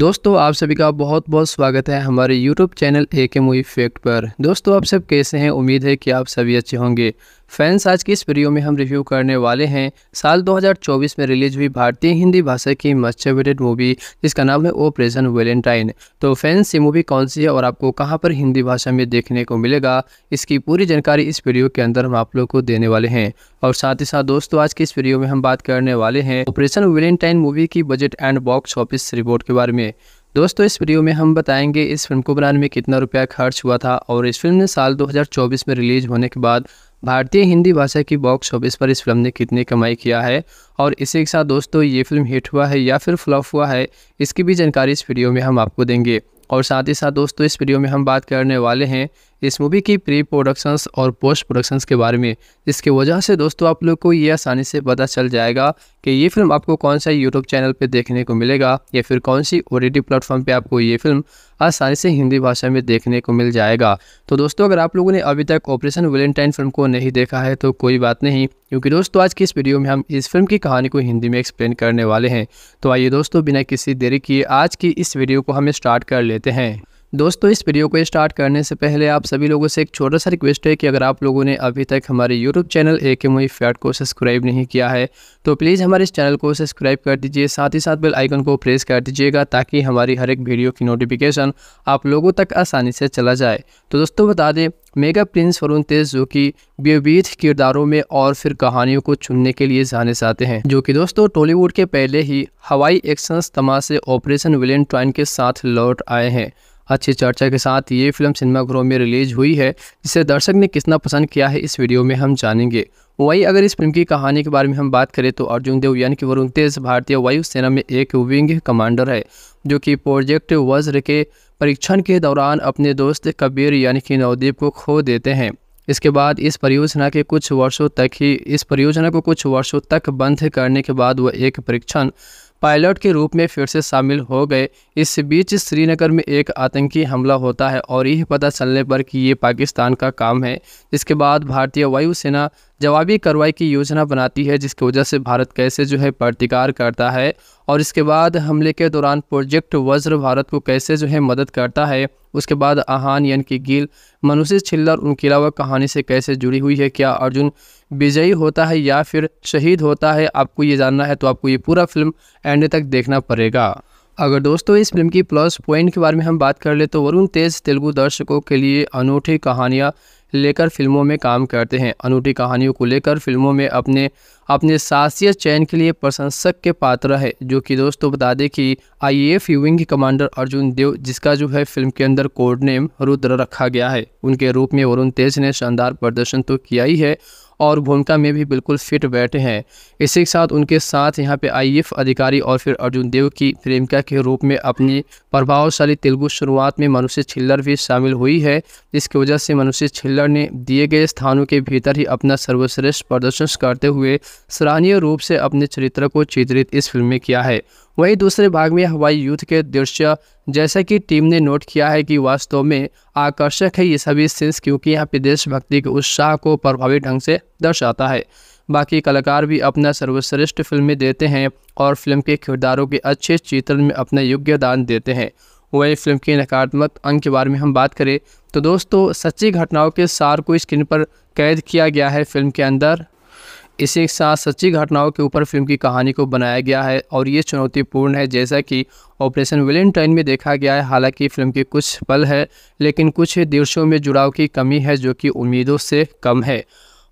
दोस्तों आप सभी का बहुत बहुत स्वागत है हमारे YouTube चैनल ए के मूवी फैक्ट पर दोस्तों आप सब कैसे हैं उम्मीद है कि आप सभी अच्छे होंगे फैंस आज की इस वीडियो में हम रिव्यू करने वाले हैं साल 2024 में रिलीज हुई भारतीय हिंदी भाषा की मस्ट मूवी जिसका नाम है ऑपरेशन वेलेंटाइन तो फैंस ये मूवी कौन सी है और आपको कहां पर हिंदी भाषा में देखने को मिलेगा इसकी पूरी जानकारी इस वीडियो के अंदर हम आप लोग को देने वाले हैं और साथ ही साथ दोस्तों आज की इस वीडियो में हम बात करने वाले हैं ऑपरेशन वेलेंटाइन मूवी की budget and box office report के बारे में दोस्तों इस वीडियो में हम बताएंगे इस फिल्म को बनाने में कितना रुपया खर्च हुआ था और इस फिल्म ने साल 2024 में रिलीज होने के बाद भारतीय हिंदी भाषा की बॉक्स ऑफिस पर इस फिल्म ने कितनी कमाई किया है और इसी के साथ दोस्तों ये फिल्म हिट हुआ है या फिर फ्लॉप हुआ है इसकी भी जानकारी इस वीडियो में हम आपको देंगे और साथ ही साथ दोस्तों इस वीडियो में हम बात करने वाले हैं इस मूवी की प्री प्रोडक्शंस और पोस्ट प्रोडक्शंस के बारे में जिसके वजह से दोस्तों आप लोग को ये आसानी से पता चल जाएगा कि ये फिल्म आपको कौन सा यूट्यूब चैनल पे देखने को मिलेगा या फिर कौन सी ओ टी प्लेटफॉर्म पर आपको ये फिल्म आसानी से हिंदी भाषा में देखने को मिल जाएगा तो दोस्तों अगर आप लोगों ने अभी तक ऑपरेशन वेलेंटाइन फिल्म को नहीं देखा है तो कोई बात नहीं क्योंकि दोस्तों आज की इस वीडियो में हम इस फिल्म की कहानी को हिंदी में एक्सप्लेन करने वाले हैं तो आइए दोस्तों बिना किसी देरी किए आज की इस वीडियो को हम स्टार्ट कर लेते हैं दोस्तों इस वीडियो को स्टार्ट करने से पहले आप सभी लोगों से एक छोटा सा रिक्वेस्ट है कि अगर आप लोगों ने अभी तक हमारे यूट्यूब चैनल ए के मोई फैट को सब्सक्राइब नहीं किया है तो प्लीज़ हमारे इस चैनल को सब्सक्राइब कर दीजिए साथ ही साथ बेल आइकन को प्रेस कर दीजिएगा ताकि हमारी हर एक वीडियो की नोटिफिकेशन आप लोगों तक आसानी से चला जाए तो दोस्तों बता दें मेगा प्रिंस वरुण तेज जो कि विविध किरदारों में और फिर कहानियों को चुनने के लिए जाने जाते हैं जो कि दोस्तों टॉलीवुड के पहले ही हवाई एक्शन तमाशे ऑपरेशन विलियन ट्राइन के साथ लौट आए हैं अच्छी चर्चा के साथ ये फिल्म सिनेमाघरों में रिलीज हुई है जिसे दर्शक ने कितना पसंद किया है इस वीडियो में हम जानेंगे वही अगर इस फिल्म की कहानी के बारे में हम बात करें तो अर्जुन देव यानी कि वरुण तेज भारतीय वायुसेना में एक विंग कमांडर है जो कि प्रोजेक्ट वज्र के परीक्षण के दौरान अपने दोस्त कबीर यानी कि नवदीप को खो देते हैं इसके बाद इस परियोजना के कुछ वर्षों तक ही इस परियोजना को कुछ वर्षों तक बंद करने के बाद वह एक परीक्षण पायलट के रूप में फिर से शामिल हो गए इस बीच श्रीनगर में एक आतंकी हमला होता है और यह पता चलने पर कि ये पाकिस्तान का काम है इसके बाद भारतीय वायुसेना जवाबी कार्रवाई की योजना बनाती है जिसकी वजह से भारत कैसे जो है प्रतिकार करता है और इसके बाद हमले के दौरान प्रोजेक्ट वज्र भारत को कैसे जो है मदद करता है उसके बाद आहान यानी कि गिल मनुष्य छिल्लर उनके अलावा कहानी से कैसे जुड़ी हुई है क्या अर्जुन विजयी होता है या फिर शहीद होता है आपको ये जानना है तो आपको ये पूरा फिल्म एंड तक देखना पड़ेगा अगर दोस्तों इस फिल्म की प्लस पॉइंट के बारे में हम बात कर ले तो वरुण तेज तेलुगु दर्शकों के लिए अनूठी कहानियाँ लेकर फिल्मों में काम करते हैं अनूठी कहानियों को लेकर फिल्मों में अपने अपने सासियत चयन के लिए प्रशंसक के पात्र है जो कि दोस्तों बता दें कि I F wing commander Arjun Dev जिसका जो है फिल्म के अंदर कोड नेम रुद्र रखा गया है उनके रूप में वरुण तेज ने शानदार प्रदर्शन तो किया ही है और भूमिका में भी बिल्कुल फिट बैठे हैं इसी के साथ उनके साथ यहाँ पे आई अधिकारी और फिर अर्जुन देव की प्रेमिका के रूप में अपनी प्रभावशाली तेलुगु शुरुआत में मनुष्य छिल्लर भी शामिल हुई है जिसकी वजह से मनुष्य छिल्लर ने दिए गए स्थानों के भीतर ही अपना सर्वश्रेष्ठ प्रदर्शन करते हुए सराहनीय रूप से अपने चरित्र को चित्रित इस फिल्म में किया है वहीं दूसरे भाग में हवाई युद्ध के दृश्य जैसा कि टीम ने नोट किया है कि वास्तव में आकर्षक है ये सभी सीन्स क्योंकि यहाँ पे देशभक्ति के उत्साह को प्रभावी ढंग से दर्शाता है बाकी कलाकार भी अपना सर्वश्रेष्ठ फिल्में देते हैं और फिल्म के किरदारों के अच्छे चित्रण में अपना योग्यदान देते हैं वही फिल्म के नकारात्मक अंग के बारे में हम बात करें तो दोस्तों सच्ची घटनाओं के सार को स्क्रीन पर कैद किया गया है फिल्म के अंदर इसी के साथ सच्ची घटनाओं के ऊपर फिल्म की कहानी को बनाया गया है और ये चुनौतीपूर्ण है जैसा कि ऑपरेशन विलियन में देखा गया है हालांकि फिल्म के कुछ पल है लेकिन कुछ दृश्यों में जुड़ाव की कमी है जो कि उम्मीदों से कम है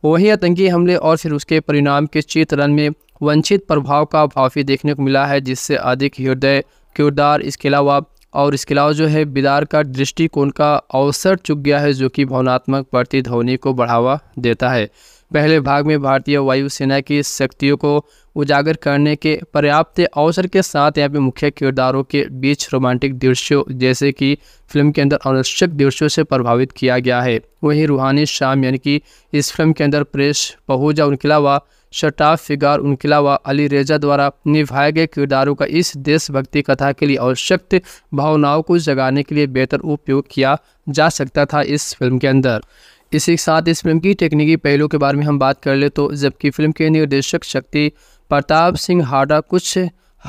वहीं आतंकी हमले और फिर उसके परिणाम के चित्रण में वंचित प्रभाव का भावी देखने को मिला है जिससे अधिक हृदय किरदार इसके अलावा और इसके अलावा जो है बिदार का दृष्टिकोण का अवसर चुक गया है जो कि भावनात्मक प्रतिध्वनि को बढ़ावा देता है पहले भाग में भारतीय वायुसेना की शक्तियों को उजागर करने के पर्याप्त अवसर के साथ यहाँ पे मुख्य किरदारों के बीच रोमांटिक दृश्यों जैसे कि फिल्म के अंदर अनावश्यक दृश्यों से प्रभावित किया गया है वहीं रूहानी शाम यानी कि इस फिल्म के अंदर प्रेस पहुजा उनके अलावा शटाफ फिगार उनके अलावा अली रेजा द्वारा निभाए गए किरदारों का इस देशभक्ति कथा के लिए आवश्यक भावनाओं को जगाने के लिए बेहतर उपयोग किया जा सकता था इस फिल्म के अंदर इसी के साथ इस फिल्म की तकनीकी पहलू के बारे में हम बात कर ले तो जबकि फिल्म के निर्देशक शक्ति प्रताप सिंह हाडा कुछ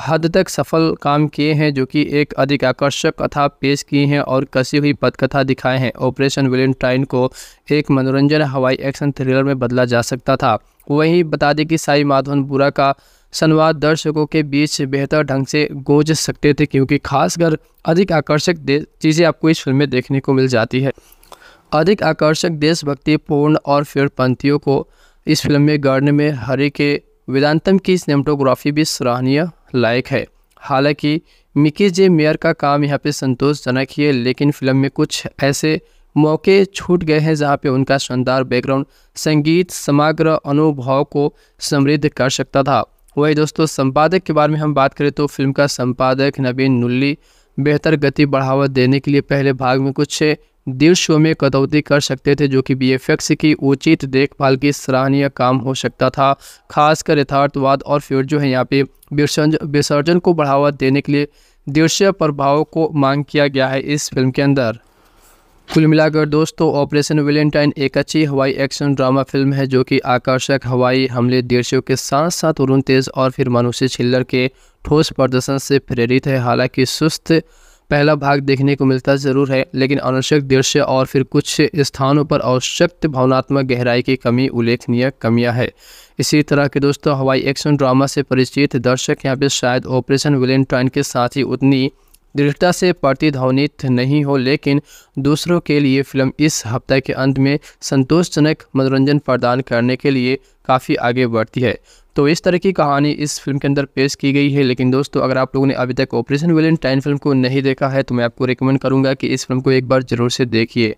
हद तक सफल काम किए हैं जो कि एक अधिक आकर्षक कथा पेश की हैं और कसी हुई पदकथा दिखाए हैं ऑपरेशन विलियन ट्राइन को एक मनोरंजन हवाई एक्शन थ्रिलर में बदला जा सकता था वहीं बता दें कि साई माधवनपुरा का संवाद दर्शकों के बीच बेहतर ढंग से गोज सकते थे क्योंकि खासकर अधिक आकर्षक चीज़ें आपको इस फिल्म में देखने को मिल जाती है अधिक आकर्षक देशभक्ति पूर्ण और फिर पंथियों को इस फिल्म में गढ़ने में हरे के वेदांतम की सिनेमाटोग्राफी भी सराहनीय लायक है हालांकि मिकी जे मेयर का काम यहाँ पे संतोषजनक ही है लेकिन फिल्म में कुछ ऐसे मौके छूट गए हैं जहाँ पे उनका शानदार बैकग्राउंड संगीत समग्र अनुभव को समृद्ध कर सकता था वही दोस्तों संपादक के बारे में हम बात करें तो फिल्म का संपादक नवीन नुल्ली बेहतर गति बढ़ावा देने के लिए पहले भाग में कुछ दिव्य में कटौती कर सकते थे जो कि बीएफएक्स की उचित देखभाल की सराहनीय काम हो सकता था खासकर यथार्थवाद और फिर जो है यहाँ पे विसर्जन को बढ़ावा देने के लिए दृश्य प्रभाव को मांग किया गया है इस फिल्म के अंदर कुल मिलाकर दोस्तों ऑपरेशन वेलेंटाइन एक अच्छी हवाई एक्शन ड्रामा फिल्म है जो कि आकर्षक हवाई हमले दृश्यों के साथ साथ उरुण तेज और फिर मनुष्य छिल्लर के ठोस प्रदर्शन से प्रेरित है हालांकि सुस्त पहला भाग देखने को मिलता जरूर है लेकिन अनावश्यक दृश्य और फिर कुछ स्थानों पर आवश्यक भावनात्मक गहराई की कमी उल्लेखनीय कमियां है इसी तरह के दोस्तों हवाई एक्शन ड्रामा से परिचित दर्शक यहाँ पे शायद ऑपरेशन वेलेंटाइन के साथ ही उतनी दृढ़ता से प्रतिध्वनित नहीं हो लेकिन दूसरों के लिए फिल्म इस हफ्ते के अंत में संतोषजनक मनोरंजन प्रदान करने के लिए काफ़ी आगे बढ़ती है तो इस तरह की कहानी इस फिल्म के अंदर पेश की गई है लेकिन दोस्तों अगर आप लोगों ने अभी तक ऑपरेशन विलियन टाइन फिल्म को नहीं देखा है तो मैं आपको रिकमेंड करूँगा कि इस फिल्म को एक बार ज़रूर से देखिए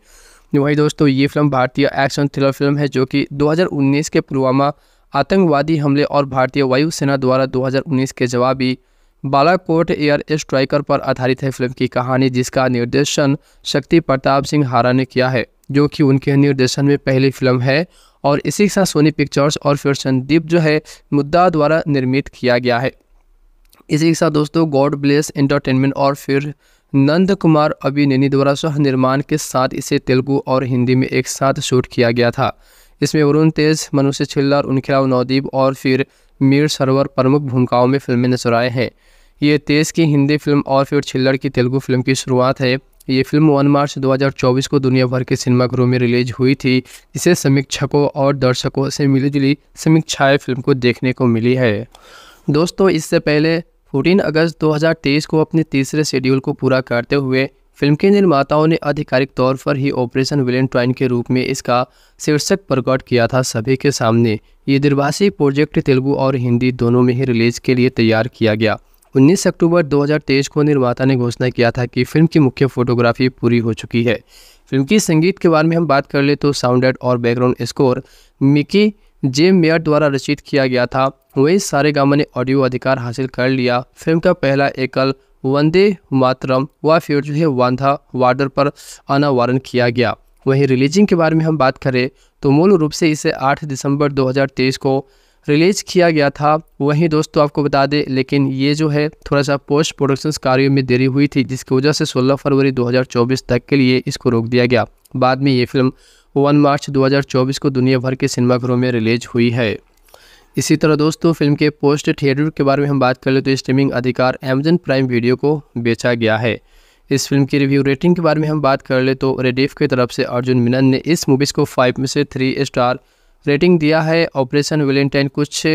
वही दोस्तों ये फिल्म भारतीय एक्शन थ्रिलर फिल्म है जो कि दो के पुलवामा आतंकवादी हमले और भारतीय वायुसेना द्वारा दो के जवाबी बालाकोट एयर स्ट्राइकर पर आधारित है फिल्म की कहानी जिसका निर्देशन शक्ति प्रताप सिंह हारा ने किया है जो कि उनके निर्देशन में पहली फिल्म है और इसी के साथ सोनी पिक्चर्स और फिर संदीप जो है मुद्दा द्वारा निर्मित किया गया है इसी के साथ दोस्तों गॉड ब्लेस एंटरटेनमेंट और फिर नंद कुमार अभिनयनी द्वारा सह निर्माण के साथ इसे तेलुगु और हिंदी में एक साथ शूट किया गया था इसमें वरुण तेज मनुष्य छिल्लर उनखिलाव नवदीप और फिर मीर सरवर प्रमुख भूमिकाओं में फिल्में नजर आए हैं ये तेज की हिंदी फिल्म और फिर छिल्लर की तेलुगु फिल्म की शुरुआत है ये फिल्म 1 मार्च 2024 को दुनिया भर के सिनेमाघरों में रिलीज हुई थी इसे समीक्षकों और दर्शकों से मिलीजुली समीक्षाएं फिल्म को देखने को मिली है दोस्तों इससे पहले 14 अगस्त 2023 को अपने तीसरे शेड्यूल को पूरा करते हुए फिल्म के निर्माताओं ने आधिकारिक तौर पर ही ऑपरेशन ट्राइन के रूप में इसका शीर्षक प्रकट किया था सभी के सामने ये दिरभाषी प्रोजेक्ट तेलुगु और हिंदी दोनों में ही रिलीज के लिए तैयार किया गया 19 अक्टूबर 2023 को निर्माता ने घोषणा किया था कि फिल्म की मुख्य फोटोग्राफी पूरी हो चुकी है फिल्म की संगीत के बारे में हम बात कर ले तो साउंडेड और बैकग्राउंड स्कोर मिकी जे मेयर द्वारा रचित किया गया था वही सारे गामा ने ऑडियो अधिकार हासिल कर लिया फिल्म का पहला एकल वंदे मातरम व फिर जो है वांधा वार्डर पर अनावरण किया गया वहीं रिलीजिंग के बारे में हम बात करें तो मूल रूप से इसे 8 दिसंबर 2023 को रिलीज़ किया गया था वहीं दोस्तों आपको बता दें लेकिन ये जो है थोड़ा सा पोस्ट प्रोडक्शन कार्यों में देरी हुई थी जिसकी वजह से 16 फरवरी 2024 तक के लिए इसको रोक दिया गया बाद में ये फिल्म 1 मार्च 2024 को दुनिया भर के सिनेमाघरों में रिलीज हुई है इसी तरह दोस्तों फिल्म के पोस्ट थिएटर के बारे में हम बात कर ले तो स्ट्रीमिंग अधिकार अमेजन प्राइम वीडियो को बेचा गया है इस फिल्म की रिव्यू रेटिंग के बारे में हम बात कर ले तो रेडिफ की तरफ से अर्जुन मिनन ने इस मूवीज़ को फाइव में से थ्री स्टार रेटिंग दिया है ऑपरेशन वेलेंटाइन कुछ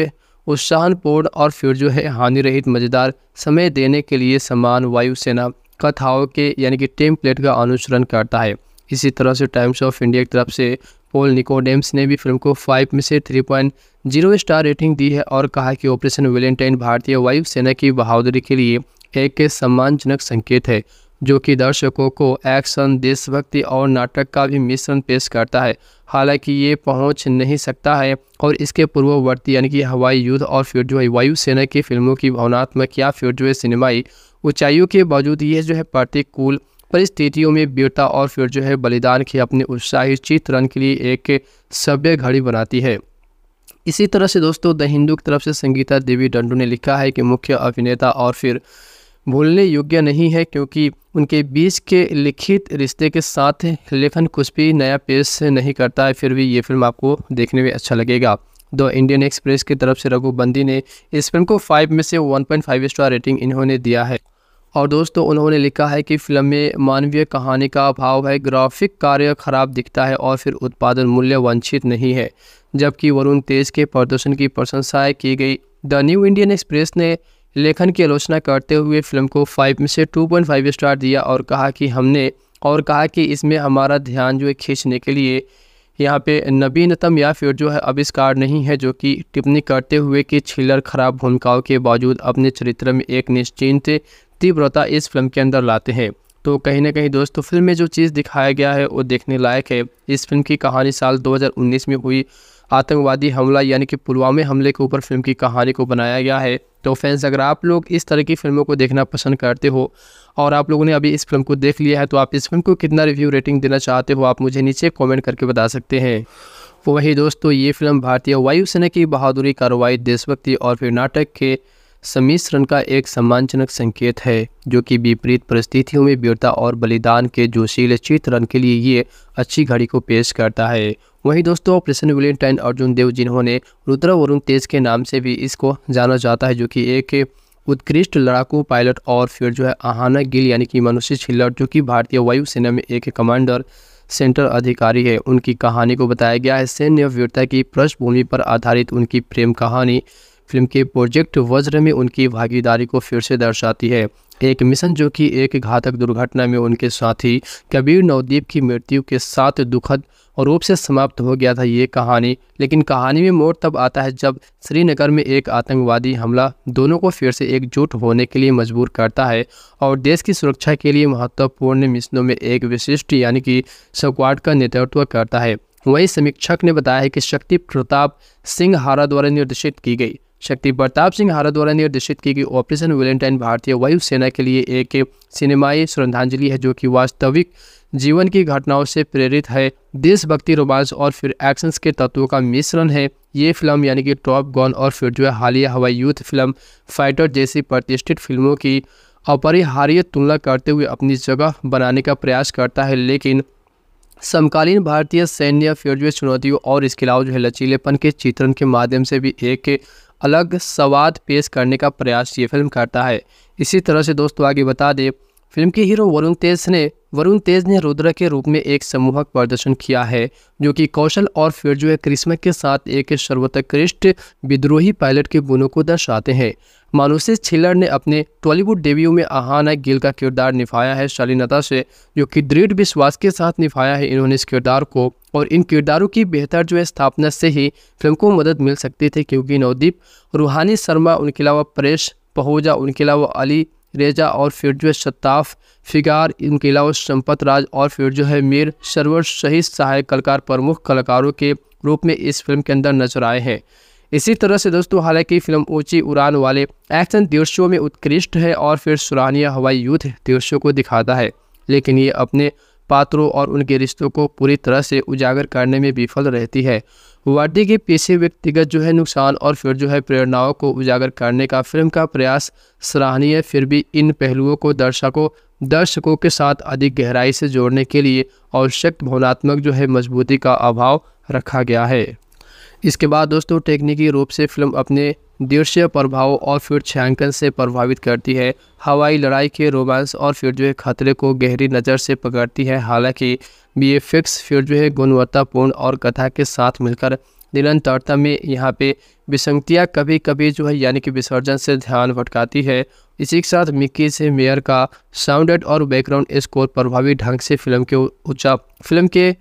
उत्साहनपूर्ण और फिर जो है हानि रहित मज़ेदार समय देने के लिए समान वायुसेना कथाओं के यानी कि टेम प्लेट का अनुसरण करता है इसी तरह से टाइम्स ऑफ इंडिया की तरफ से पोल निकोडेम्स ने भी फिल्म को फाइव में से three point zero star rating दी है और कहा कि ऑपरेशन वेलेंटाइन भारतीय वायुसेना की बहादुरी के लिए एक सम्मानजनक संकेत है जो कि दर्शकों को एक्शन देशभक्ति और नाटक का भी मिश्रण पेश करता है हालांकि ये पहुंच नहीं सकता है और इसके पूर्ववर्ती यानी कि हवाई युद्ध और फिर जो है वायुसेना की फिल्मों की भावनात्मक या फिर जो है सिनेमाई ऊंचाइयों के बावजूद ये जो है प्रतिकूल परिस्थितियों में वीरता और फिर जो है बलिदान के अपने उत्साही चित्रण के लिए एक सभ्य घड़ी बनाती है इसी तरह से दोस्तों द हिंदू की तरफ से संगीता देवी डंडू ने लिखा है कि मुख्य अभिनेता और फिर भूलने योग्य नहीं है क्योंकि उनके बीच के लिखित रिश्ते के साथ लेखन कुछ भी नया पेश नहीं करता है फिर भी ये फिल्म आपको देखने में अच्छा लगेगा द इंडियन एक्सप्रेस की तरफ से रघुबंदी ने इस फिल्म को फाइव में से one point five star rating इन्होंने दिया है और दोस्तों उन्होंने लिखा है कि फिल्म में मानवीय कहानी का अभाव है ग्राफिक कार्य खराब दिखता है और फिर उत्पादन मूल्य वंचित नहीं है जबकि वरुण तेज के प्रदर्शन की प्रशंसाएँ की गई द न्यू इंडियन एक्सप्रेस ने लेखन की आलोचना करते हुए फिल्म को फाइव में से टू पॉइंट फाइव स्टार दिया और कहा कि हमने और कहा कि इसमें हमारा ध्यान जो है खींचने के लिए यहाँ पे नवीनतम या फिर जो है आविष्कार नहीं है जो कि टिप्पणी करते हुए कि छिलर खराब भूमिकाओं के बावजूद अपने चरित्र में एक निश्चिंत तीव्रता इस फिल्म के अंदर लाते हैं तो कहीं ना कहीं दोस्तों फिल्म में जो चीज़ दिखाया गया है वो देखने लायक है इस फिल्म की कहानी साल 2019 में हुई आतंकवादी हमला यानी कि पुलवामा हमले के ऊपर फिल्म की कहानी को बनाया गया है तो फैंस अगर आप लोग इस तरह की फिल्मों को देखना पसंद करते हो और आप लोगों ने अभी इस फिल्म को देख लिया है तो आप इस फिल्म को कितना रिव्यू रेटिंग देना चाहते हो आप मुझे नीचे कमेंट करके बता सकते हैं तो वही दोस्तों ये फिल्म भारतीय वायुसेना की बहादुरी कार्रवाई देशभक्ति और फिर नाटक के सम्मिश्रण का एक सम्मानजनक संकेत है जो कि विपरीत परिस्थितियों में वीरता और बलिदान के जोशीले चित्रण के लिए ये अच्छी घड़ी को पेश करता है वहीं दोस्तों ऑपरेशन वेलेंटाइन अर्जुन देव जिन्होंने रुद्र वरुण तेज के नाम से भी इसको जाना जाता है जो कि एक उत्कृष्ट लड़ाकू पायलट और फिर जो है आहाना गिल यानी कि मनुष्य छिल्लर जो कि भारतीय वायुसेना में एक कमांडर सेंटर अधिकारी है उनकी कहानी को बताया गया है सैन्य वीरता की पृष्ठभूमि पर आधारित उनकी प्रेम कहानी फिल्म के प्रोजेक्ट वज्र में उनकी भागीदारी को फिर से दर्शाती है एक मिशन जो कि एक घातक दुर्घटना में उनके साथी कबीर नवदीप की मृत्यु के साथ दुखद रूप से समाप्त हो गया था ये कहानी लेकिन कहानी में मोड़ तब आता है जब श्रीनगर में एक आतंकवादी हमला दोनों को फिर से एकजुट होने के लिए मजबूर करता है और देश की सुरक्षा के लिए महत्वपूर्ण मिशनों में एक विशिष्ट यानी कि स्क्वाड का नेतृत्व करता है वहीं समीक्षक ने बताया है कि शक्ति प्रताप सिंह हारा द्वारा निर्देशित की गई शक्ति प्रताप सिंह हारा द्वारा निर्देशित की गई ऑपरेशन वेलेंटाइन भारतीय वायुसेना के लिए एक सिनेमाई श्रद्धांजलि है जो कि वास्तविक जीवन की घटनाओं से प्रेरित है देशभक्ति रोमांस और फिर एक्शंस के तत्वों का मिश्रण है ये फिल्म यानी कि टॉप गॉन और फिर जो है हालिया हवाई यूथ फिल्म फाइटर जैसी प्रतिष्ठित फिल्मों की अपरिहार्य तुलना करते हुए अपनी जगह बनाने का प्रयास करता है लेकिन समकालीन भारतीय सैन्य फिर जो चुनौतियों और इसके अलावा जो है लचीलेपन के चित्रण के माध्यम से भी एक अलग स्वाद पेश करने का प्रयास ये फिल्म करता है इसी तरह से दोस्तों आगे बता दें फिल्म के हीरो वरुण तेज ने वरुण तेज ने रुद्र के रूप में एक समूहक प्रदर्शन किया है जो कि कौशल और फिरजुए करिश्मा के साथ एक सर्वोत्कृष्ट विद्रोही पायलट के गुणों को दर्शाते हैं मानुषी छिलर ने अपने टॉलीवुड डेब्यू में आहाना गिल का किरदार निभाया है शालीनता से जो कि दृढ़ विश्वास के साथ निभाया है इन्होंने इस किरदार को और इन किरदारों की बेहतर जो है स्थापना से ही फिल्म को मदद मिल सकती थी क्योंकि नवदीप रूहानी शर्मा उनके अलावा परेश पहुजा उनके अलावा अली रेजा और फिर जो है शताफ फिगार इनके और संपत राज और फिर जो है मीर सरवर सहित सहायक कलाकार प्रमुख कलाकारों के रूप में इस फिल्म के अंदर नजर आए हैं इसी तरह से दोस्तों हालांकि फिल्म ऊंची उड़ान वाले एक्शन दृश्यों में उत्कृष्ट है और फिर सुरानिया हवाई युद्ध दृश्यों को दिखाता है लेकिन ये अपने पात्रों और उनके रिश्तों को पूरी तरह से उजागर करने में विफल रहती है वर्दी के पीछे व्यक्तिगत जो है नुकसान और फिर जो है प्रेरणाओं को उजागर करने का फिल्म का प्रयास सराहनीय फिर भी इन पहलुओं को दर्शकों दर्शकों के साथ अधिक गहराई से जोड़ने के लिए आवश्यक भावनात्मक जो है मजबूती का अभाव रखा गया है इसके बाद दोस्तों टेक्निकी रूप से फिल्म अपने दृश्य प्रभाव और फिर छायांकन से प्रभावित करती है हवाई लड़ाई के रोमांस और फिर जो है खतरे को गहरी नज़र से पकड़ती है हालांकि बी फिर जो है गुणवत्तापूर्ण और कथा के साथ मिलकर निरंतरता में यहाँ पे विसंगतियाँ कभी कभी जो है यानी कि विसर्जन से ध्यान भटकाती है इसी के साथ मिक्की से मेयर का साउंडेड और बैकग्राउंड स्कोर प्रभावी ढंग से फिल्म के ऊंचा फिल्म के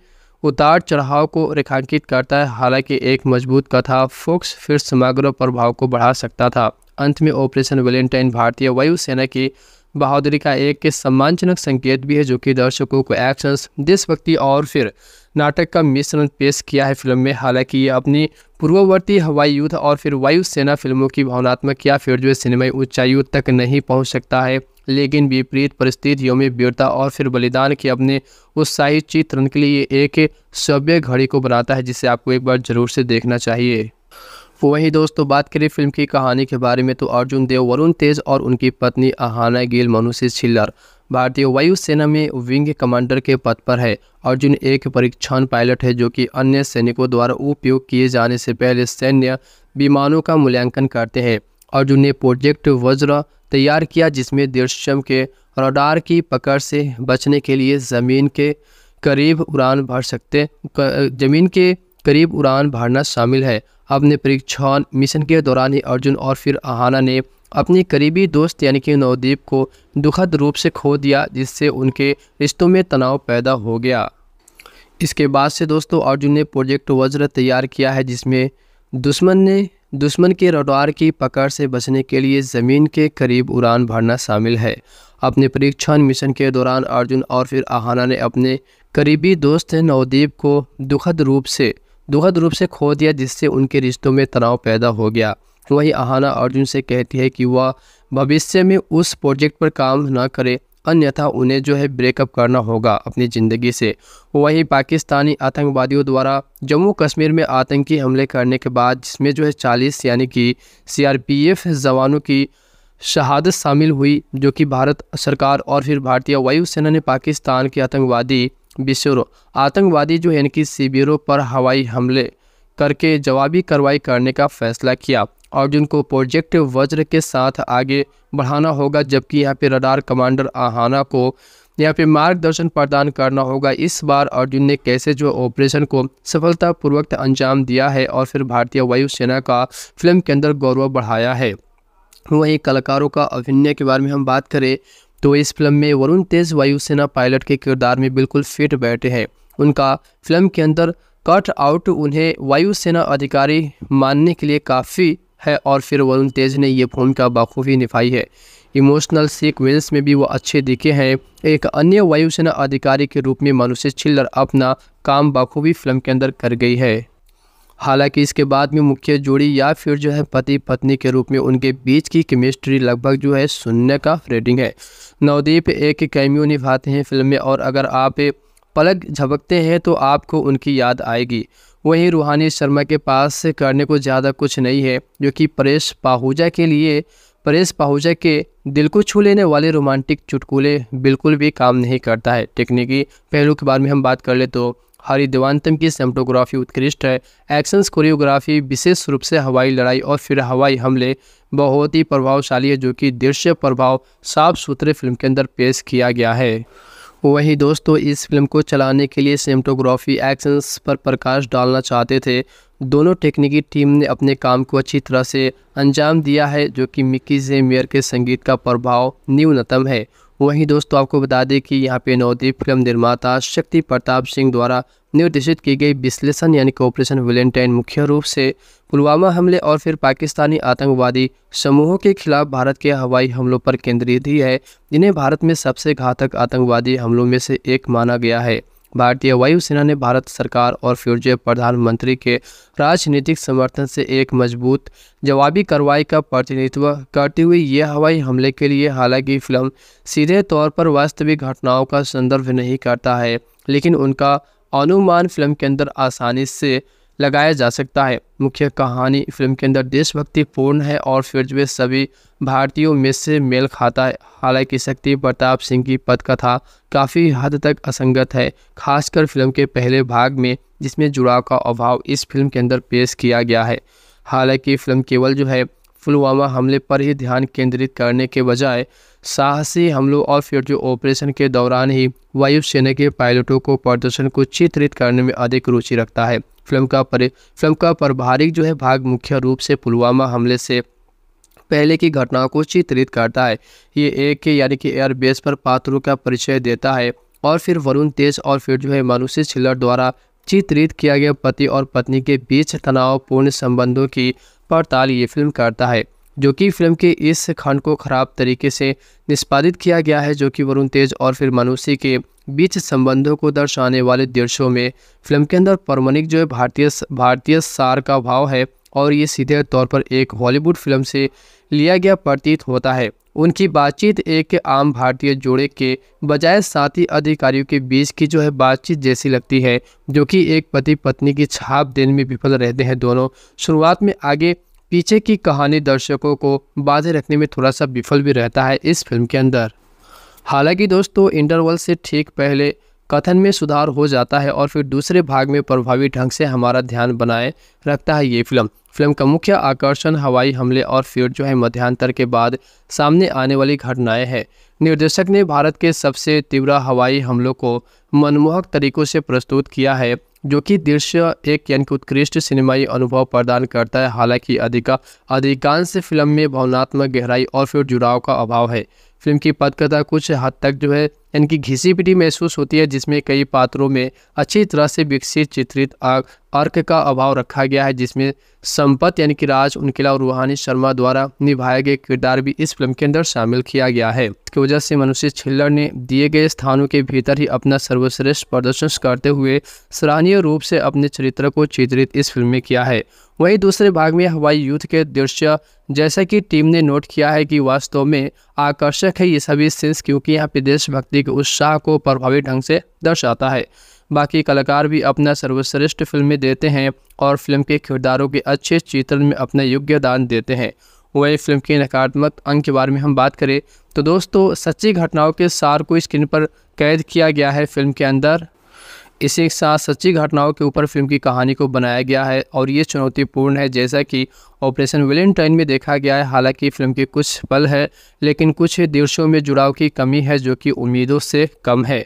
उतार चढ़ाव को रेखांकित करता है हालांकि एक मजबूत कथा फोक्स फिर समग्र प्रभाव को बढ़ा सकता था अंत में ऑपरेशन वेलेंटाइन भारतीय वायुसेना की बहादुरी का एक सम्मानजनक संकेत भी है जो कि दर्शकों को एक्शन देशभक्ति और फिर नाटक का मिश्रण पेश किया है फिल्म में हालांकि ये अपनी पूर्ववर्ती हवाई युद्ध और फिर वायुसेना फिल्मों की भावनात्मक या फिर जो सिनेमाई ऊंचाई तक नहीं पहुंच सकता है लेकिन विपरीत परिस्थितियों में वीरता और फिर बलिदान के अपने उत्साहित चित्रण के लिए एक सभ्य घड़ी को बनाता है जिसे आपको एक बार ज़रूर से देखना चाहिए वहीं दोस्तों बात करें फिल्म की कहानी के बारे में तो अर्जुन देव वरुण तेज और उनकी पत्नी अहाना गिल मनुष्य छिल्लर भारतीय वायुसेना में विंग कमांडर के पद पर है अर्जुन एक परीक्षण पायलट है जो कि अन्य सैनिकों द्वारा उपयोग किए जाने से पहले सैन्य विमानों का मूल्यांकन करते हैं अर्जुन ने प्रोजेक्ट वज्र तैयार किया जिसमें दृश्यम के रडार की पकड़ से बचने के लिए ज़मीन के करीब उड़ान भर सकते ज़मीन के करीब उड़ान भरना शामिल है अपने परीक्षण मिशन के दौरान ही अर्जुन और फिर आहाना ने अपने करीबी दोस्त यानी कि नवदीप को दुखद रूप से खो दिया जिससे उनके रिश्तों में तनाव पैदा हो गया इसके बाद से दोस्तों अर्जुन ने प्रोजेक्ट वज्र तैयार किया है जिसमें दुश्मन ने दुश्मन के रडार की पकड़ से बचने के लिए ज़मीन के करीब उड़ान भरना शामिल है अपने परीक्षण मिशन के दौरान अर्जुन और फिर आहाना ने अपने करीबी दोस्त नवदीप को दुखद रूप से दुखद रूप से खो दिया जिससे उनके रिश्तों में तनाव पैदा हो गया वहीं आहाना अर्जुन से कहती है कि वह भविष्य में उस प्रोजेक्ट पर काम न करे अन्यथा उन्हें जो है ब्रेकअप करना होगा अपनी ज़िंदगी से वहीं पाकिस्तानी आतंकवादियों द्वारा जम्मू कश्मीर में आतंकी हमले करने के बाद जिसमें जो है चालीस यानी कि सीआरपीएफ जवानों की शहादत शामिल हुई जो कि भारत सरकार और फिर भारतीय वायुसेना ने पाकिस्तान के आतंकवादी बिशरों आतंकवादी जो है इनकी शिविरों पर हवाई हमले करके जवाबी कार्रवाई करने का फैसला किया और जिनको प्रोजेक्ट वज्र के साथ आगे बढ़ाना होगा जबकि यहाँ पे रडार कमांडर आहाना को यहाँ पे मार्गदर्शन प्रदान करना होगा इस बार अर्जुन ने कैसे जो ऑपरेशन को सफलतापूर्वक अंजाम दिया है और फिर भारतीय वायुसेना का फिल्म के अंदर गौरव बढ़ाया है वहीं कलाकारों का अभिनय के बारे में हम बात करें तो इस फिल्म में वरुण तेज वायुसेना पायलट के किरदार में बिल्कुल फिट बैठे हैं उनका फिल्म के अंदर कट आउट उन्हें वायुसेना अधिकारी मानने के लिए काफ़ी है और फिर वरुण तेज ने ये भूमिका बखूबी निभाई है इमोशनल सीक्वेंस में भी वो अच्छे दिखे हैं एक अन्य वायुसेना अधिकारी के रूप में मनुष्य छिल्लर अपना काम बखूबी फिल्म के अंदर कर गई है हालांकि इसके बाद में मुख्य जोड़ी या फिर जो है पति पत्नी के रूप में उनके बीच की केमिस्ट्री लगभग जो है शून्य का रेटिंग है नवदीप एक कैमियो निभाते हैं फिल्म में और अगर आप पलक झपकते हैं तो आपको उनकी याद आएगी वहीं रूहानी शर्मा के पास करने को ज़्यादा कुछ नहीं है जो कि परेश पाहूजा के लिए परेश पाहूजा के दिल को छू लेने वाले रोमांटिक चुटकुले बिल्कुल भी काम नहीं करता है टेक्निकी पहलू के बारे में हम बात कर ले तो हरि देवान्तम की सेमटोग्राफी उत्कृष्ट है एक्शंस कोरियोग्राफी विशेष रूप से हवाई लड़ाई और फिर हवाई हमले बहुत ही प्रभावशाली है जो कि दृश्य प्रभाव साफ सुथरे फिल्म के अंदर पेश किया गया है वहीं दोस्तों इस फिल्म को चलाने के लिए सेमटोग्राफी एक्शंस पर प्रकाश डालना चाहते थे दोनों टेक्निकी टीम ने अपने काम को अच्छी तरह से अंजाम दिया है जो कि मिकी जेमियर के संगीत का प्रभाव न्यूनतम है वहीं दोस्तों आपको बता दें कि यहाँ पे नवदीप फिल्म निर्माता शक्ति प्रताप सिंह द्वारा निर्देशित की गई विश्लेषण यानी कि ऑपरेशन वेलेंटाइन मुख्य रूप से पुलवामा हमले और फिर पाकिस्तानी आतंकवादी समूहों के खिलाफ भारत के हवाई हमलों पर केंद्रित ही है जिन्हें भारत में सबसे घातक आतंकवादी हमलों में से एक माना गया है भारतीय वायुसेना ने भारत सरकार और फ्यूजे प्रधानमंत्री के राजनीतिक समर्थन से एक मजबूत जवाबी कार्रवाई का प्रतिनिधित्व करते हुए यह हवाई हमले के लिए हालांकि फिल्म सीधे तौर पर वास्तविक घटनाओं का संदर्भ नहीं करता है लेकिन उनका अनुमान फिल्म के अंदर आसानी से लगाया जा सकता है मुख्य कहानी फिल्म के अंदर देशभक्ति पूर्ण है और फिर वे सभी भारतीयों में से मेल खाता है हालांकि शक्ति प्रताप सिंह की पदकथा काफ़ी हद तक असंगत है खासकर फिल्म के पहले भाग में जिसमें जुड़ाव का अभाव इस फिल्म के अंदर पेश किया गया है हालांकि फिल्म केवल जो है पुलवामा हमले पर ही ध्यान केंद्रित करने के बजाय साहसी हमलों और फिर जो ऑपरेशन के दौरान ही वायुसेना के पायलटों को प्रदर्शन को चित्रित करने में अधिक रुचि रखता है फिल्म का पर फिल्म का प्रभारिक जो है भाग मुख्य रूप से पुलवामा हमले से पहले की घटनाओं को चित्रित करता है ये एक यानी कि एयरबेस पर पात्रों का परिचय देता है और फिर वरुण तेज और फिर जो है मानुषी छिल्लर द्वारा चित्रित किया गया पति और पत्नी के बीच तनावपूर्ण संबंधों की पड़ताल ये फिल्म करता है जो कि फिल्म के इस खंड को खराब तरीके से निष्पादित किया गया है जो कि वरुण तेज और फिर मनुष्य के बीच संबंधों को दर्शाने वाले दृश्यों में फिल्म के अंदर परमणिक जो है भारतीय भारतीय सार का भाव है और ये सीधे तौर पर एक हॉलीवुड फिल्म से लिया गया प्रतीत होता है उनकी बातचीत एक आम भारतीय जोड़े के बजाय साथी अधिकारियों के बीच की जो है बातचीत जैसी लगती है जो कि एक पति पत्नी की छाप देने में विफल रहते हैं दोनों शुरुआत में आगे पीछे की कहानी दर्शकों को बाधे रखने में थोड़ा सा विफल भी रहता है इस फिल्म के अंदर हालांकि दोस्तों इंटरवल से ठीक पहले कथन में सुधार हो जाता है और फिर दूसरे भाग में प्रभावी ढंग से हमारा ध्यान बनाए रखता है ये फिल्म फिल्म का मुख्य आकर्षण हवाई हमले और फिर जो है मध्यांतर के बाद सामने आने वाली घटनाएं हैं निर्देशक ने भारत के सबसे तीव्र हवाई हमलों को मनमोहक तरीकों से प्रस्तुत किया है जो कि दृश्य एक यानी उत्कृष्ट सिनेमाई अनुभव प्रदान करता है हालांकि अधिका अधिकांश फिल्म में भावनात्मक गहराई और फिर जुड़ाव का अभाव है फिल्म की पदकथा कुछ हद तक जो है इनकी घिसी पिटी महसूस होती है जिसमें कई पात्रों में अच्छी तरह से विकसित चित्रित अर्क का अभाव रखा गया है जिसमें संपत यानी कि राज उनकिला और रूहानी शर्मा द्वारा निभाए गए किरदार भी इस फिल्म के अंदर शामिल किया गया है इसकी वजह से मनुष्य छिल्लर ने दिए गए स्थानों के भीतर ही अपना सर्वश्रेष्ठ प्रदर्शन करते हुए सराहनीय रूप से अपने चरित्र को चित्रित इस फिल्म में किया है वहीं दूसरे भाग में हवाई युद्ध के दृश्य जैसा कि टीम ने नोट किया है कि वास्तव में आकर्षक है ये सभी सीन्स क्योंकि यहाँ पे देशभक्ति व्यक्ति के उत्साह को प्रभावी ढंग से दर्शाता है बाकी कलाकार भी अपना सर्वश्रेष्ठ फिल्में देते हैं और फिल्म के किरदारों के अच्छे चित्रण में अपना योग्यदान देते हैं वही फिल्म के नकारात्मक अंग के बारे में हम बात करें तो दोस्तों सच्ची घटनाओं के सार को स्क्रीन पर कैद किया गया है फिल्म के अंदर इसी एक साथ सच्ची घटनाओं के ऊपर फिल्म की कहानी को बनाया गया है और ये चुनौतीपूर्ण है जैसा कि ऑपरेशन वेलेंटाइन में देखा गया है हालांकि फिल्म के कुछ पल है लेकिन कुछ दृश्यों में जुड़ाव की कमी है जो कि उम्मीदों से कम है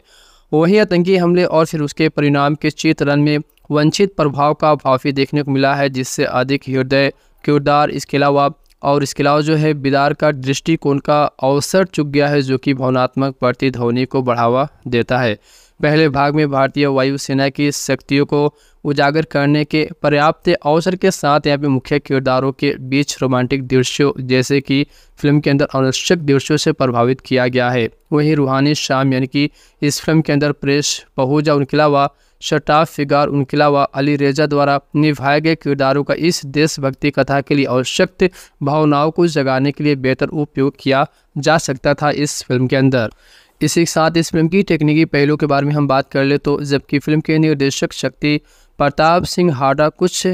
वही आतंकी हमले और फिर उसके परिणाम के चित्रण में वंचित प्रभाव का भावी देखने को मिला है जिससे अधिक हृदय किरदार इसके अलावा और इसके अलावा जो है बिदार का दृष्टिकोण का अवसर चुक गया है जो कि भावनात्मक प्रतिध्वनि को बढ़ावा देता है पहले भाग में भारतीय वायुसेना की शक्तियों को उजागर करने के पर्याप्त अवसर के साथ यहाँ पे मुख्य किरदारों के बीच रोमांटिक दृश्यों जैसे कि फिल्म के अंदर आवश्यक दृश्यों से प्रभावित किया गया है वहीं रूहानी शाम यानी कि इस फिल्म के अंदर प्रेस पहुजा उनके अलावा शटाफ फिगार उनके अलावा अली रेजा द्वारा निभाए गए किरदारों का इस देशभक्ति कथा के लिए आवश्यक भावनाओं को जगाने के लिए बेहतर उपयोग किया जा सकता था इस फिल्म के अंदर इसी के साथ इस फिल्म की तकनीकी पहलू के बारे में हम बात कर ले तो जबकि फिल्म के निर्देशक शक्ति प्रताप सिंह हाडा कुछ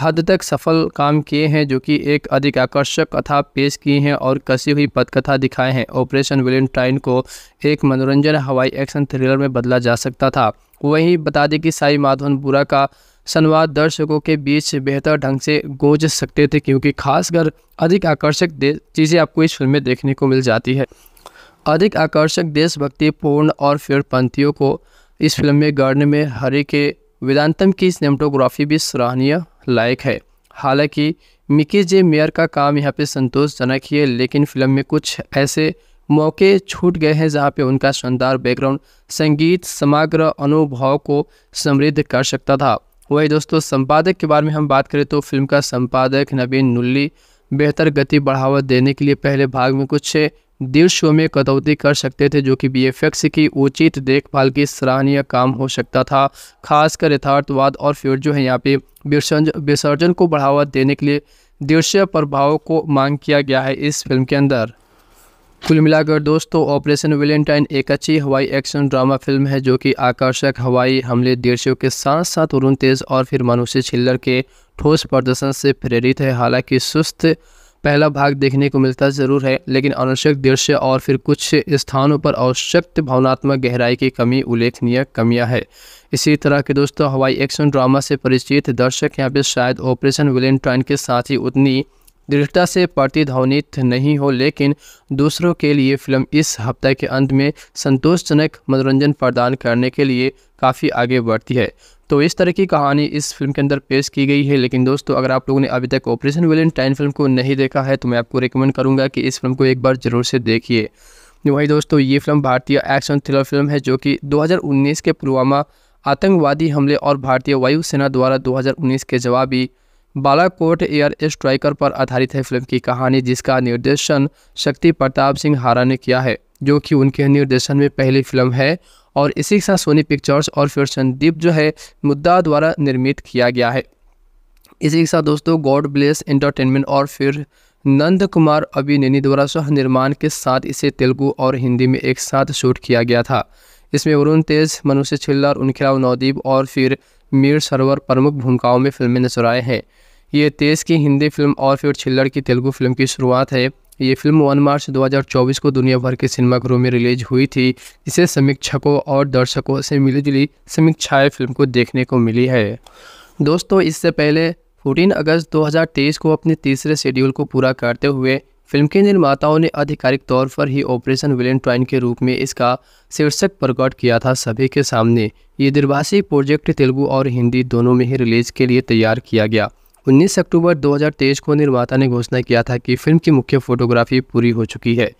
हद तक सफल काम किए हैं जो कि एक अधिक आकर्षक कथा पेश की हैं और कसी हुई पदकथा दिखाए हैं ऑपरेशन वेलेंटाइन को एक मनोरंजन हवाई एक्शन थ्रिलर में बदला जा सकता था वहीं बता दें कि साई माधवन बुरा का संवाद दर्शकों के बीच बेहतर ढंग से गूंज सकते थे क्योंकि खासकर अधिक आकर्षक चीज़ें आपको इस फिल्म में देखने को मिल जाती है अधिक आकर्षक देशभक्ति पूर्ण और फिर पंथियों को इस फिल्म में गाड़ने में हरे के वेदांतम की सिनेमाटोग्राफी भी सराहनीय लायक है हालांकि मिकी जे मेयर का काम यहाँ पे संतोषजनक ही है लेकिन फिल्म में कुछ ऐसे मौके छूट गए हैं जहाँ पे उनका शानदार बैकग्राउंड संगीत समग्र अनुभव को समृद्ध कर सकता था वही दोस्तों संपादक के बारे में हम बात करें तो फिल्म का संपादक नवीन नुल्ली बेहतर गति बढ़ावा देने के लिए पहले भाग में कुछ दृश्यों में कटौती कर सकते थे जो कि बी की उचित देखभाल की सराहनीय काम हो सकता था खासकर यथार्थवाद और फिर जो है यहाँ पे विसर्जन को बढ़ावा देने के लिए दृश्य प्रभाव को मांग किया गया है इस फिल्म के अंदर कुल मिलाकर दोस्तों ऑपरेशन वेलेंटाइन एक अच्छी हवाई एक्शन ड्रामा फिल्म है जो कि आकर्षक हवाई हमले दृश्यों के साथ साथ उरुण तेज और फिर मनुष्य छिल्लर के ठोस प्रदर्शन से प्रेरित है हालांकि सुस्त पहला भाग देखने को मिलता ज़रूर है लेकिन अनावश्यक दृश्य और फिर कुछ स्थानों पर आवश्यक भावनात्मक गहराई की कमी उल्लेखनीय कमियां है इसी तरह के दोस्तों हवाई एक्शन ड्रामा से परिचित दर्शक यहाँ पे शायद ऑपरेशन विलेन ट्राइन के साथ ही उतनी दृढ़ता से प्रतिध्वनित नहीं हो लेकिन दूसरों के लिए फिल्म इस हफ्ते के अंत में संतोषजनक मनोरंजन प्रदान करने के लिए काफ़ी आगे बढ़ती है तो इस तरह की कहानी इस फिल्म के अंदर पेश की गई है लेकिन दोस्तों अगर आप लोगों ने अभी तक ऑपरेशन विलियन टाइन फिल्म को नहीं देखा है तो मैं आपको रिकमेंड करूँगा कि इस फिल्म को एक बार ज़रूर से देखिए वही दोस्तों ये फिल्म भारतीय एक्शन थ्रिलर फिल्म है जो कि 2019 के पुलवामा आतंकवादी हमले और भारतीय वायुसेना द्वारा 2019 के जवाबी बालाकोट एयर स्ट्राइकर पर आधारित है फिल्म की कहानी जिसका निर्देशन शक्ति प्रताप सिंह हारा ने किया है जो कि उनके निर्देशन में पहली फिल्म है और इसी के साथ सोनी पिक्चर्स और फिर संदीप जो है मुद्दा द्वारा निर्मित किया गया है इसी के साथ दोस्तों गॉड ब्लेस एंटरटेनमेंट और फिर नंद कुमार अभिनयनी द्वारा सह निर्माण के साथ इसे तेलुगु और हिंदी में एक साथ शूट किया गया था इसमें वरुण तेज मनुष्य छिल्लर उनखिलाव नवदीप और फिर मीर सरवर प्रमुख भूमिकाओं में फिल्में नजर आए हैं ये तेज़ की हिंदी फिल्म और फिर छिल्लड़ की तेलुगु फिल्म की शुरुआत है ये फिल्म 1 मार्च 2024 को दुनिया भर के सिनेमाघरों में रिलीज हुई थी जिसे समीक्षकों और दर्शकों से मिली जुली समीक्षाएँ फिल्म को देखने को मिली है दोस्तों इससे पहले 14 अगस्त 2023 को अपने तीसरे शेड्यूल को पूरा करते हुए फिल्म के निर्माताओं ने आधिकारिक तौर पर ही ऑपरेशन विलेन ट्वाइन के रूप में इसका शीर्षक प्रकट किया था सभी के सामने ये दिर्भाषी प्रोजेक्ट तेलुगू और हिंदी दोनों में ही रिलीज के लिए तैयार किया गया 19 अक्टूबर 2023 को निर्माता ने घोषणा किया था कि फिल्म की मुख्य फोटोग्राफी पूरी हो चुकी है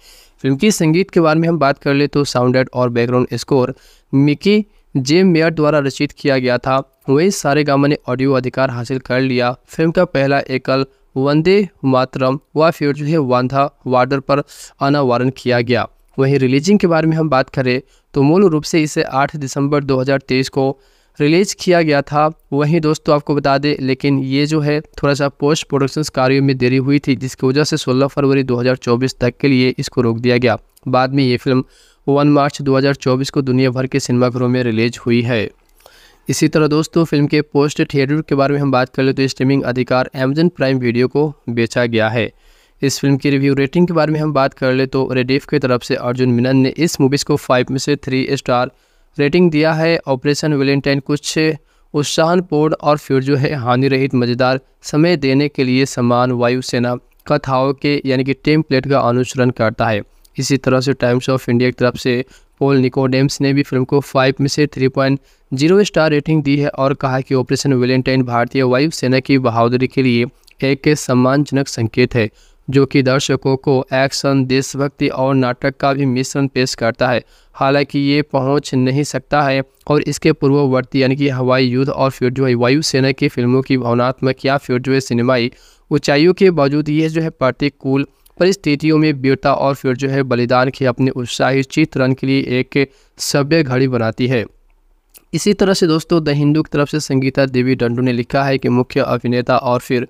फिल्म की संगीत के बारे में हम बात कर ले तो साउंड और बैकग्राउंड स्कोर मिकी जेम मेयर द्वारा रचित किया गया था वही सारे गामा ने ऑडियो अधिकार हासिल कर लिया फिल्म का पहला एकल वंदे मातरम व फिर जो है वांधा वार्डर पर अनावरण किया गया वहीं रिलीजिंग के बारे में हम बात करें तो मूल रूप से इसे 8 दिसंबर 2023 को रिलीज किया गया था वहीं दोस्तों आपको बता दें लेकिन ये जो है थोड़ा सा पोस्ट प्रोडक्शन कार्यों में देरी हुई थी जिसकी वजह से 16 फरवरी 2024 तक के लिए इसको रोक दिया गया बाद में ये फिल्म 1 मार्च 2024 को दुनिया भर के सिनेमाघरों में रिलीज हुई है इसी तरह दोस्तों फिल्म के पोस्ट थिएटर के बारे में हम बात कर ले तो स्ट्रीमिंग अधिकार अमेजन प्राइम वीडियो को बेचा गया है इस फिल्म की रिव्यू रेटिंग के बारे में हम बात कर ले तो रेडिफ की तरफ से अर्जुन मिनन ने इस मूवीज़ को फाइव में से थ्री स्टार रेटिंग दिया है ऑपरेशन वेलेंटाइन कुछ उत्साहनपूर्ण और फिर जो है हानि रहित मज़ेदार समय देने के लिए समान वायुसेना कथाओं के यानी कि टेम्पलेट का अनुसरण करता है इसी तरह से टाइम्स ऑफ इंडिया की तरफ से पोल निकोडेम्स ने भी फिल्म को फाइव में से three point zero star rating दी है और कहा कि ऑपरेशन वेलेंटाइन भारतीय वायुसेना की बहादुरी के लिए एक सम्मानजनक संकेत है जो कि दर्शकों को एक्शन देशभक्ति और नाटक का भी मिश्रण पेश करता है हालांकि ये पहुंच नहीं सकता है और इसके पूर्ववर्ती यानी कि हवाई युद्ध और है वायुसेना की फिल्मों की भावनात्मक या है सिनेमाई ऊंचाइयों के बावजूद ये जो है प्रतिकूल परिस्थितियों में वीरता और फिर जो है बलिदान के अपने उत्साही चित्रण के लिए एक सभ्य घड़ी बनाती है इसी तरह से दोस्तों द हिंदू की तरफ से संगीता देवी डंडू ने लिखा है कि मुख्य अभिनेता और फिर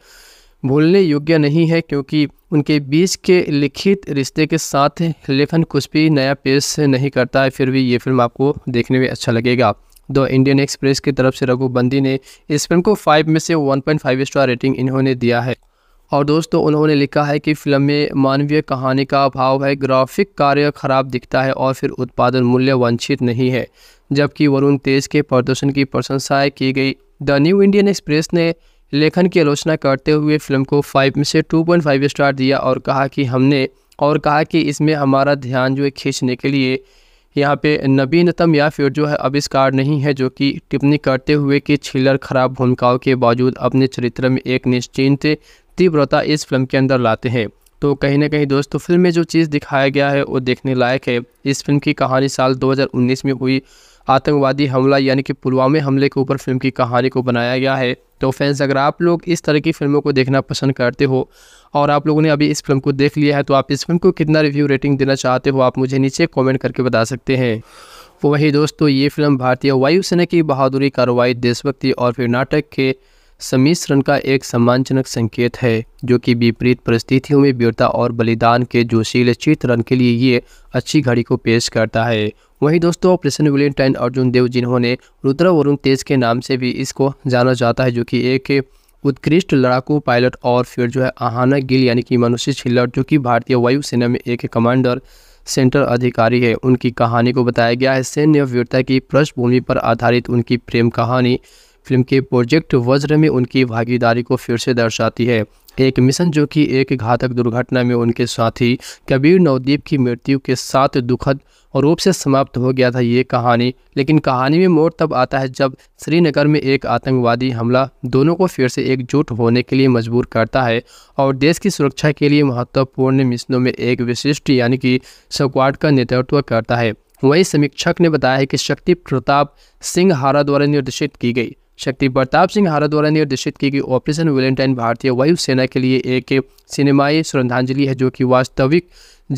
भूलने योग्य नहीं है क्योंकि उनके बीच के लिखित रिश्ते के साथ लेखन कुछ भी नया पेश नहीं करता है फिर भी ये फिल्म आपको देखने में अच्छा लगेगा द इंडियन एक्सप्रेस की तरफ से रघुबंदी ने इस फिल्म को फाइव में से फाइव स्टार रेटिंग इन्होंने दिया है और दोस्तों उन्होंने लिखा है कि फिल्म में मानवीय कहानी का अभाव है ग्राफिक कार्य खराब दिखता है और फिर उत्पादन मूल्य वंचित नहीं है जबकि वरुण तेज के प्रदर्शन की प्रशंसाएं की गई द न्यू इंडियन एक्सप्रेस ने लेखन की आलोचना करते हुए फिल्म को फाइव में से टू पॉइंट फाइव स्टार दिया और कहा कि हमने और कहा कि इसमें हमारा ध्यान जो है खींचने के लिए यहाँ पे नवीनतम या फिर जो है आविष्कार नहीं है जो कि टिप्पणी करते हुए कि छिलर खराब भूमिकाओं के बावजूद अपने चरित्र में एक निश्चिंत तीव्रता इस फिल्म के अंदर लाते हैं तो कहीं ना कहीं दोस्तों फिल्म में जो चीज़ दिखाया गया है वो देखने लायक है इस फिल्म की कहानी साल 2019 में हुई आतंकवादी हमला यानी कि पुलवामा हमले के ऊपर फिल्म की कहानी को बनाया गया है तो फैंस अगर आप लोग इस तरह की फिल्मों को देखना पसंद करते हो और आप लोगों ने अभी इस फिल्म को देख लिया है तो आप इस फिल्म को कितना रिव्यू रेटिंग देना चाहते हो आप मुझे नीचे कॉमेंट करके बता सकते हैं तो वही दोस्तों ये फिल्म भारतीय वायुसेना की बहादुरी कार्रवाई देशभक्ति और फिर नाटक के सम्मिश्रण का एक सम्मानजनक संकेत है जो कि विपरीत परिस्थितियों में वीरता और बलिदान के जोशीले चित्रण के लिए ये अच्छी घड़ी को पेश करता है वहीं दोस्तों ऑपरेशन विलियंटाइन अर्जुन देव जिन्होंने रुद्र वरुण तेज के नाम से भी इसको जाना जाता है जो कि एक उत्कृष्ट लड़ाकू पायलट और फिर जो है आहाना गिल यानी कि मनुष्य छिल्लर जो कि भारतीय वायुसेना में एक कमांडर सेंटर अधिकारी है उनकी कहानी को बताया गया है सैन्य वीरता की पृष्ठभूमि पर आधारित उनकी प्रेम कहानी फिल्म के प्रोजेक्ट वज्र में उनकी भागीदारी को फिर से दर्शाती है एक मिशन जो कि एक घातक दुर्घटना में उनके साथी कबीर नवदीप की मृत्यु के साथ दुखद रूप से समाप्त हो गया था ये कहानी लेकिन कहानी में मोड़ तब आता है जब श्रीनगर में एक आतंकवादी हमला दोनों को फिर से एकजुट होने के लिए मजबूर करता है और देश की सुरक्षा के लिए महत्वपूर्ण मिशनों में एक विशिष्ट यानी कि स्क्वाड का नेतृत्व करता है वही समीक्षक ने बताया है कि शक्ति प्रताप सिंह हारा द्वारा निर्देशित की गई शक्ति प्रताप सिंह हारा द्वारा निर्देशित की गई ऑपरेशन वेलेंटाइन भारतीय वायुसेना के लिए एक सिनेमाई श्रद्धांजलि है जो कि वास्तविक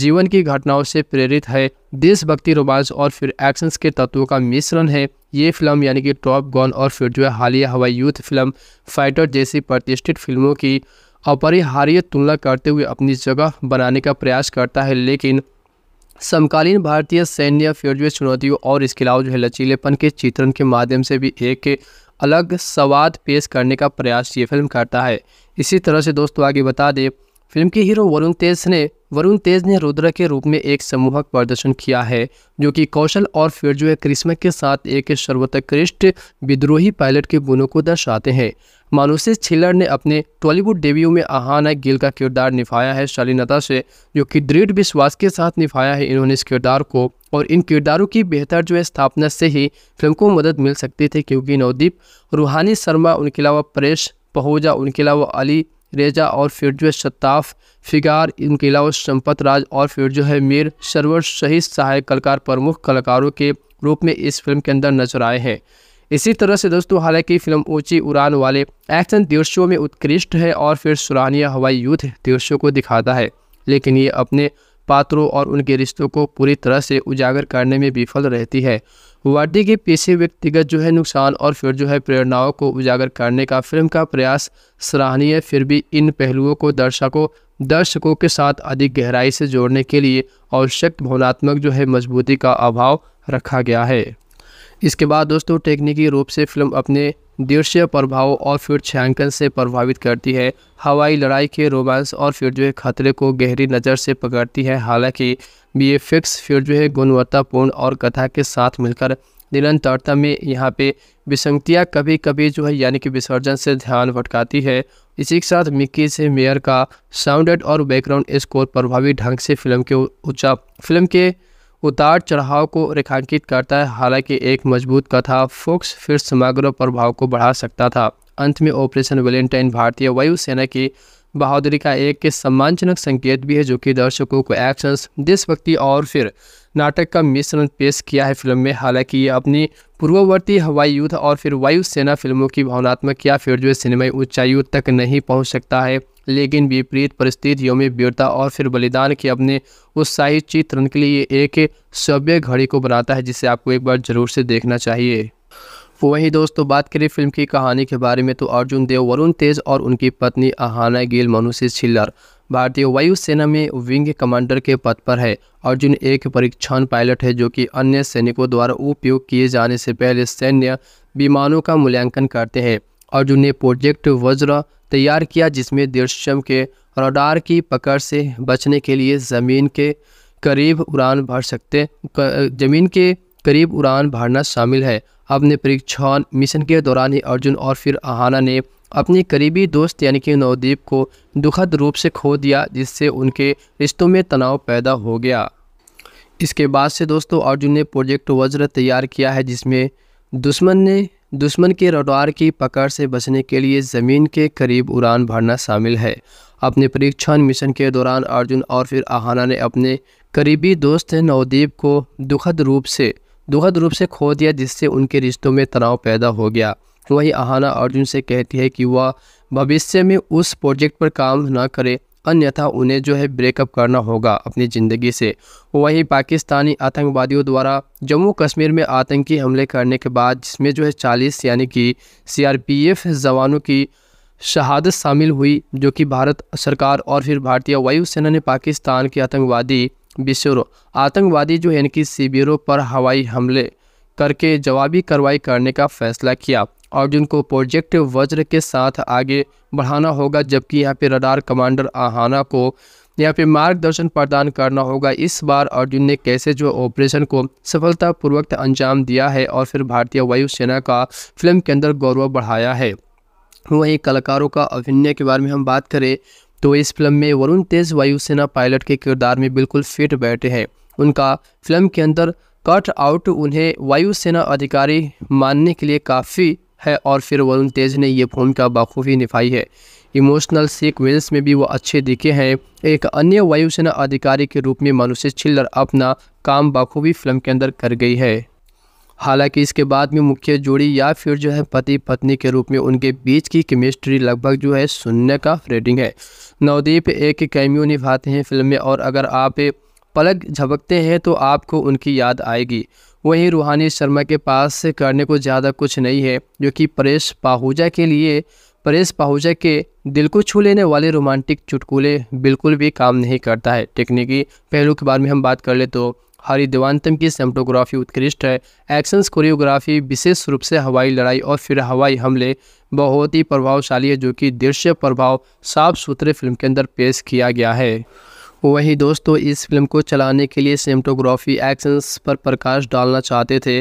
जीवन की घटनाओं से प्रेरित है देशभक्ति रोमांस और फिर एक्शंस के तत्वों का मिश्रण है ये फिल्म यानी कि टॉप गॉन और फिर जो है हालिया हवाई यूथ फिल्म फाइटर जैसी प्रतिष्ठित फिल्मों की अपरिहार्य तुलना करते हुए अपनी जगह बनाने का प्रयास करता है लेकिन समकालीन भारतीय सैन्य फिर जो चुनौतियों और इसके अलावा जो है लचीलेपन के चित्रण के माध्यम से भी एक अलग स्वाद पेश करने का प्रयास ये फिल्म करता है इसी तरह से दोस्तों आगे बता दें फिल्म के हीरो वरुण तेज ने वरुण तेज ने रुद्र के रूप में एक समूहक प्रदर्शन किया है जो कि कौशल और फिर जो है के साथ एक सर्वोत्कृष्ट विद्रोही पायलट के गुणों को दर्शाते हैं मानुषी छिल्लर ने अपने टॉलीवुड डेब्यू में आहाना गिल का किरदार निभाया है शालीनता से जो कि दृढ़ विश्वास के साथ निभाया है इन्होंने इस किरदार को और इन किरदारों की बेहतर जो है स्थापना से ही फिल्म को मदद मिल सकती थी क्योंकि नवदीप रूहानी शर्मा उनके अलावा परेश पहुजा उनके अलावा अली रेजा और फिर जो है शताफ फिगार इनके अलावा संपत राज और फिर जो है मीर सरवर सहित सहायक कलाकार प्रमुख कलाकारों के रूप में इस फिल्म के अंदर नजर आए हैं इसी तरह से दोस्तों हालांकि फिल्म ऊंची उड़ान वाले एक्शन दृश्यों में उत्कृष्ट है और फिर सुरानिया हवाई युद्ध दृश्यों को दिखाता है लेकिन ये अपने पात्रों और उनके रिश्तों को पूरी तरह से उजागर करने में विफल रहती है वाटी के पेशे व्यक्तिगत जो है नुकसान और फिर जो है प्रेरणाओं को उजागर करने का फिल्म का प्रयास सराहनीय फिर भी इन पहलुओं को दर्शकों दर्शकों के साथ अधिक गहराई से जोड़ने के लिए आवश्यक भावनात्मक जो है मजबूती का अभाव रखा गया है इसके बाद दोस्तों टेक्निकी रूप से फिल्म अपने दृश्य प्रभाव और फिर छायांकन से प्रभावित करती है हवाई लड़ाई के रोमांस और फिर जो है खतरे को गहरी नज़र से पकड़ती है हालांकि बी फिर जो है गुणवत्तापूर्ण और कथा के साथ मिलकर निरंतरता में यहाँ पे विसंगतियाँ कभी कभी जो है यानी कि विसर्जन से ध्यान भटकाती है इसी के साथ मिक्की से मेयर का साउंडेड और बैकग्राउंड स्कोर प्रभावी ढंग से फिल्म के ऊंचा फिल्म के उतार चढ़ाव को रेखांकित करता है हालांकि एक मजबूत कथा फोक्स फिर समग्र प्रभाव को बढ़ा सकता था अंत में ऑपरेशन वेलेंटाइन भारतीय वायुसेना की बहादुरी का एक सम्मानजनक संकेत भी है जो कि दर्शकों को एक्शन देशभक्ति और फिर नाटक का मिश्रण पेश किया है फिल्म में हालांकि ये अपनी पूर्ववर्ती हवाई युद्ध और फिर वायुसेना फिल्मों की भावनात्मक या फिर जो सिनेमाई ऊंचाई तक नहीं पहुंच सकता है लेकिन विपरीत परिस्थितियों में वीरता और फिर बलिदान के अपने उत्साहित चित्रण के लिए एक सभ्य घड़ी को बनाता है जिसे आपको एक बार ज़रूर से देखना चाहिए वहीं दोस्तों बात करें फिल्म की कहानी के बारे में तो अर्जुन देव वरुण तेज और उनकी पत्नी अहाना गिल मनुष्य छिल्लर भारतीय वायुसेना में विंग कमांडर के पद पर है अर्जुन एक परीक्षण पायलट है जो कि अन्य सैनिकों द्वारा उपयोग किए जाने से पहले सैन्य विमानों का मूल्यांकन करते हैं अर्जुन ने प्रोजेक्ट वज्र तैयार किया जिसमें दृश्यम के रडार की पकड़ से बचने के लिए ज़मीन के करीब उड़ान भर सकते ज़मीन के करीब उड़ान भरना शामिल है अपने परीक्षण मिशन के दौरान ही अर्जुन और फिर आहाना ने अपने करीबी दोस्त यानी कि नवदीप को दुखद रूप से खो दिया जिससे उनके रिश्तों में तनाव पैदा हो गया इसके बाद से दोस्तों अर्जुन ने प्रोजेक्ट वज्र तैयार किया है जिसमें दुश्मन ने दुश्मन के रडार की पकड़ से बचने के लिए ज़मीन के करीब उड़ान भरना शामिल है अपने परीक्षण मिशन के दौरान अर्जुन और फिर आहाना ने अपने करीबी दोस्त नवदीप को दुखद रूप से दुखद रूप से खो दिया जिससे उनके रिश्तों में तनाव पैदा हो गया वहीं आहाना अर्जुन से कहती है कि वह भविष्य में उस प्रोजेक्ट पर काम न करे अन्यथा उन्हें जो है ब्रेकअप करना होगा अपनी ज़िंदगी से वहीं पाकिस्तानी आतंकवादियों द्वारा जम्मू कश्मीर में आतंकी हमले करने के बाद जिसमें जो है चालीस यानी कि सीआरपीएफ जवानों की शहादत शामिल हुई जो कि भारत सरकार और फिर भारतीय वायुसेना ने पाकिस्तान के आतंकवादी बिशोर आतंकवादी जो है इनकी शिविरों पर हवाई हमले करके जवाबी कार्रवाई करने का फैसला किया और जिनको प्रोजेक्ट वज्र के साथ आगे बढ़ाना होगा जबकि यहाँ पे रडार कमांडर आहाना को यहाँ पे मार्गदर्शन प्रदान करना होगा इस बार अर्जुन ने कैसे जो ऑपरेशन को सफलतापूर्वक अंजाम दिया है और फिर भारतीय वायुसेना का फिल्म के अंदर गौरव बढ़ाया है वहीं कलाकारों का अभिनय के बारे में हम बात करें तो इस फिल्म में वरुण तेज वायुसेना पायलट के किरदार में बिल्कुल फिट बैठे हैं उनका फिल्म के अंदर कट आउट उन्हें वायुसेना अधिकारी मानने के लिए काफ़ी है और फिर वरुण तेज ने ये भूमिका बाखूबी निभाई है इमोशनल सीक्वेंस में भी वो अच्छे दिखे हैं एक अन्य वायुसेना अधिकारी के रूप में मनुष्य छिल्लर अपना काम बखूबी फिल्म के अंदर कर गई है हालांकि इसके बाद में मुख्य जोड़ी या फिर जो है पति पत्नी के रूप में उनके बीच की केमिस्ट्री लगभग जो है शून्य का रेडिंग है नवदीप एक कैमियो निभाते हैं फिल्म में और अगर आप पलक झपकते हैं तो आपको उनकी याद आएगी वहीं रूहानी शर्मा के पास करने को ज़्यादा कुछ नहीं है जो कि परेश पाहूजा के लिए परेश पाहूजा के दिल को छू लेने वाले रोमांटिक चुटकुले बिल्कुल भी काम नहीं करता है टेक्निकी पहलू के बारे में हम बात कर ले तो हरि देवान्तम की सेमटोग्राफी उत्कृष्ट है एक्शंस कोरियोग्राफी विशेष रूप से हवाई लड़ाई और फिर हवाई हमले बहुत ही प्रभावशाली है जो कि दृश्य प्रभाव साफ सुथरे फिल्म के अंदर पेश किया गया है वहीं दोस्तों इस फिल्म को चलाने के लिए सिनेमाटोग्राफी एक्शंस पर प्रकाश डालना चाहते थे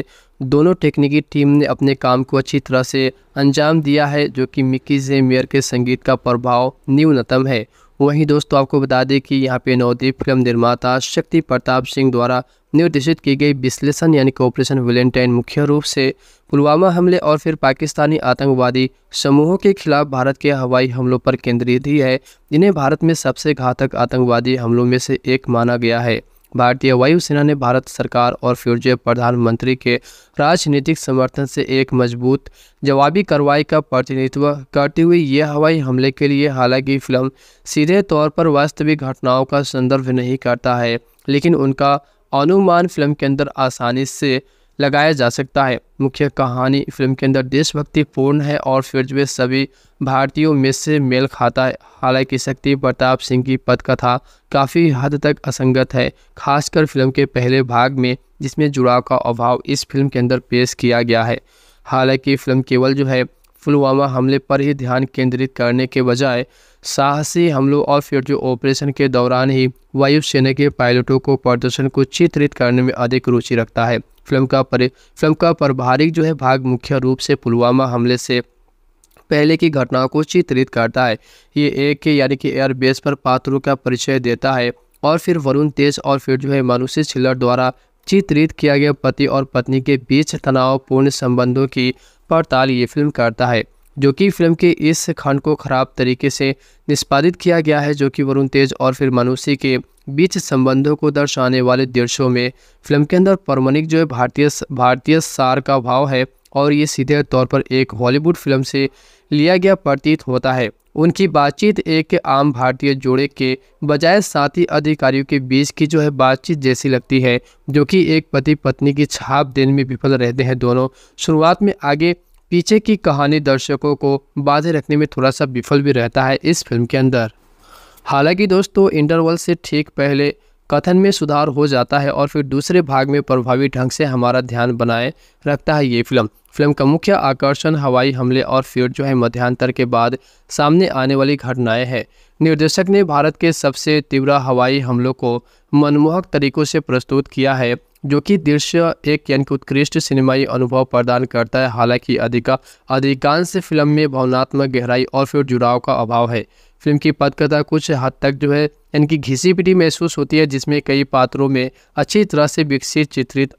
दोनों टेक्निकी टीम ने अपने काम को अच्छी तरह से अंजाम दिया है जो कि मिकी जेमियर के संगीत का प्रभाव न्यूनतम है वहीं दोस्तों आपको बता दें कि यहाँ पे नवदीप फिल्म निर्माता शक्ति प्रताप सिंह द्वारा निर्देशित की गई विश्लेषण यानी कि ऑपरेशन वेलेंटाइन मुख्य रूप से पुलवामा हमले और फिर पाकिस्तानी आतंकवादी समूहों के खिलाफ भारत के हवाई हमलों पर केंद्रित ही है जिन्हें भारत में सबसे घातक आतंकवादी हमलों में से एक माना गया है भारतीय वायुसेना ने भारत सरकार और फ्यूजे प्रधानमंत्री के राजनीतिक समर्थन से एक मजबूत जवाबी कार्रवाई का प्रतिनिधित्व करते हुए यह हवाई हमले के लिए हालांकि फिल्म सीधे तौर पर वास्तविक घटनाओं का संदर्भ नहीं करता है लेकिन उनका अनुमान फिल्म के अंदर आसानी से लगाया जा सकता है मुख्य कहानी फिल्म के अंदर देशभक्ति पूर्ण है और फिर वे सभी भारतीयों में से मेल खाता है हालांकि शक्ति प्रताप सिंह की पदकथा काफ़ी हद तक असंगत है खासकर फिल्म के पहले भाग में जिसमें जुड़ाव का अभाव इस फिल्म के अंदर पेश किया गया है हालांकि फिल्म केवल जो है पुलवामा हमले पर ही ध्यान केंद्रित करने के बजाय साहसी हमलों और फिर जो ऑपरेशन के दौरान ही वायुसेना के पायलटों को प्रदर्शन को चित्रित करने में अधिक रुचि रखता है फिल्म का पर फिल्म का प्रभारिक जो है भाग मुख्य रूप से पुलवामा हमले से पहले की घटनाओं को चित्रित करता है ये एक के यानी कि एयरबेस पर पात्रों का परिचय देता है और फिर वरुण तेज और फिर जो है मानुषी छिल्लर द्वारा चित्रित किया गया पति और पत्नी के बीच तनावपूर्ण संबंधों की पर ताल ये फिल्म करता है जो कि फिल्म के इस खंड को खराब तरीके से निष्पादित किया गया है जो कि वरुण तेज और फिर मनुषी के बीच संबंधों को दर्शाने वाले दृश्यों में फिल्म के अंदर परमणिक जो है भारतीय भारतीय सार का भाव है और ये सीधे तौर पर एक हॉलीवुड फिल्म से लिया गया प्रतीत होता है उनकी बातचीत एक आम भारतीय जोड़े के बजाय साथी अधिकारियों के बीच की जो है बातचीत जैसी लगती है जो कि एक पति पत्नी की छाप देने में विफल रहते हैं दोनों शुरुआत में आगे पीछे की कहानी दर्शकों को बाधे रखने में थोड़ा सा विफल भी रहता है इस फिल्म के अंदर हालांकि दोस्तों इंटरवल से ठीक पहले कथन में सुधार हो जाता है और फिर दूसरे भाग में प्रभावी ढंग से हमारा ध्यान बनाए रखता है ये फिल्म फिल्म का मुख्य आकर्षण हवाई हमले और फिर जो है मध्यांतर के बाद सामने आने वाली घटनाएं हैं निर्देशक ने भारत के सबसे तीव्र हवाई हमलों को मनमोहक तरीकों से प्रस्तुत किया है जो कि दृश्य एक यानी कि उत्कृष्ट सिनेमाई अनुभव प्रदान करता है हालांकि अधिका अधिकांश फिल्म में भावनात्मक गहराई और फिर जुड़ाव का अभाव है फिल्म की पदकथा कुछ हद तक जो है इनकी घिसी पिटी महसूस होती है जिसमें कई पात्रों में अच्छी तरह से विकसित चित्रित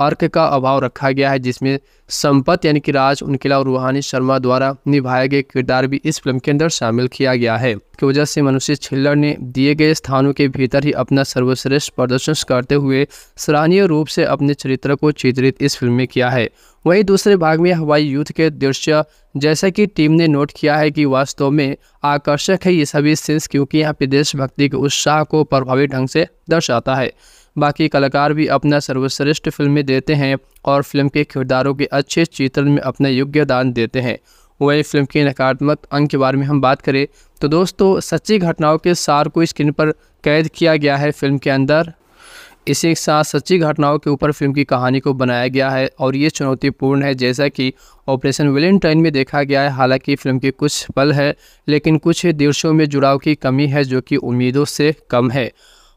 अर्क का अभाव रखा गया है जिसमें संपत यानी कि राज उनकिला और रूहानी शर्मा द्वारा निभाए गए किरदार भी इस फिल्म के अंदर शामिल किया गया है की वजह से मनुष्य छिल्लर ने दिए गए स्थानों के भीतर ही अपना सर्वश्रेष्ठ प्रदर्शन करते हुए सराहनीय रूप से अपने चरित्र को चित्रित इस फिल्म में किया है वहीं दूसरे भाग में हवाई युद्ध के दृश्य जैसा कि टीम ने नोट किया है कि वास्तव में आकर्षक है ये सभी सीन्स क्योंकि यहाँ पे देशभक्ति के उत्साह को प्रभावी ढंग से दर्शाता है बाकी कलाकार भी अपना सर्वश्रेष्ठ फिल्में देते हैं और फिल्म के किरदारों के अच्छे चित्रण में अपना योग्य दान देते हैं वही फिल्म के नकारात्मक अंग के बारे में हम बात करें तो दोस्तों सच्ची घटनाओं के सार को स्क्रीन पर कैद किया गया है फिल्म के अंदर इसी के साथ सच्ची घटनाओं के ऊपर फिल्म की कहानी को बनाया गया है और ये चुनौतीपूर्ण है जैसा कि ऑपरेशन विलियन ट्रेन में देखा गया है हालांकि फ़िल्म के कुछ पल है लेकिन कुछ दृश्यों में जुड़ाव की कमी है जो कि उम्मीदों से कम है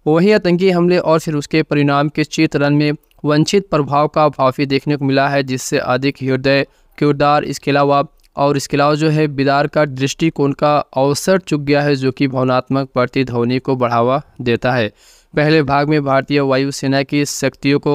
वहीं आतंकी हमले और फिर उसके परिणाम के चित्रण में वंचित प्रभाव का भाफी देखने को मिला है जिससे अधिक हृदय किरदार इसके अलावा और इसके अलावा जो है बिदार का दृष्टिकोण का अवसर चुक गया है जो कि भावनात्मक प्रतिध्वनि को बढ़ावा देता है पहले भाग में भारतीय वायुसेना की शक्तियों को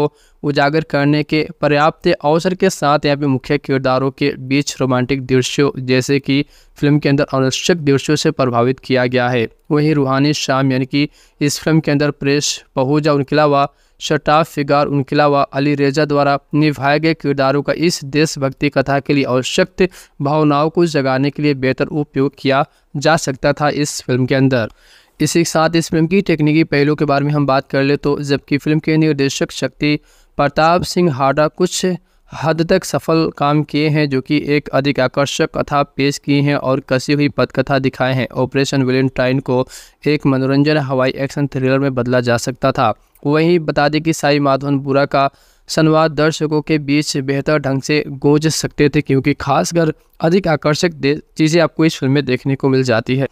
उजागर करने के पर्याप्त अवसर के साथ यहाँ पे मुख्य किरदारों के बीच रोमांटिक दृश्यों जैसे कि फिल्म के अंदर अनावश्यक दृश्यों से प्रभावित किया गया है वहीं रूहानी शाम यानी कि इस फिल्म के अंदर प्रेस पहुजा उनके अलावा शटाफ फिगार उनके अलावा अली रेजा द्वारा निभाए गए किरदारों का इस देशभक्ति कथा के लिए आवश्यक भावनाओं को जगाने के लिए बेहतर उपयोग किया जा सकता था इस फिल्म के अंदर इसी के साथ इस फिल्म की तकनीकी पहलू के बारे में हम बात कर ले तो जबकि फिल्म के निर्देशक शक्ति प्रताप सिंह हाडा कुछ हद तक सफल काम किए हैं जो कि एक अधिक आकर्षक कथा पेश की हैं और कसी हुई पदकथा दिखाए हैं ऑपरेशन वेलेंटाइन को एक मनोरंजन हवाई एक्शन थ्रिलर में बदला जा सकता था वहीं बता दें कि साई माधवन बुरा का संवाद दर्शकों के बीच बेहतर ढंग से गोज सकते थे क्योंकि खासकर अधिक आकर्षक चीज़ें आपको इस फिल्म में देखने को मिल जाती है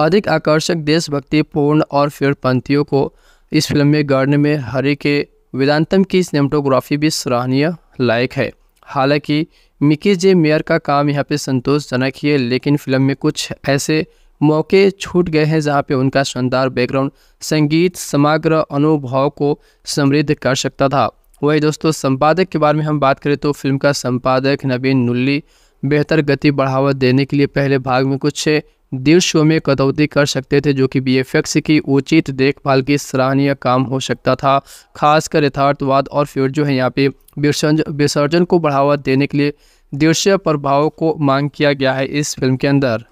अधिक आकर्षक देशभक्ति पूर्ण और फिर पंथियों को इस फिल्म में गढ़ने में हरे के वेदांतम की सिनेमाटोग्राफी भी सराहनीय लायक है हालांकि मिकी जे मेयर का काम यहाँ पे संतोषजनक ही है लेकिन फिल्म में कुछ ऐसे मौके छूट गए हैं जहाँ पे उनका शानदार बैकग्राउंड संगीत समग्र अनुभव को समृद्ध कर सकता था वही दोस्तों संपादक के बारे में हम बात करें तो फिल्म का संपादक नवीन नुल्ली बेहतर गति बढ़ावा देने के लिए पहले भाग में कुछ दृश्य में कटौती कर सकते थे जो कि बीएफएक्स की उचित देखभाल की सराहनीय काम हो सकता था खासकर यथार्थवाद और फिर जो है यहाँ पे विसर्जन को बढ़ावा देने के लिए दृश्य प्रभाव को मांग किया गया है इस फिल्म के अंदर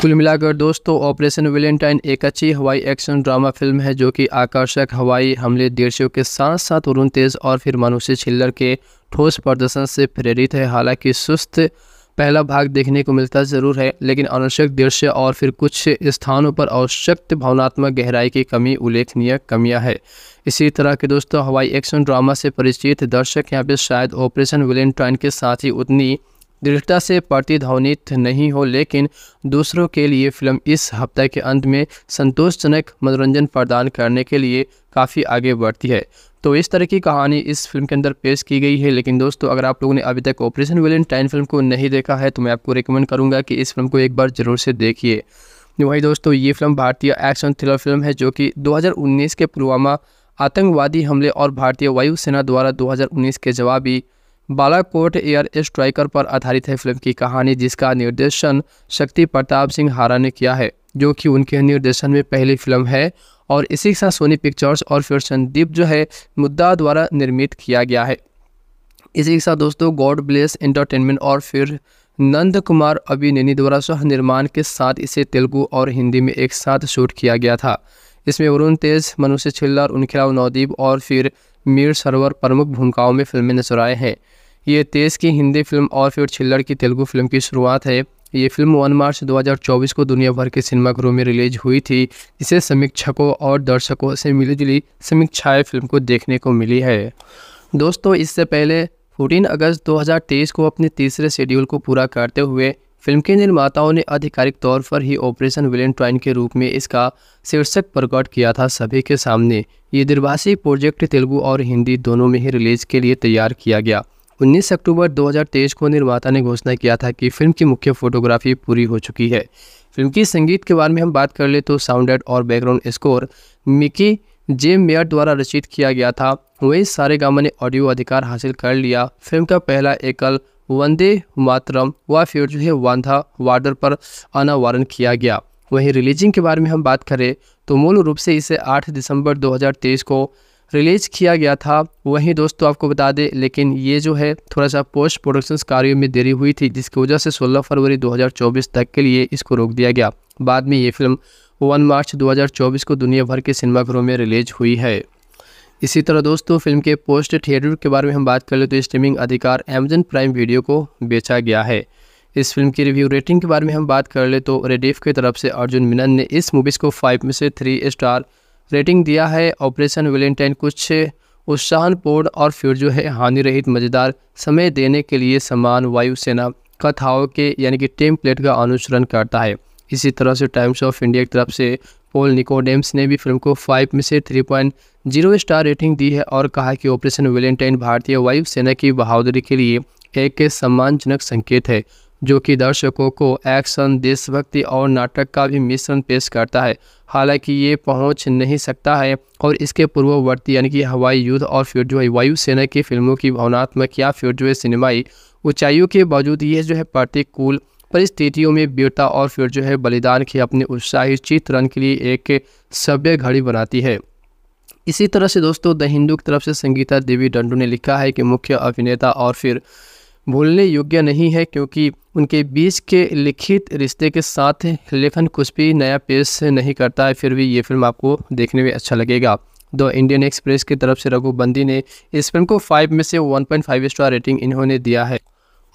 कुल मिलाकर दोस्तों ऑपरेशन वेलेंटाइन एक अच्छी हवाई एक्शन ड्रामा फिल्म है जो कि आकर्षक हवाई हमले दृश्यों के साथ साथ उरुण तेज और फिर मनुष्य छिल्लर के ठोस प्रदर्शन से प्रेरित है हालांकि सुस्त पहला भाग देखने को मिलता ज़रूर है लेकिन अनावश्यक दृश्य और फिर कुछ स्थानों पर आवश्यक भावनात्मक गहराई की कमी उल्लेखनीय कमियां है इसी तरह के दोस्तों हवाई एक्शन ड्रामा से परिचित दर्शक यहाँ पे शायद ऑपरेशन वेलेंटाइन के साथ ही उतनी दृढ़ता से प्रतिध्वनित तो नहीं हो लेकिन दूसरों के लिए फिल्म इस हफ्ते के अंत में संतोषजनक मनोरंजन प्रदान करने के लिए काफ़ी आगे बढ़ती है तो इस तरह की कहानी इस फिल्म के अंदर पेश की गई है लेकिन दोस्तों अगर आप लोगों ने अभी तक ऑपरेशन टाइन फिल्म को नहीं देखा है तो मैं आपको रिकमेंड करूँगा कि इस फिल्म को एक बार ज़रूर से देखिए वही दोस्तों ये फिल्म भारतीय एक्शन थ्रिलर फिल्म है जो कि दो के पुलवामा आतंकवादी हमले और भारतीय वायुसेना द्वारा दो के जवाबी बालाकोट एयर स्ट्राइकर पर आधारित है फिल्म की कहानी जिसका निर्देशन शक्ति प्रताप सिंह हारा ने किया है जो कि उनके निर्देशन में पहली फिल्म है और इसी के साथ सोनी पिक्चर्स और फिर संदीप जो है मुद्दा द्वारा निर्मित किया गया है इसी के साथ दोस्तों गॉड ब्लेस एंटरटेनमेंट और फिर नंद कुमार अभिनेनी द्वारा सह निर्माण के साथ इसे तेलुगु और हिंदी में एक साथ शूट किया गया था इसमें वरुण तेज मनुष्य छिल्लर उनखिलाव नवदीप और फिर मीर सरवर प्रमुख भूमिकाओं में फिल्में नजर आए हैं ये तेज़ की हिंदी फिल्म और फिर छिल्लड़ की तेलुगु फिल्म की शुरुआत है ये फिल्म 1 मार्च 2024 को दुनिया भर के सिनेमाघरों में रिलीज हुई थी जिसे समीक्षकों और दर्शकों से मिली जुली समीक्षाएँ फिल्म को देखने को मिली है दोस्तों इससे पहले 14 अगस्त 2023 को अपने तीसरे शेड्यूल को पूरा करते हुए फिल्म के निर्माताओं ने आधिकारिक तौर पर ही ऑपरेशन विलेन ट्वाइन के रूप में इसका शीर्षक प्रकट किया था सभी के सामने ये दिर्भाषी प्रोजेक्ट तेलुगु और हिंदी दोनों में ही रिलीज के लिए तैयार किया गया 19 अक्टूबर 2023 को निर्माता ने घोषणा किया था कि फिल्म की मुख्य फोटोग्राफी पूरी हो चुकी है फिल्म की संगीत के बारे में हम बात कर ले तो साउंडेड और बैकग्राउंड स्कोर मिकी जेम मेयर द्वारा रचित किया गया था वही सारे गामा ने ऑडियो अधिकार हासिल कर लिया फिल्म का पहला एकल वंदे मातरम व फिर जो है वांधा वार्डर पर अनावरण किया गया वहीं रिलीजिंग के बारे में हम बात करें तो मूल रूप से इसे 8 दिसंबर 2023 को रिलीज किया गया था वहीं दोस्तों आपको बता दें लेकिन ये जो है थोड़ा सा पोस्ट प्रोडक्शन कार्यों में देरी हुई थी जिसकी वजह से 16 फरवरी 2024 तक के लिए इसको रोक दिया गया बाद में ये फिल्म 1 मार्च 2024 को दुनिया भर के सिनेमाघरों में रिलीज हुई है इसी तरह दोस्तों फिल्म के पोस्ट थिएटर के बारे में हम बात कर ले तो स्ट्रीमिंग अधिकार अमेजन प्राइम वीडियो को बेचा गया है इस फिल्म की रिव्यू रेटिंग के बारे में हम बात कर ले तो रेडिफ की तरफ से अर्जुन मिनन ने इस मूवीज़ को फाइव में से थ्री स्टार रेटिंग दिया है ऑपरेशन वेलेंटाइन कुछ उत्साहनपूर्ण और फिर जो है हानि रहित मज़ेदार समय देने के लिए समान वायुसेना कथाओं के यानी कि टेम प्लेट का अनुसरण करता है इसी तरह से टाइम्स ऑफ इंडिया की तरफ से पोल निकोडेम्स ने भी फिल्म को फाइव में से three point zero star rating दी है और कहा कि ऑपरेशन वेलेंटाइन भारतीय वायुसेना की बहादुरी के लिए एक सम्मानजनक संकेत है जो कि दर्शकों को एक्शन देशभक्ति और नाटक का भी मिश्रण पेश करता है हालांकि ये पहुंच नहीं सकता है और इसके पूर्ववर्ती यानी कि हवाई युद्ध और फिरजोई वायुसेना की फिल्मों की भावनात्मक या फिरजोई सिनेमाई ऊंचाइयों के बावजूद ये जो है प्रतिकूल परिस्थितियों में वीरता और फिर जो है बलिदान के अपने उत्साही चित्रण के लिए एक सभ्य घड़ी बनाती है इसी तरह से दोस्तों द हिंदू की तरफ से संगीता देवी डंडू ने लिखा है कि मुख्य अभिनेता और फिर भूलने योग्य नहीं है क्योंकि उनके बीच के लिखित रिश्ते के साथ लेखन कुछ भी नया पेश नहीं करता है फिर भी ये फिल्म आपको देखने में अच्छा लगेगा द इंडियन एक्सप्रेस की तरफ से रघुबंदी ने इस फिल्म को फाइव में से one point five star rating इन्होंने दिया है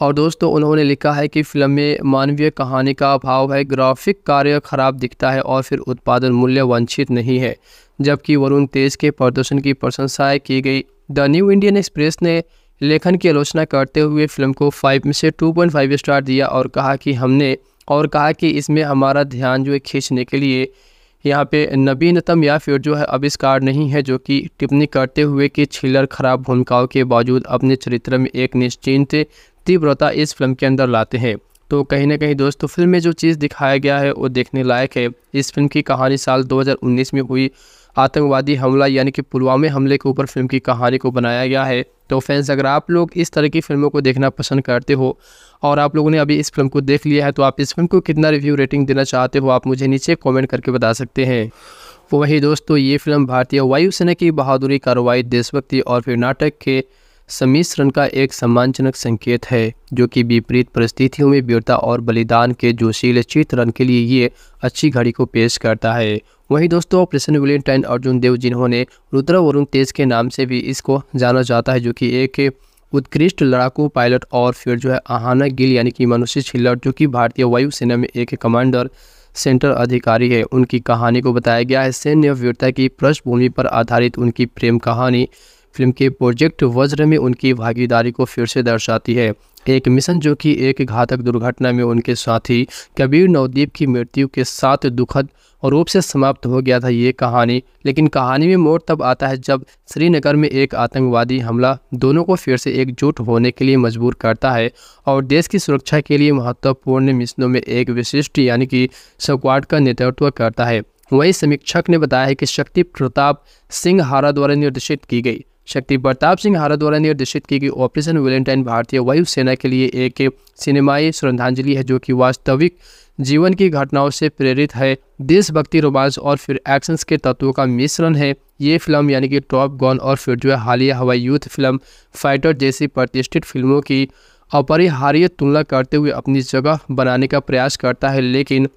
और दोस्तों उन्होंने लिखा है कि फिल्म में मानवीय कहानी का अभाव है ग्राफिक कार्य खराब दिखता है और फिर उत्पादन मूल्य वंचित नहीं है जबकि वरुण तेज के प्रदर्शन की प्रशंसाएं की गई द न्यू इंडियन एक्सप्रेस ने लेखन की आलोचना करते हुए फिल्म को फाइव में से फाइव स्टार दिया और कहा कि हमने और कहा कि इसमें हमारा ध्यान जो है खींचने के लिए यहाँ पे नवीनतम या फिर जो है आविष्कार नहीं है जो कि टिप्पणी करते हुए कि छिलर खराब भूमिकाओं के बावजूद अपने चरित्र में एक निश्चिंत तीव्रता इस फिल्म के अंदर लाते हैं तो कहीं ना कहीं दोस्तों फिल्म में जो चीज़ दिखाया गया है वो देखने लायक है इस फिल्म की कहानी साल 2019 में हुई आतंकवादी हमला यानी कि पुलवामा हमले के ऊपर फिल्म की कहानी को बनाया गया है तो फैंस अगर आप लोग इस तरह की फिल्मों को देखना पसंद करते हो और आप लोगों ने अभी इस फिल्म को देख लिया है तो आप इस फिल्म को कितना रिव्यू रेटिंग देना चाहते हो आप मुझे नीचे कॉमेंट करके बता सकते हैं तो वही दोस्तों ये फिल्म भारतीय वायुसेना की बहादुरी कार्रवाई देशभक्ति और फिर नाटक के सम्मिश्रण का एक सम्मानजनक संकेत है जो कि विपरीत परिस्थितियों में वीरता और बलिदान के जोशीले चित्रण के लिए ये अच्छी घड़ी को पेश करता है वहीं दोस्तों ऑपरेशन विलियंटाइन अर्जुन देव जिन्होंने रुद्र वरुण तेज के नाम से भी इसको जाना जाता है जो कि एक उत्कृष्ट लड़ाकू पायलट और फिर जो है आहाना गिल यानी कि मनुष्य छिल्लर जो कि भारतीय वायुसेना में एक कमांडर सेंटर अधिकारी है उनकी कहानी को बताया गया है सैन्य वीरता की पृष्ठभूमि पर आधारित उनकी प्रेम कहानी फिल्म के प्रोजेक्ट वज्र में उनकी भागीदारी को फिर से दर्शाती है एक मिशन जो कि एक घातक दुर्घटना में उनके साथी कबीर नवदीप की मृत्यु के साथ दुखद रूप से समाप्त हो गया था ये कहानी लेकिन कहानी में मोड़ तब आता है जब श्रीनगर में एक आतंकवादी हमला दोनों को फिर से एकजुट होने के लिए मजबूर करता है और देश की सुरक्षा के लिए महत्वपूर्ण मिशनों में एक विशिष्ट यानी कि स्क्वाड का नेतृत्व करता है वही समीक्षक ने बताया है कि शक्ति प्रताप सिंह हारा द्वारा निर्देशित की गई शक्ति प्रताप सिंह हारा द्वारा निर्देशित की गई ऑपरेशन वेलेंटाइन भारतीय वायुसेना के लिए एक सिनेमाई श्रद्धांजलि है जो कि वास्तविक जीवन की घटनाओं से प्रेरित है देशभक्ति रोमांस और फिर एक्शंस के तत्वों का मिश्रण है ये फिल्म यानी कि टॉप गॉन और फिर जो है हालिया हवाई यूथ फिल्म फाइटर जैसी प्रतिष्ठित फिल्मों की अपरिहार्य तुलना करते हुए अपनी जगह बनाने का प्रयास करता है लेकिन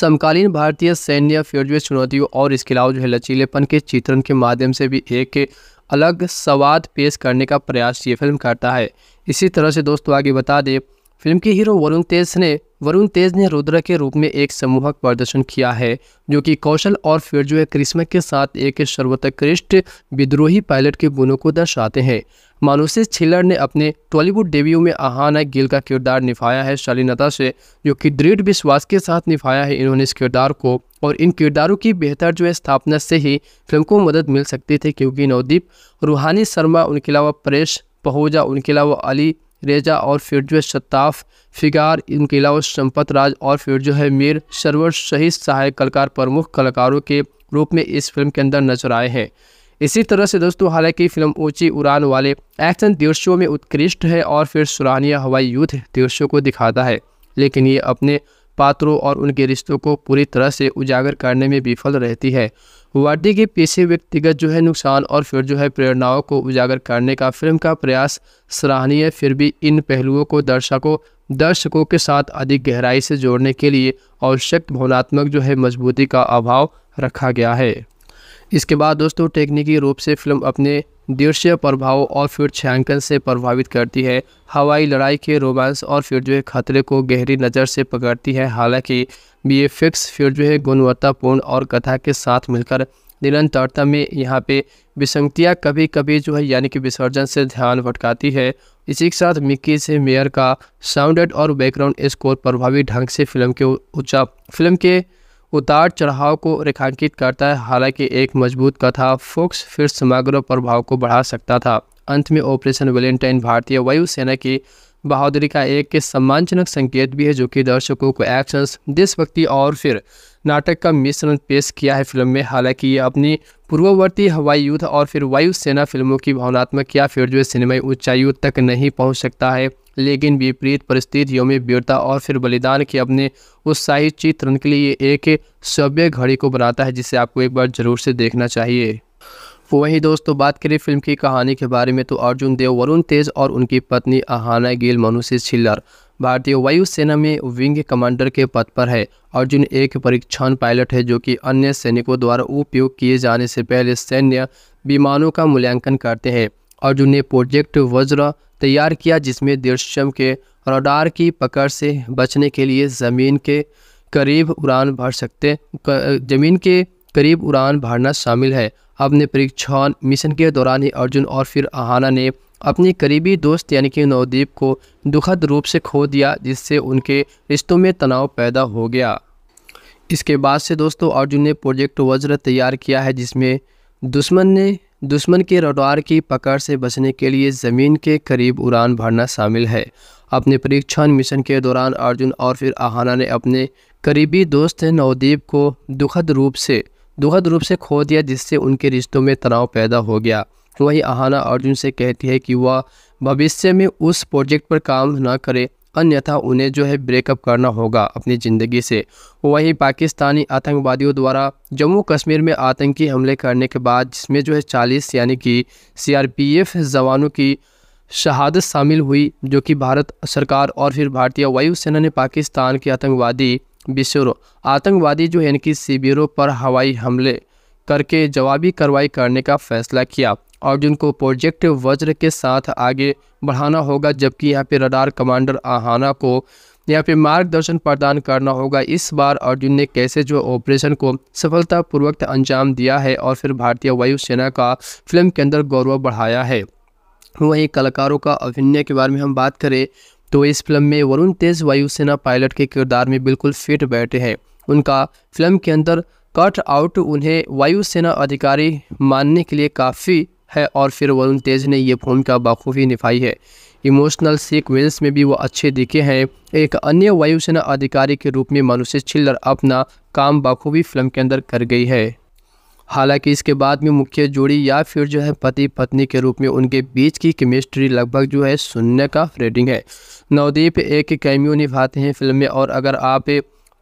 समकालीन भारतीय सैन्य फिर जो चुनौतियों और इसके अलावा जो है लचीलेपन के चित्रण के माध्यम से भी एक अलग सवाद पेश करने का प्रयास ये फिल्म करता है इसी तरह से दोस्तों आगे बता दें फिल्म के हीरो वरुण तेज ने वरुण तेज ने रुद्रा के रूप में एक समूहक प्रदर्शन किया है जो कि कौशल और फिर जो है करिश्मा के साथ एक सर्वोत्कृष्ट विद्रोही पायलट के गुणों को दर्शाते हैं मानुषी छिल्लर ने अपने टॉलीवुड डेब्यू में आहाना गिल का किरदार निभाया है शालीनता से जो कि दृढ़ विश्वास के साथ निभाया है इन्होंने इस किरदार को और इन किरदारों की बेहतर जो है स्थापना से ही फिल्म को मदद मिल सकती थी क्योंकि नवदीप रूहानी शर्मा उनके अलावा परेश पहुजा उनके अलावा अली रेजा और फिर जो है शताफ फिगार इनके अलावा संपत राज और फिर जो है मीर सरवर सहित सहायक कलाकार प्रमुख कलाकारों के रूप में इस फिल्म के अंदर नजर आए हैं इसी तरह से दोस्तों हालांकि फिल्म ऊंची उड़ान वाले एक्शन दृश्यों में उत्कृष्ट है और फिर सुरानिया हवाई युद्ध दृश्यों को दिखाता है लेकिन ये अपने पात्रों और उनके रिश्तों को पूरी तरह से उजागर करने में विफल रहती है वाटी के पीछे व्यक्तिगत जो है नुकसान और फिर जो है प्रेरणाओं को उजागर करने का फिल्म का प्रयास सराहनीय फिर भी इन पहलुओं को दर्शकों दर्शकों के साथ अधिक गहराई से जोड़ने के लिए आवश्यक भावनात्मक जो है मजबूती का अभाव रखा गया है इसके बाद दोस्तों टेक्निकी रूप से फिल्म अपने दृश्य प्रभाव और फिर छायांकन से प्रभावित करती है हवाई लड़ाई के रोमांस और फिर जो है खतरे को गहरी नज़र से पकड़ती है हालांकि बी फिर जो है गुणवत्तापूर्ण और कथा के साथ मिलकर निरंतरता में यहाँ पे विसंगतियाँ कभी कभी जो है यानी कि विसर्जन से ध्यान भटकाती है इसी के साथ मिक्की से मेयर का साउंडेड और बैकग्राउंड स्कोर प्रभावी ढंग से फिल्म के ऊंचा फिल्म के उतार चढ़ाव को रेखांकित करता है हालांकि एक मजबूत कथा फोक्स फिर समग्र प्रभाव को बढ़ा सकता था अंत में ऑपरेशन वेलेंटाइन भारतीय वायुसेना की बहादुरी का एक सम्मानजनक संकेत भी है जो कि दर्शकों को एक्शंस देशभक्ति और फिर नाटक का मिश्रण पेश किया है फिल्म में हालांकि ये अपनी पूर्ववर्ती हवाई युद्ध और फिर वायुसेना फिल्मों की भावनात्मक या फिर जो सिनेमाई ऊंचाइयों तक नहीं पहुंच सकता है लेकिन विपरीत परिस्थितियों में वीरता और फिर बलिदान के अपने उत्साही चित्रण के लिए एक सभ्य घड़ी को बनाता है जिसे आपको एक बार जरूर से देखना चाहिए वहीं दोस्तों बात करें फिल्म की कहानी के बारे में तो अर्जुन देव वरुण तेज और उनकी पत्नी आहाना गिल मनुष्य छिल्लर भारतीय वायुसेना में विंग कमांडर के पद पर है अर्जुन एक परीक्षण पायलट है जो कि अन्य सैनिकों द्वारा उपयोग किए जाने से पहले सैन्य विमानों का मूल्यांकन करते हैं अर्जुन ने प्रोजेक्ट वज्र तैयार किया जिसमें दृश्यम के रडार की पकड़ से बचने के लिए ज़मीन के करीब उड़ान भर सकते ज़मीन के करीब उड़ान भरना शामिल है अपने परीक्षण मिशन के दौरान ही अर्जुन और फिर आहाना ने अपने करीबी दोस्त यानी कि नवदीप को दुखद रूप से खो दिया जिससे उनके रिश्तों में तनाव पैदा हो गया इसके बाद से दोस्तों अर्जुन ने प्रोजेक्ट वज्र तैयार किया है जिसमें दुश्मन ने दुश्मन के रडार की पकड़ से बचने के लिए ज़मीन के करीब उड़ान भरना शामिल है अपने परीक्षण मिशन के दौरान अर्जुन और फिर आहाना ने अपने करीबी दोस्त नवदीप को दुखद रूप से दुखद रूप से खो दिया जिससे उनके रिश्तों में तनाव पैदा हो गया वहीं आहाना अर्जुन से कहती है कि वह भविष्य में उस प्रोजेक्ट पर काम न करे अन्यथा उन्हें जो है ब्रेकअप करना होगा अपनी ज़िंदगी से वहीं पाकिस्तानी आतंकवादियों द्वारा जम्मू कश्मीर में आतंकी हमले करने के बाद जिसमें जो है चालीस यानी कि सीआरपीएफ जवानों की शहादत शामिल हुई जो कि भारत सरकार और फिर भारतीय वायुसेना ने पाकिस्तान के आतंकवादी बिशरों आतंकवादी जो है इनकी शिविरों पर हवाई हमले करके जवाबी कार्रवाई करने का फैसला किया अर्जुन को प्रोजेक्ट वज्र के साथ आगे बढ़ाना होगा जबकि यहाँ पे रडार कमांडर आहाना को यहाँ पे मार्गदर्शन प्रदान करना होगा इस बार अर्जुन ने कैसे जो ऑपरेशन को सफलतापूर्वक अंजाम दिया है और फिर भारतीय वायुसेना का फिल्म के अंदर गौरव बढ़ाया है वहीं कलाकारों का अभिनय के बारे में हम बात करें तो इस फिल्म में वरुण तेज वायुसेना पायलट के किरदार में बिल्कुल फिट बैठे हैं उनका फिल्म के अंदर कट आउट उन्हें वायुसेना अधिकारी मानने के लिए काफ़ी है और फिर वरुण तेज ने यह भूमिका बखूबी निभाई है इमोशनल सीक्वेंस में भी वो अच्छे दिखे हैं एक अन्य वायुसेना अधिकारी के रूप में मनुष्य छिल्लर अपना काम बखूबी फिल्म के अंदर कर गई है हालांकि इसके बाद में मुख्य जोड़ी या फिर जो है पति पत्नी के रूप में उनके बीच की केमिस्ट्री लगभग जो है शून्य का रेटिंग है नवदीप एक कैमियो निभाते हैं फिल्म में और अगर आप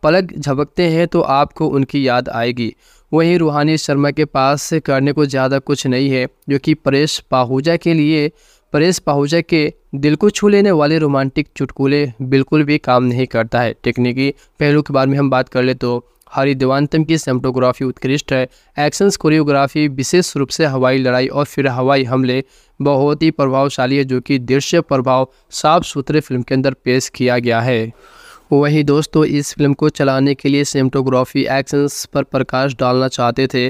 पलक झपकते हैं तो आपको उनकी याद आएगी वहीं रूहानी शर्मा के पास से करने को ज़्यादा कुछ नहीं है जो कि परेश पाहूजा के लिए परेश पाहूजा के दिल को छू लेने वाले रोमांटिक चुटकुले बिल्कुल भी काम नहीं करता है टेक्निकी पहलू के बारे में हम बात कर ले तो हरी देवान्तम की सेमटोग्राफी उत्कृष्ट है एक्शन कोरियोग्राफी विशेष रूप से हवाई लड़ाई और फिर हवाई हमले बहुत ही प्रभावशाली है जो कि दृश्य प्रभाव साफ सुथरे फिल्म के अंदर पेश किया गया है तो वहीं दोस्तों इस फिल्म को चलाने के लिए सिनेमाटोग्राफी एक्शंस पर प्रकाश डालना चाहते थे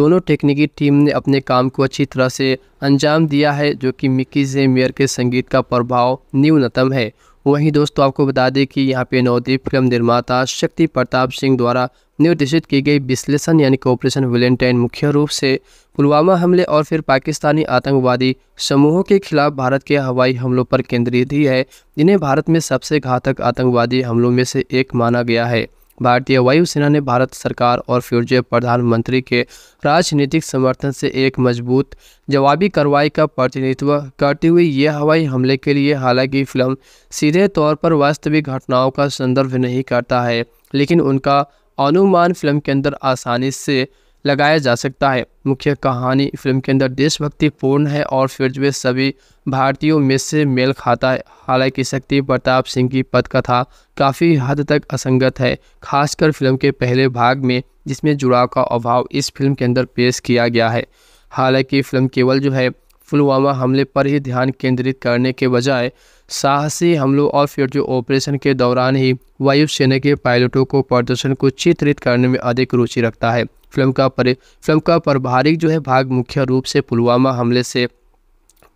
दोनों टेक्निकी टीम ने अपने काम को अच्छी तरह से अंजाम दिया है जो कि मिकी जेमियर के संगीत का प्रभाव न्यूनतम है वहीं दोस्तों आपको बता दें कि यहाँ पे नवदीप फिल्म निर्माता शक्ति प्रताप सिंह द्वारा निर्देशित की गई विश्लेषण यानी कि ऑपरेशन वेलेंटाइन मुख्य रूप से पुलवामा हमले और फिर पाकिस्तानी आतंकवादी समूहों के खिलाफ भारत के हवाई हमलों पर केंद्रित ही है जिन्हें भारत में सबसे घातक आतंकवादी हमलों में से एक माना गया है भारतीय वायुसेना ने भारत सरकार और फ्यूजय प्रधानमंत्री के राजनीतिक समर्थन से एक मजबूत जवाबी कार्रवाई का प्रतिनिधित्व करते हुए यह हवाई हमले के लिए हालांकि फिल्म सीधे तौर पर वास्तविक घटनाओं का संदर्भ नहीं करता है लेकिन उनका अनुमान फिल्म के अंदर आसानी से लगाया जा सकता है मुख्य कहानी फिल्म के अंदर देशभक्ति पूर्ण है और फिर जो सभी भारतीयों में से मेल खाता है हालांकि शक्ति प्रताप सिंह की पदकथा काफ़ी हद तक असंगत है खासकर फिल्म के पहले भाग में जिसमें जुड़ाव का अभाव इस फिल्म के अंदर पेश किया गया है हालांकि फिल्म केवल जो है पुलवामा हमले पर ही ध्यान केंद्रित करने के बजाय साहसी हमलों और फिर जो ऑपरेशन के दौरान ही वायुसेना के पायलटों को प्रदर्शन को चित्रित करने में अधिक रुचि रखता है फिल्म का पर फिल्म का प्रभारी जो है भाग मुख्य रूप से पुलवामा हमले से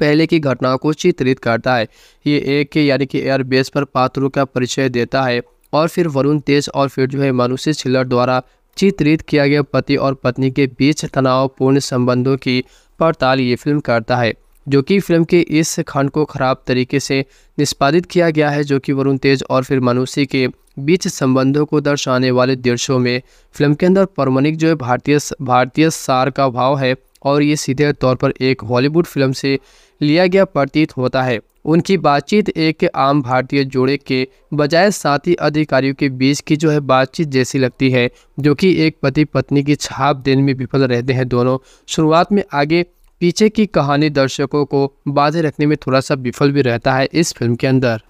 पहले की घटनाओं को चित्रित करता है ये एक यानी कि एयरबेस पर पात्रों का परिचय देता है और फिर वरुण तेज और फिर जो है मानुषी छिल्लर द्वारा चित्रित किया गया पति और पत्नी के बीच तनावपूर्ण संबंधों की पड़ताल ये फिल्म करता है जो कि फिल्म के इस खंड को खराब तरीके से निष्पादित किया गया है जो कि वरुण तेज और फिर मानुषी के बीच संबंधों को दर्शाने वाले दृश्यों में फिल्म के अंदर परमनिक जो है भारतीय भारतीय सार का भाव है और ये सीधे तौर पर एक हॉलीवुड फिल्म से लिया गया प्रतीत होता है उनकी बातचीत एक आम भारतीय जोड़े के बजाय साथी अधिकारियों के बीच की जो है बातचीत जैसी लगती है जो कि एक पति पत्नी की छाप देने में विफल रहते हैं दोनों शुरुआत में आगे पीछे की कहानी दर्शकों को बाधे रखने में थोड़ा सा विफल भी रहता है इस फिल्म के अंदर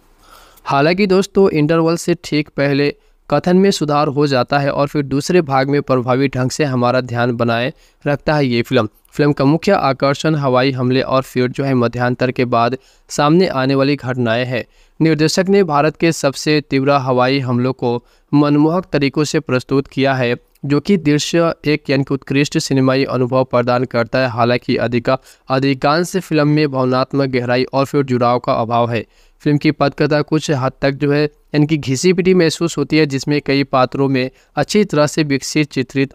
हालांकि दोस्तों इंटरवल से ठीक पहले कथन में सुधार हो जाता है और फिर दूसरे भाग में प्रभावी ढंग से हमारा ध्यान बनाए रखता है ये फिल्म फिल्म का मुख्य आकर्षण हवाई हमले और फिर जो है मध्यांतर के बाद सामने आने वाली घटनाएं हैं निर्देशक ने भारत के सबसे तीव्र हवाई हमलों को मनमोहक तरीकों से प्रस्तुत किया है जो कि दृश्य एक यानी कि उत्कृष्ट सिनेमाई अनुभव प्रदान करता है हालांकि अधिका अधिकांश फिल्म में भावनात्मक गहराई और फिर जुड़ाव का अभाव है फिल्म की पदकथा कुछ हद तक जो है इनकी घिसी पिटी महसूस होती है जिसमें कई पात्रों में अच्छी तरह से विकसित चित्रित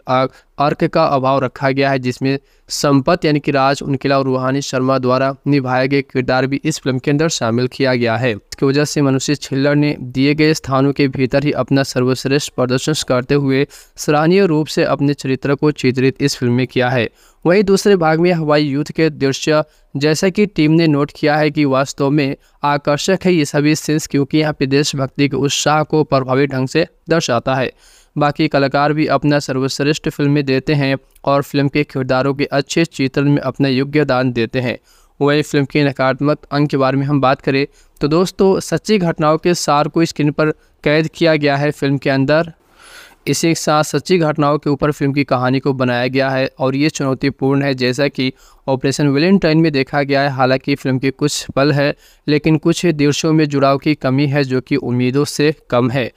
अर्क का अभाव रखा गया है जिसमें संपत यानी कि राज उनकिला और रूहानी शर्मा द्वारा निभाए गए किरदार भी इस फिल्म के अंदर शामिल किया गया है इसकी वजह से मनुष्य छिल्लर ने दिए गए स्थानों के भीतर ही अपना सर्वश्रेष्ठ प्रदर्शन करते हुए सराहनीय रूप से अपने चरित्र को चित्रित इस फिल्म में किया है वहीं दूसरे भाग में हवाई युद्ध के दृश्य जैसा कि टीम ने नोट किया है कि वास्तव में आकर्षक है ये सभी सीन्स क्योंकि यहाँ पे देशभक्ति के उत्साह को प्रभावी ढंग से दर्शाता है बाकी कलाकार भी अपना सर्वश्रेष्ठ फिल्में देते हैं और फिल्म के किरदारों के अच्छे चित्रण में अपना दान देते हैं वहीं फिल्म के नकारात्मक अंग के बारे में हम बात करें तो दोस्तों सच्ची घटनाओं के सार को स्क्रीन पर कैद किया गया है फिल्म के अंदर इसी के साथ सच्ची घटनाओं के ऊपर फिल्म की कहानी को बनाया गया है और ये चुनौतीपूर्ण है जैसा कि ऑपरेशन वेलेंटाइन में देखा गया है हालांकि फिल्म के कुछ पल है लेकिन कुछ दृश्यों में जुड़ाव की कमी है जो कि उम्मीदों से कम है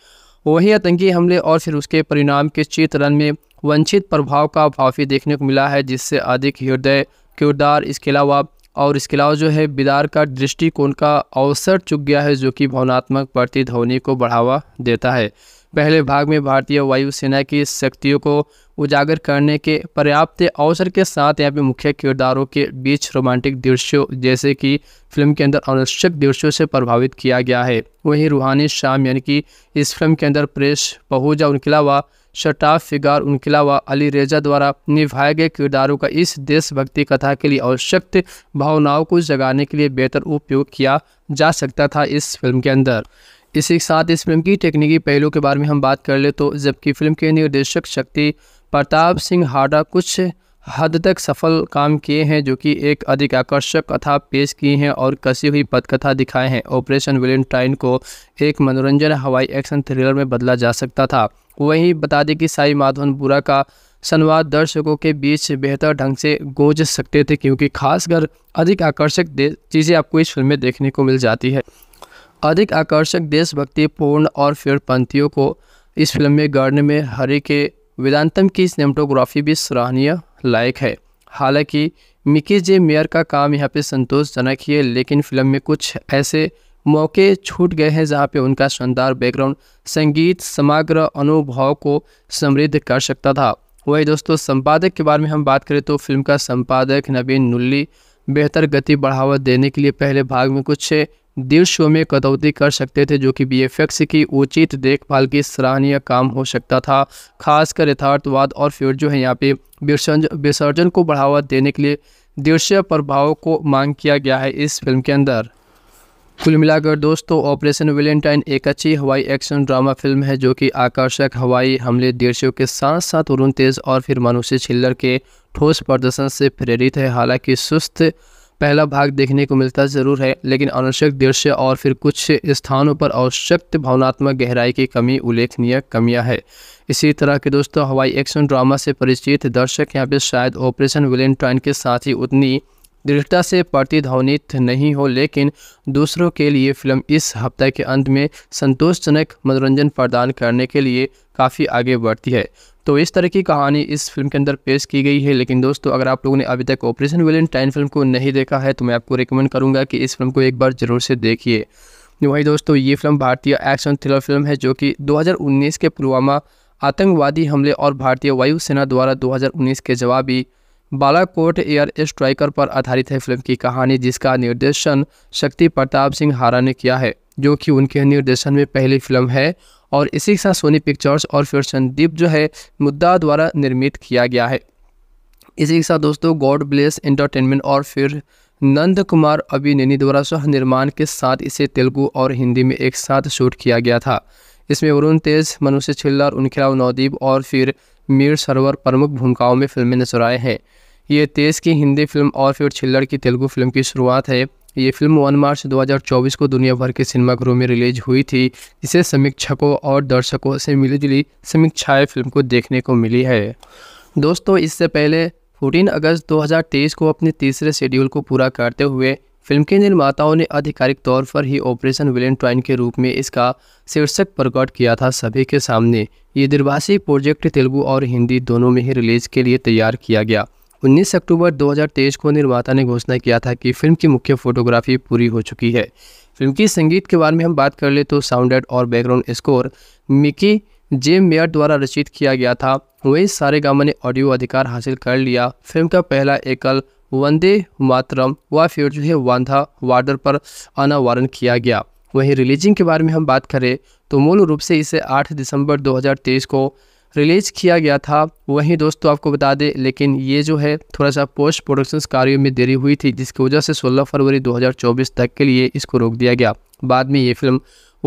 वहीं आतंकी हमले और फिर उसके परिणाम के चित्रण में वंचित प्रभाव का भावी देखने को मिला है जिससे अधिक हृदय किरदार इसके अलावा और इसके अलावा जो है बिदार का दृष्टिकोण का अवसर चुक गया है जो कि भावनात्मक प्रतिध्वनि को बढ़ावा देता है पहले भाग में भारतीय वायुसेना की शक्तियों को उजागर करने के पर्याप्त अवसर के साथ यहाँ पे मुख्य किरदारों के बीच रोमांटिक दृश्यों जैसे कि फिल्म के अंदर अनावश्यक दृश्यों से प्रभावित किया गया है वहीं रूहानी शाम यानी कि इस फिल्म के अंदर प्रेस पहुजा उनके अलावा शटाफ फिगार उनके अलावा अली रेजा द्वारा निभाए गए किरदारों का इस देशभक्ति कथा के लिए आवश्यक भावनाओं को जगाने के लिए बेहतर उपयोग किया जा सकता था इस फिल्म के अंदर इसी के साथ इस फिल्म की तकनीकी पहलू के बारे में हम बात कर ले तो जबकि फिल्म के निर्देशक शक्ति प्रताप सिंह हाडा कुछ हद तक सफल काम किए हैं जो कि एक अधिक आकर्षक कथा पेश की हैं और कसी हुई पदकथा दिखाए हैं ऑपरेशन विलियन ट्राइन को एक मनोरंजन हवाई एक्शन थ्रिलर में बदला जा सकता था वहीं बता दें कि साई माधवन बुरा का संवाद दर्शकों के बीच बेहतर ढंग से गोज सकते थे क्योंकि खासकर अधिक आकर्षक चीज़ें आपको इस फिल्म में देखने को मिल जाती है अधिक आकर्षक देशभक्ति पूर्ण और फिर पंथियों को इस फिल्म में गढ़ने में हरे के वेदांतम की सिनेमाटोग्राफी भी सराहनीय लायक है हालांकि मिकी जे मेयर का काम यहाँ पे संतोषजनक ही है लेकिन फिल्म में कुछ ऐसे मौके छूट गए हैं जहाँ पे उनका शानदार बैकग्राउंड संगीत समग्र अनुभव को समृद्ध कर सकता था वही दोस्तों संपादक के बारे में हम बात करें तो फिल्म का संपादक नवीन नुल्ली बेहतर गति बढ़ावा देने के लिए पहले भाग में कुछ देव शो में कटौती कर सकते थे जो कि बीएफएक्स की उचित देखभाल की सराहनीय काम हो सकता था खासकर यथार्थवाद और फिर जो है यहाँ पे विसर्जन को बढ़ावा देने के लिए दृश्य प्रभाव को मांग किया गया है इस फिल्म के अंदर कुल मिलाकर दोस्तों ऑपरेशन वेलेंटाइन एक अच्छी हवाई एक्शन ड्रामा फिल्म है जो कि आकर्षक हवाई हमले दृश्यों के साथ साथ वरुण तेज और फिर मानुषी छिल्लर के ठोस प्रदर्शन से प्रेरित है हालांकि सुस्त पहला भाग देखने को मिलता ज़रूर है लेकिन अनावश्यक दृश्य और फिर कुछ स्थानों पर आवश्यक भावनात्मक गहराई की कमी उल्लेखनीय कमियां है इसी तरह के दोस्तों हवाई एक्शन ड्रामा से परिचित दर्शक यहाँ पे शायद ऑपरेशन विलेंटाइन के साथ ही उतनी दृढ़ता से प्रतिध्वनित नहीं हो लेकिन दूसरों के लिए फिल्म इस हफ्ते के अंत में संतोषजनक मनोरंजन प्रदान करने के लिए काफ़ी आगे बढ़ती है तो इस तरह की कहानी इस फिल्म के अंदर पेश की गई है लेकिन दोस्तों अगर आप लोगों ने अभी तक ऑपरेशन टाइन फिल्म को नहीं देखा है तो मैं आपको रिकमेंड करूँगा कि इस फिल्म को एक बार ज़रूर से देखिए वही दोस्तों ये फिल्म भारतीय एक्शन थ्रिलर फिल्म है जो कि दो के पुलवामा आतंकवादी हमले और भारतीय वायुसेना द्वारा दो के जवाबी बालाकोट एयर स्ट्राइकर पर आधारित है फिल्म की कहानी जिसका निर्देशन शक्ति प्रताप सिंह हारा ने किया है जो कि उनके निर्देशन में पहली फिल्म है और इसी के साथ सोनी पिक्चर्स और फिर संदीप जो है मुद्दा द्वारा निर्मित किया गया है इसी के साथ दोस्तों गॉड ब्लेस एंटरटेनमेंट और फिर नंद कुमार अभिनयनी द्वारा सह निर्माण के साथ इसे तेलुगु और हिंदी में एक साथ शूट किया गया था इसमें वरुण तेज मनुष्य छिल्लर उनखिलाव नवदीप और फिर मीर सरोवर प्रमुख भूमिकाओं में फिल्में नजर आए हैं ये तेज की हिंदी फिल्म और फिर छिल्लर की तेलुगु फिल्म की शुरुआत है ये फिल्म 1 मार्च 2024 को दुनिया भर के सिनेमाघरों में रिलीज हुई थी जिसे समीक्षकों और दर्शकों से मिलीजुली समीक्षाएं फिल्म को देखने को मिली है दोस्तों इससे पहले 14 अगस्त 2023 को अपने तीसरे शेड्यूल को पूरा करते हुए फिल्म के निर्माताओं ने आधिकारिक तौर पर ही ऑपरेशन विलेन ट्राइन के रूप में इसका शीर्षक प्रकट किया था सभी के सामने ये दिर्भाषी प्रोजेक्ट तेलुगु और हिंदी दोनों में ही रिलीज के लिए तैयार किया गया 19 अक्टूबर 2023 को निर्माता ने घोषणा किया था कि फिल्म की मुख्य फोटोग्राफी पूरी हो चुकी है फिल्म की संगीत के बारे में हम बात कर ले तो साउंडेड और बैकग्राउंड स्कोर मिकी जे मेयर द्वारा रचित किया गया था वही सारे गामा ने ऑडियो अधिकार हासिल कर लिया फिल्म का पहला एकल वंदे मातरम व फ्यूचर है वांधा वार्डर पर अनावरण किया गया वहीं रिलीजिंग के बारे में हम बात करें तो मूल रूप से इसे 8 दिसंबर 2023 को रिलीज़ किया गया था वहीं दोस्तों आपको बता दें लेकिन ये जो है थोड़ा सा पोस्ट प्रोडक्शन कार्यों में देरी हुई थी जिसकी वजह से 16 फरवरी 2024 तक के लिए इसको रोक दिया गया बाद में ये फिल्म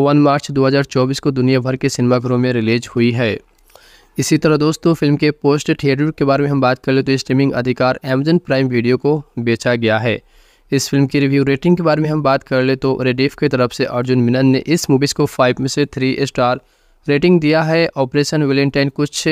1 मार्च 2024 को दुनिया भर के सिनेमाघरों में रिलीज हुई है इसी तरह दोस्तों फिल्म के पोस्ट थिएटर के बारे में हम बात कर ले तो स्ट्रीमिंग अधिकार अमेजन प्राइम वीडियो को बेचा गया है इस फिल्म की रिव्यू रेटिंग के बारे में हम बात कर ले तो रेडिफ की तरफ से अर्जुन मिनन ने इस मूवीज़ को फाइव में से थ्री स्टार रेटिंग दिया है ऑपरेशन वेलेंटाइन कुछ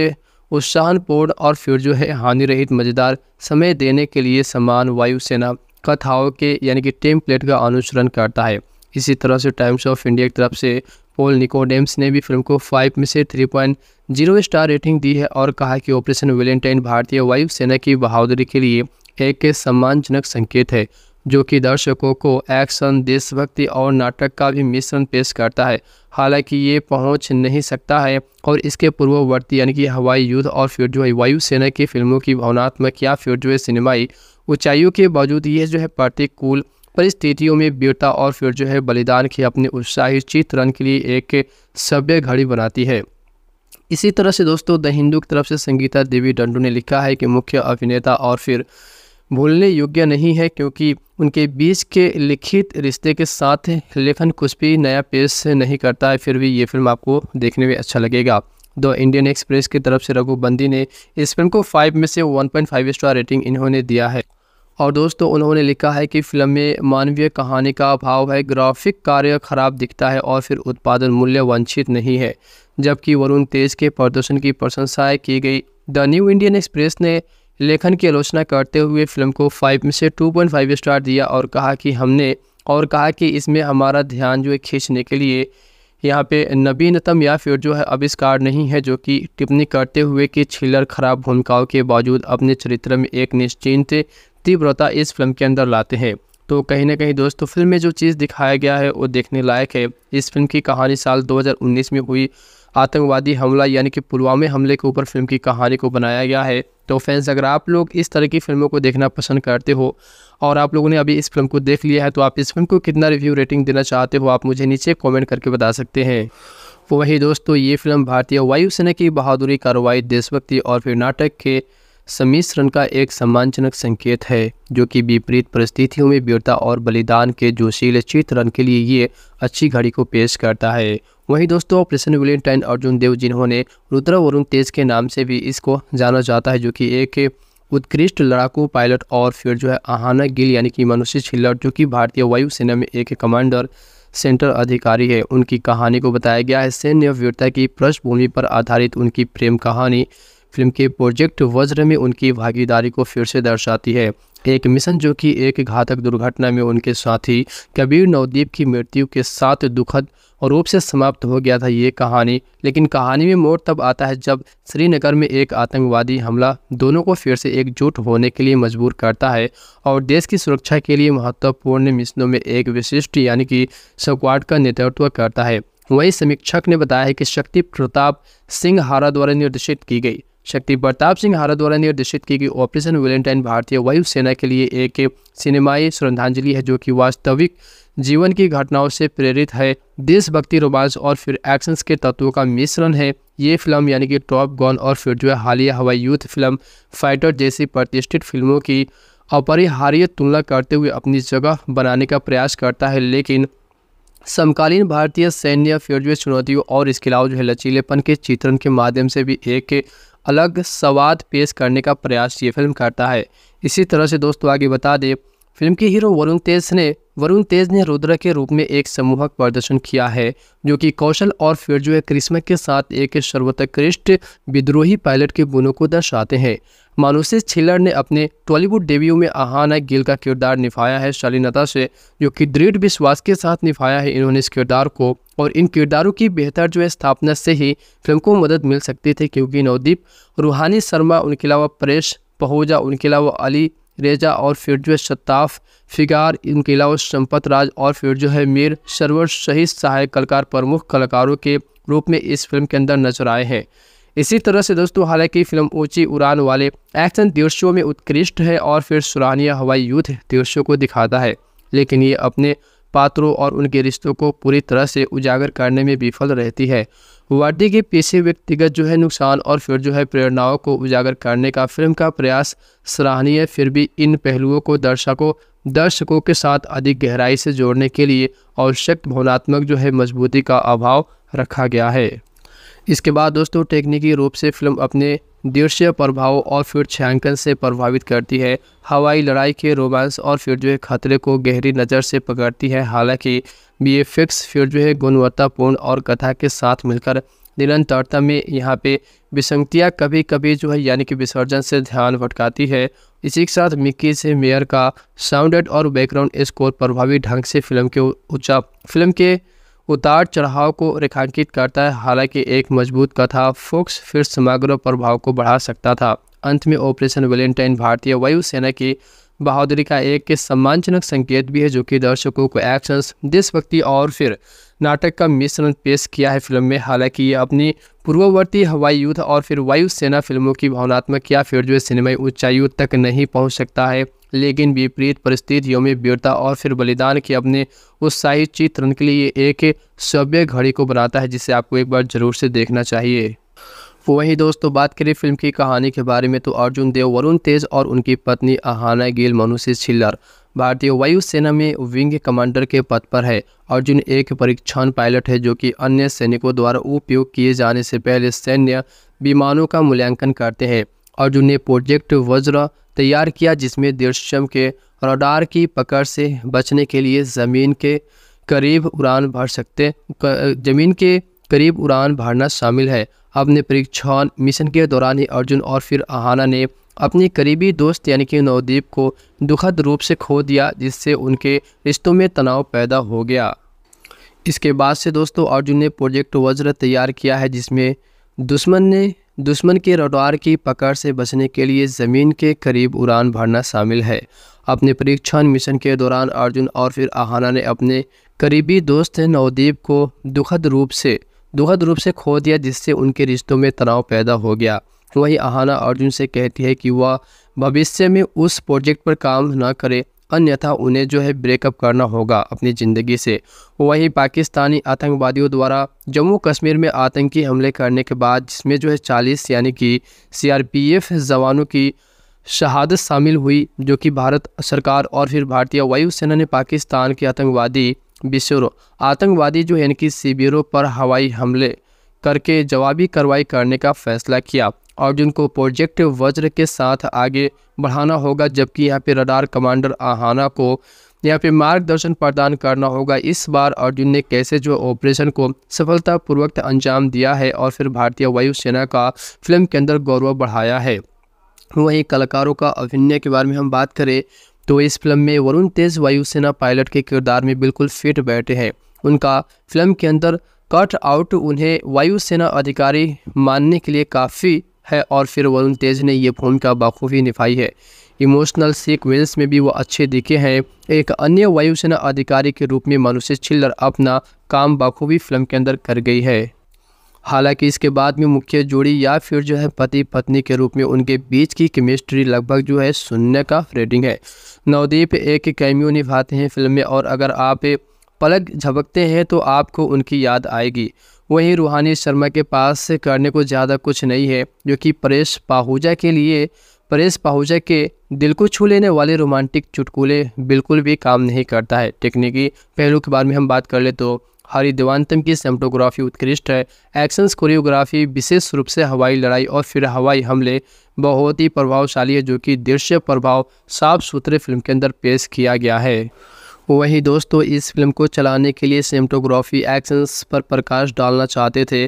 उत्साहनपूर्ण और फिर जो है हानि रहित मज़ेदार समय देने के लिए समान वायुसेना कथाओं के यानी कि टेम्पलेट का अनुसरण करता है इसी तरह से टाइम्स ऑफ इंडिया की तरफ से पोल निकोडेम्स ने भी फिल्म को फाइव में से three point zero star rating दी है और कहा कि ऑपरेशन वेलेंटाइन भारतीय वायुसेना की बहादुरी के लिए एक सम्मानजनक संकेत है जो कि दर्शकों को एक्शन देशभक्ति और नाटक का भी मिश्रण पेश करता है हालांकि ये पहुंच नहीं सकता है और इसके पूर्ववर्ती यानी कि हवाई युद्ध और है वायुसेना की फिल्मों की भावनात्मक या है सिनेमाई ऊंचाइयों के बावजूद ये जो है प्रतिकूल परिस्थितियों में वीरता और फिर जो है बलिदान की अपने उत्साही चित्रण के लिए एक सभ्य घड़ी बनाती है इसी तरह से दोस्तों द हिंदू की तरफ से संगीता देवी डंडू ने लिखा है कि मुख्य अभिनेता और फिर भूलने योग्य नहीं है क्योंकि उनके बीच के लिखित रिश्ते के साथ लेखन कुछ भी नया पेश नहीं करता है फिर भी ये फिल्म आपको देखने में अच्छा लगेगा द इंडियन एक्सप्रेस की तरफ से रघुबंदी ने इस फिल्म को फाइव में से one point five star rating इन्होंने दिया है और दोस्तों उन्होंने लिखा है कि फिल्म में मानवीय कहानी का अभाव है ग्राफिक कार्य खराब दिखता है और फिर उत्पादन मूल्य वंचित नहीं है जबकि वरुण तेज के प्रदर्शन की प्रशंसाएँ की गई द न्यू इंडियन एक्सप्रेस ने लेखन की आलोचना करते हुए फिल्म को फाइव में से टू पॉइंट फाइव स्टार दिया और कहा कि हमने और कहा कि इसमें हमारा ध्यान जो है खींचने के लिए यहाँ पे नवीनतम या फिर जो है आविष्कार नहीं है जो कि टिप्पणी करते हुए कि छिलर खराब भूमिकाओं के बावजूद अपने चरित्र में एक निश्चिंत तीव्रता इस फिल्म के अंदर लाते हैं तो कहीं ना कहीं दोस्तों फिल्म में जो चीज़ दिखाया गया है वो देखने लायक है इस फिल्म की कहानी साल 2019 में हुई आतंकवादी हमला यानी कि पुलवामा हमले के ऊपर फिल्म की कहानी को बनाया गया है तो फैंस अगर आप लोग इस तरह की फिल्मों को देखना पसंद करते हो और आप लोगों ने अभी इस फिल्म को देख लिया है तो आप इस फिल्म को कितना रिव्यू रेटिंग देना चाहते हो आप मुझे नीचे कॉमेंट करके बता सकते हैं तो वही दोस्तों ये फिल्म भारतीय वायुसेना की बहादुरी कार्रवाई देशभक्ति और फिर नाटक के सम्मिश्रण का एक सम्मानजनक संकेत है जो कि विपरीत परिस्थितियों में वीरता और बलिदान के जोशीले चित्रण के लिए ये अच्छी घड़ी को पेश करता है वहीं दोस्तों ऑपरेशन विलियन अर्जुन देव जिन्होंने रुद्र वरुण तेज के नाम से भी इसको जाना जाता है जो कि एक उत्कृष्ट लड़ाकू पायलट और फिर जो है आहाना गिल यानी कि मनुष्य छिल्लर जो कि भारतीय वायुसेना में एक कमांडर सेंटर अधिकारी है उनकी कहानी को बताया गया है सैन्य वीरता की पृष्ठभूमि पर आधारित उनकी प्रेम कहानी फिल्म के प्रोजेक्ट वज्र में उनकी भागीदारी को फिर से दर्शाती है एक मिशन जो कि एक घातक दुर्घटना में उनके साथी कबीर नवदीप की मृत्यु के साथ दुखद रूप से समाप्त हो गया था ये कहानी लेकिन कहानी में मोड़ तब आता है जब श्रीनगर में एक आतंकवादी हमला दोनों को फिर से एकजुट होने के लिए मजबूर करता है और देश की सुरक्षा के लिए महत्वपूर्ण मिशनों में एक विशिष्ट यानी कि स्क्वाड का नेतृत्व करता है वही समीक्षक ने बताया है कि शक्ति प्रताप सिंह हारा द्वारा निर्देशित की गई शक्ति प्रताप सिंह हारा द्वारा निर्देशित की गई ऑपरेशन वेलेंटाइन भारतीय वायुसेना के लिए एक सिनेमाई श्रद्धांजलि है जो कि वास्तविक जीवन की घटनाओं से प्रेरित है देशभक्ति रोमांस और फिर एक्शंस के तत्वों का मिश्रण है ये फिल्म यानी कि टॉप गॉन और फिर जो है हालिया हवाई यूथ फिल्म फाइटर जैसी प्रतिष्ठित फिल्मों की अपरिहार्य तुलना करते हुए अपनी जगह बनाने का प्रयास करता है लेकिन समकालीन भारतीय सैन्य फिर जो चुनौतियों और इसके अलावा जो है लचीलेपन के चित्रण के माध्यम से भी एक अलग स्वाद पेश करने का प्रयास ये फिल्म करता है इसी तरह से दोस्तों आगे बता दें फिल्म के हीरो वरुण तेज ने वरुण तेज ने रुद्र के रूप में एक समूहक प्रदर्शन किया है जो कि कौशल और फिर जो है करिश्मा के साथ एक सर्वोत्कृष्ट विद्रोही पायलट के गुणों को दर्शाते हैं मानुषी छिलर ने अपने टॉलीवुड डेब्यू में आहाना गिल का किरदार निभाया है शालीनता से जो कि दृढ़ विश्वास के साथ निभाया है इन्होंने इस किरदार को और इन किरदारों की बेहतर जो है स्थापना से ही फिल्म को मदद मिल सकती थी क्योंकि नवदीप रूहानी शर्मा उनके अलावा परेश पहुजा उनके अलावा अली रेजा और फिर जो है शताफ फिगार इनके अलावा संपत राज और फिर जो है मीर सरवर सहित सहायक कलाकार प्रमुख कलाकारों के रूप में इस फिल्म के अंदर नजर आए हैं इसी तरह से दोस्तों हालांकि फिल्म ऊंची उड़ान वाले एक्शन दृश्यों में उत्कृष्ट है और फिर सुरानिया हवाई युद्ध दृश्यों को दिखाता है लेकिन ये अपने पात्रों और उनके रिश्तों को पूरी तरह से उजागर करने में विफल रहती है वार्डी के पेशे व्यक्तिगत जो है नुकसान और फिर जो है प्रेरणाओं को उजागर करने का फिल्म का प्रयास सराहनीय फिर भी इन पहलुओं को दर्शकों दर्शकों के साथ अधिक गहराई से जोड़ने के लिए आवश्यक भावनात्मक जो है मजबूती का अभाव रखा गया है इसके बाद दोस्तों टेक्निकी रूप से फिल्म अपने दृश्य प्रभाव और फिर छायांकन से प्रभावित करती है हवाई लड़ाई के रोमांस और फिर जो है खतरे को गहरी नज़र से पकड़ती है हालांकि बी फिर जो है गुणवत्तापूर्ण और कथा के साथ मिलकर निरंतरता में यहाँ पे विसंगतियाँ कभी कभी जो है यानी कि विसर्जन से ध्यान भटकाती है इसी के साथ मिक्की से मेयर का साउंडेड और बैकग्राउंड स्कोर प्रभावी ढंग से फिल्म के ऊंचा फिल्म के उतार चढ़ाव को रेखांकित करता है हालांकि एक मजबूत कथा फोक्स फिर समग्र प्रभाव को बढ़ा सकता था अंत में ऑपरेशन वेलेंटाइन भारतीय वायुसेना की बहादुरी का एक सम्मानजनक संकेत भी है जो कि दर्शकों को एक्शन देशभक्ति और फिर नाटक का मिश्रण पेश किया है फिल्म में हालांकि ये अपनी पूर्ववर्ती हवाई युद्ध और फिर वायुसेना फिल्मों की भावनात्मक या फिर जो सिनेमाई ऊंचाई तक नहीं पहुंच सकता है लेकिन विपरीत परिस्थितियों में वीरता और फिर बलिदान के अपने उत्साहित चित्रण के लिए एक सभ्य घड़ी को बनाता है जिसे आपको एक बार ज़रूर से देखना चाहिए वहीं दोस्तों बात करें फिल्म की कहानी के बारे में तो अर्जुन देव वरुण तेज और उनकी पत्नी अहाना गिल मनुष्य छिल्लर भारतीय वायुसेना में विंग कमांडर के पद पर है अर्जुन एक परीक्षण पायलट है जो कि अन्य सैनिकों द्वारा उपयोग किए जाने से पहले सैन्य विमानों का मूल्यांकन करते हैं अर्जुन ने प्रोजेक्ट वज्र तैयार किया जिसमें दृश्यम के रडार की पकड़ से बचने के लिए ज़मीन के करीब उड़ान भर सकते ज़मीन के करीब उड़ान भरना शामिल है अपने परीक्षण मिशन के दौरान ही अर्जुन और फिर आहाना ने अपने करीबी दोस्त यानी कि नवदीप को दुखद रूप से खो दिया जिससे उनके रिश्तों में तनाव पैदा हो गया इसके बाद से दोस्तों अर्जुन ने प्रोजेक्ट वज्र तैयार किया है जिसमें दुश्मन ने दुश्मन के रडार की पकड़ से बचने के लिए ज़मीन के करीब उड़ान भरना शामिल है अपने परीक्षण मिशन के दौरान अर्जुन और फिर आहाना ने अपने करीबी दोस्त नवदीप को दुखद रूप से दुखद रूप से खो दिया जिससे उनके रिश्तों में तनाव पैदा हो गया वहीं आहाना अर्जुन से कहती है कि वह भविष्य में उस प्रोजेक्ट पर काम ना करे अन्यथा उन्हें जो है ब्रेकअप करना होगा अपनी ज़िंदगी से वहीं पाकिस्तानी आतंकवादियों द्वारा जम्मू कश्मीर में आतंकी हमले करने के बाद जिसमें जो है चालीस यानी कि सीआरपीएफ जवानों की शहादत शामिल हुई जो कि भारत सरकार और फिर भारतीय वायुसेना ने पाकिस्तान के आतंकवादी बिशरो आतंकवादी जो यानी कि शिविरों पर हवाई हमले करके जवाबी कार्रवाई करने का फैसला किया अर्जुन को प्रोजेक्ट वज्र के साथ आगे बढ़ाना होगा जबकि यहाँ पे रडार कमांडर आहाना को यहाँ पे मार्गदर्शन प्रदान करना होगा इस बार अर्जुन ने कैसे जो ऑपरेशन को सफलतापूर्वक अंजाम दिया है और फिर भारतीय वायुसेना का फिल्म के अंदर गौरव बढ़ाया है वहीं कलाकारों का अभिनय के बारे में हम बात करें तो इस फिल्म में वरुण तेज वायुसेना पायलट के किरदार में बिल्कुल फिट बैठे हैं उनका फिल्म के अंदर कट आउट उन्हें वायुसेना अधिकारी मानने के लिए काफ़ी है और फिर वरुण तेज ने ये भूमिका बाखूबी निभाई है इमोशनल सीक्वेंस में भी वो अच्छे दिखे हैं एक अन्य वायुसेना अधिकारी के रूप में मनुष्य छिल्लर अपना काम बखूबी फिल्म के अंदर कर गई है हालांकि इसके बाद में मुख्य जोड़ी या फिर जो है पति पत्नी के रूप में उनके बीच की केमिस्ट्री लगभग जो है शून्य का रेडिंग है नवदीप एक कैमियो निभाते हैं फिल्म में और अगर आप पलक झपकते हैं तो आपको उनकी याद आएगी वहीं रूहानी शर्मा के पास करने को ज़्यादा कुछ नहीं है जो कि परेश पाहूजा के लिए परेश पाहूजा के दिल को छू लेने वाले रोमांटिक चुटकुले बिल्कुल भी काम नहीं करता है टेक्निकी पहलू के बारे में हम बात कर ले तो हरि देवान्तम की सेमटोग्राफी उत्कृष्ट है एक्शंस कोरियोग्राफी विशेष रूप से हवाई लड़ाई और फिर हवाई हमले बहुत ही प्रभावशाली है जो कि दृश्य प्रभाव साफ सुथरे फिल्म के अंदर पेश किया गया है वहीं दोस्तों इस फिल्म को चलाने के लिए सिनेमाटोग्राफी एक्शंस पर प्रकाश डालना चाहते थे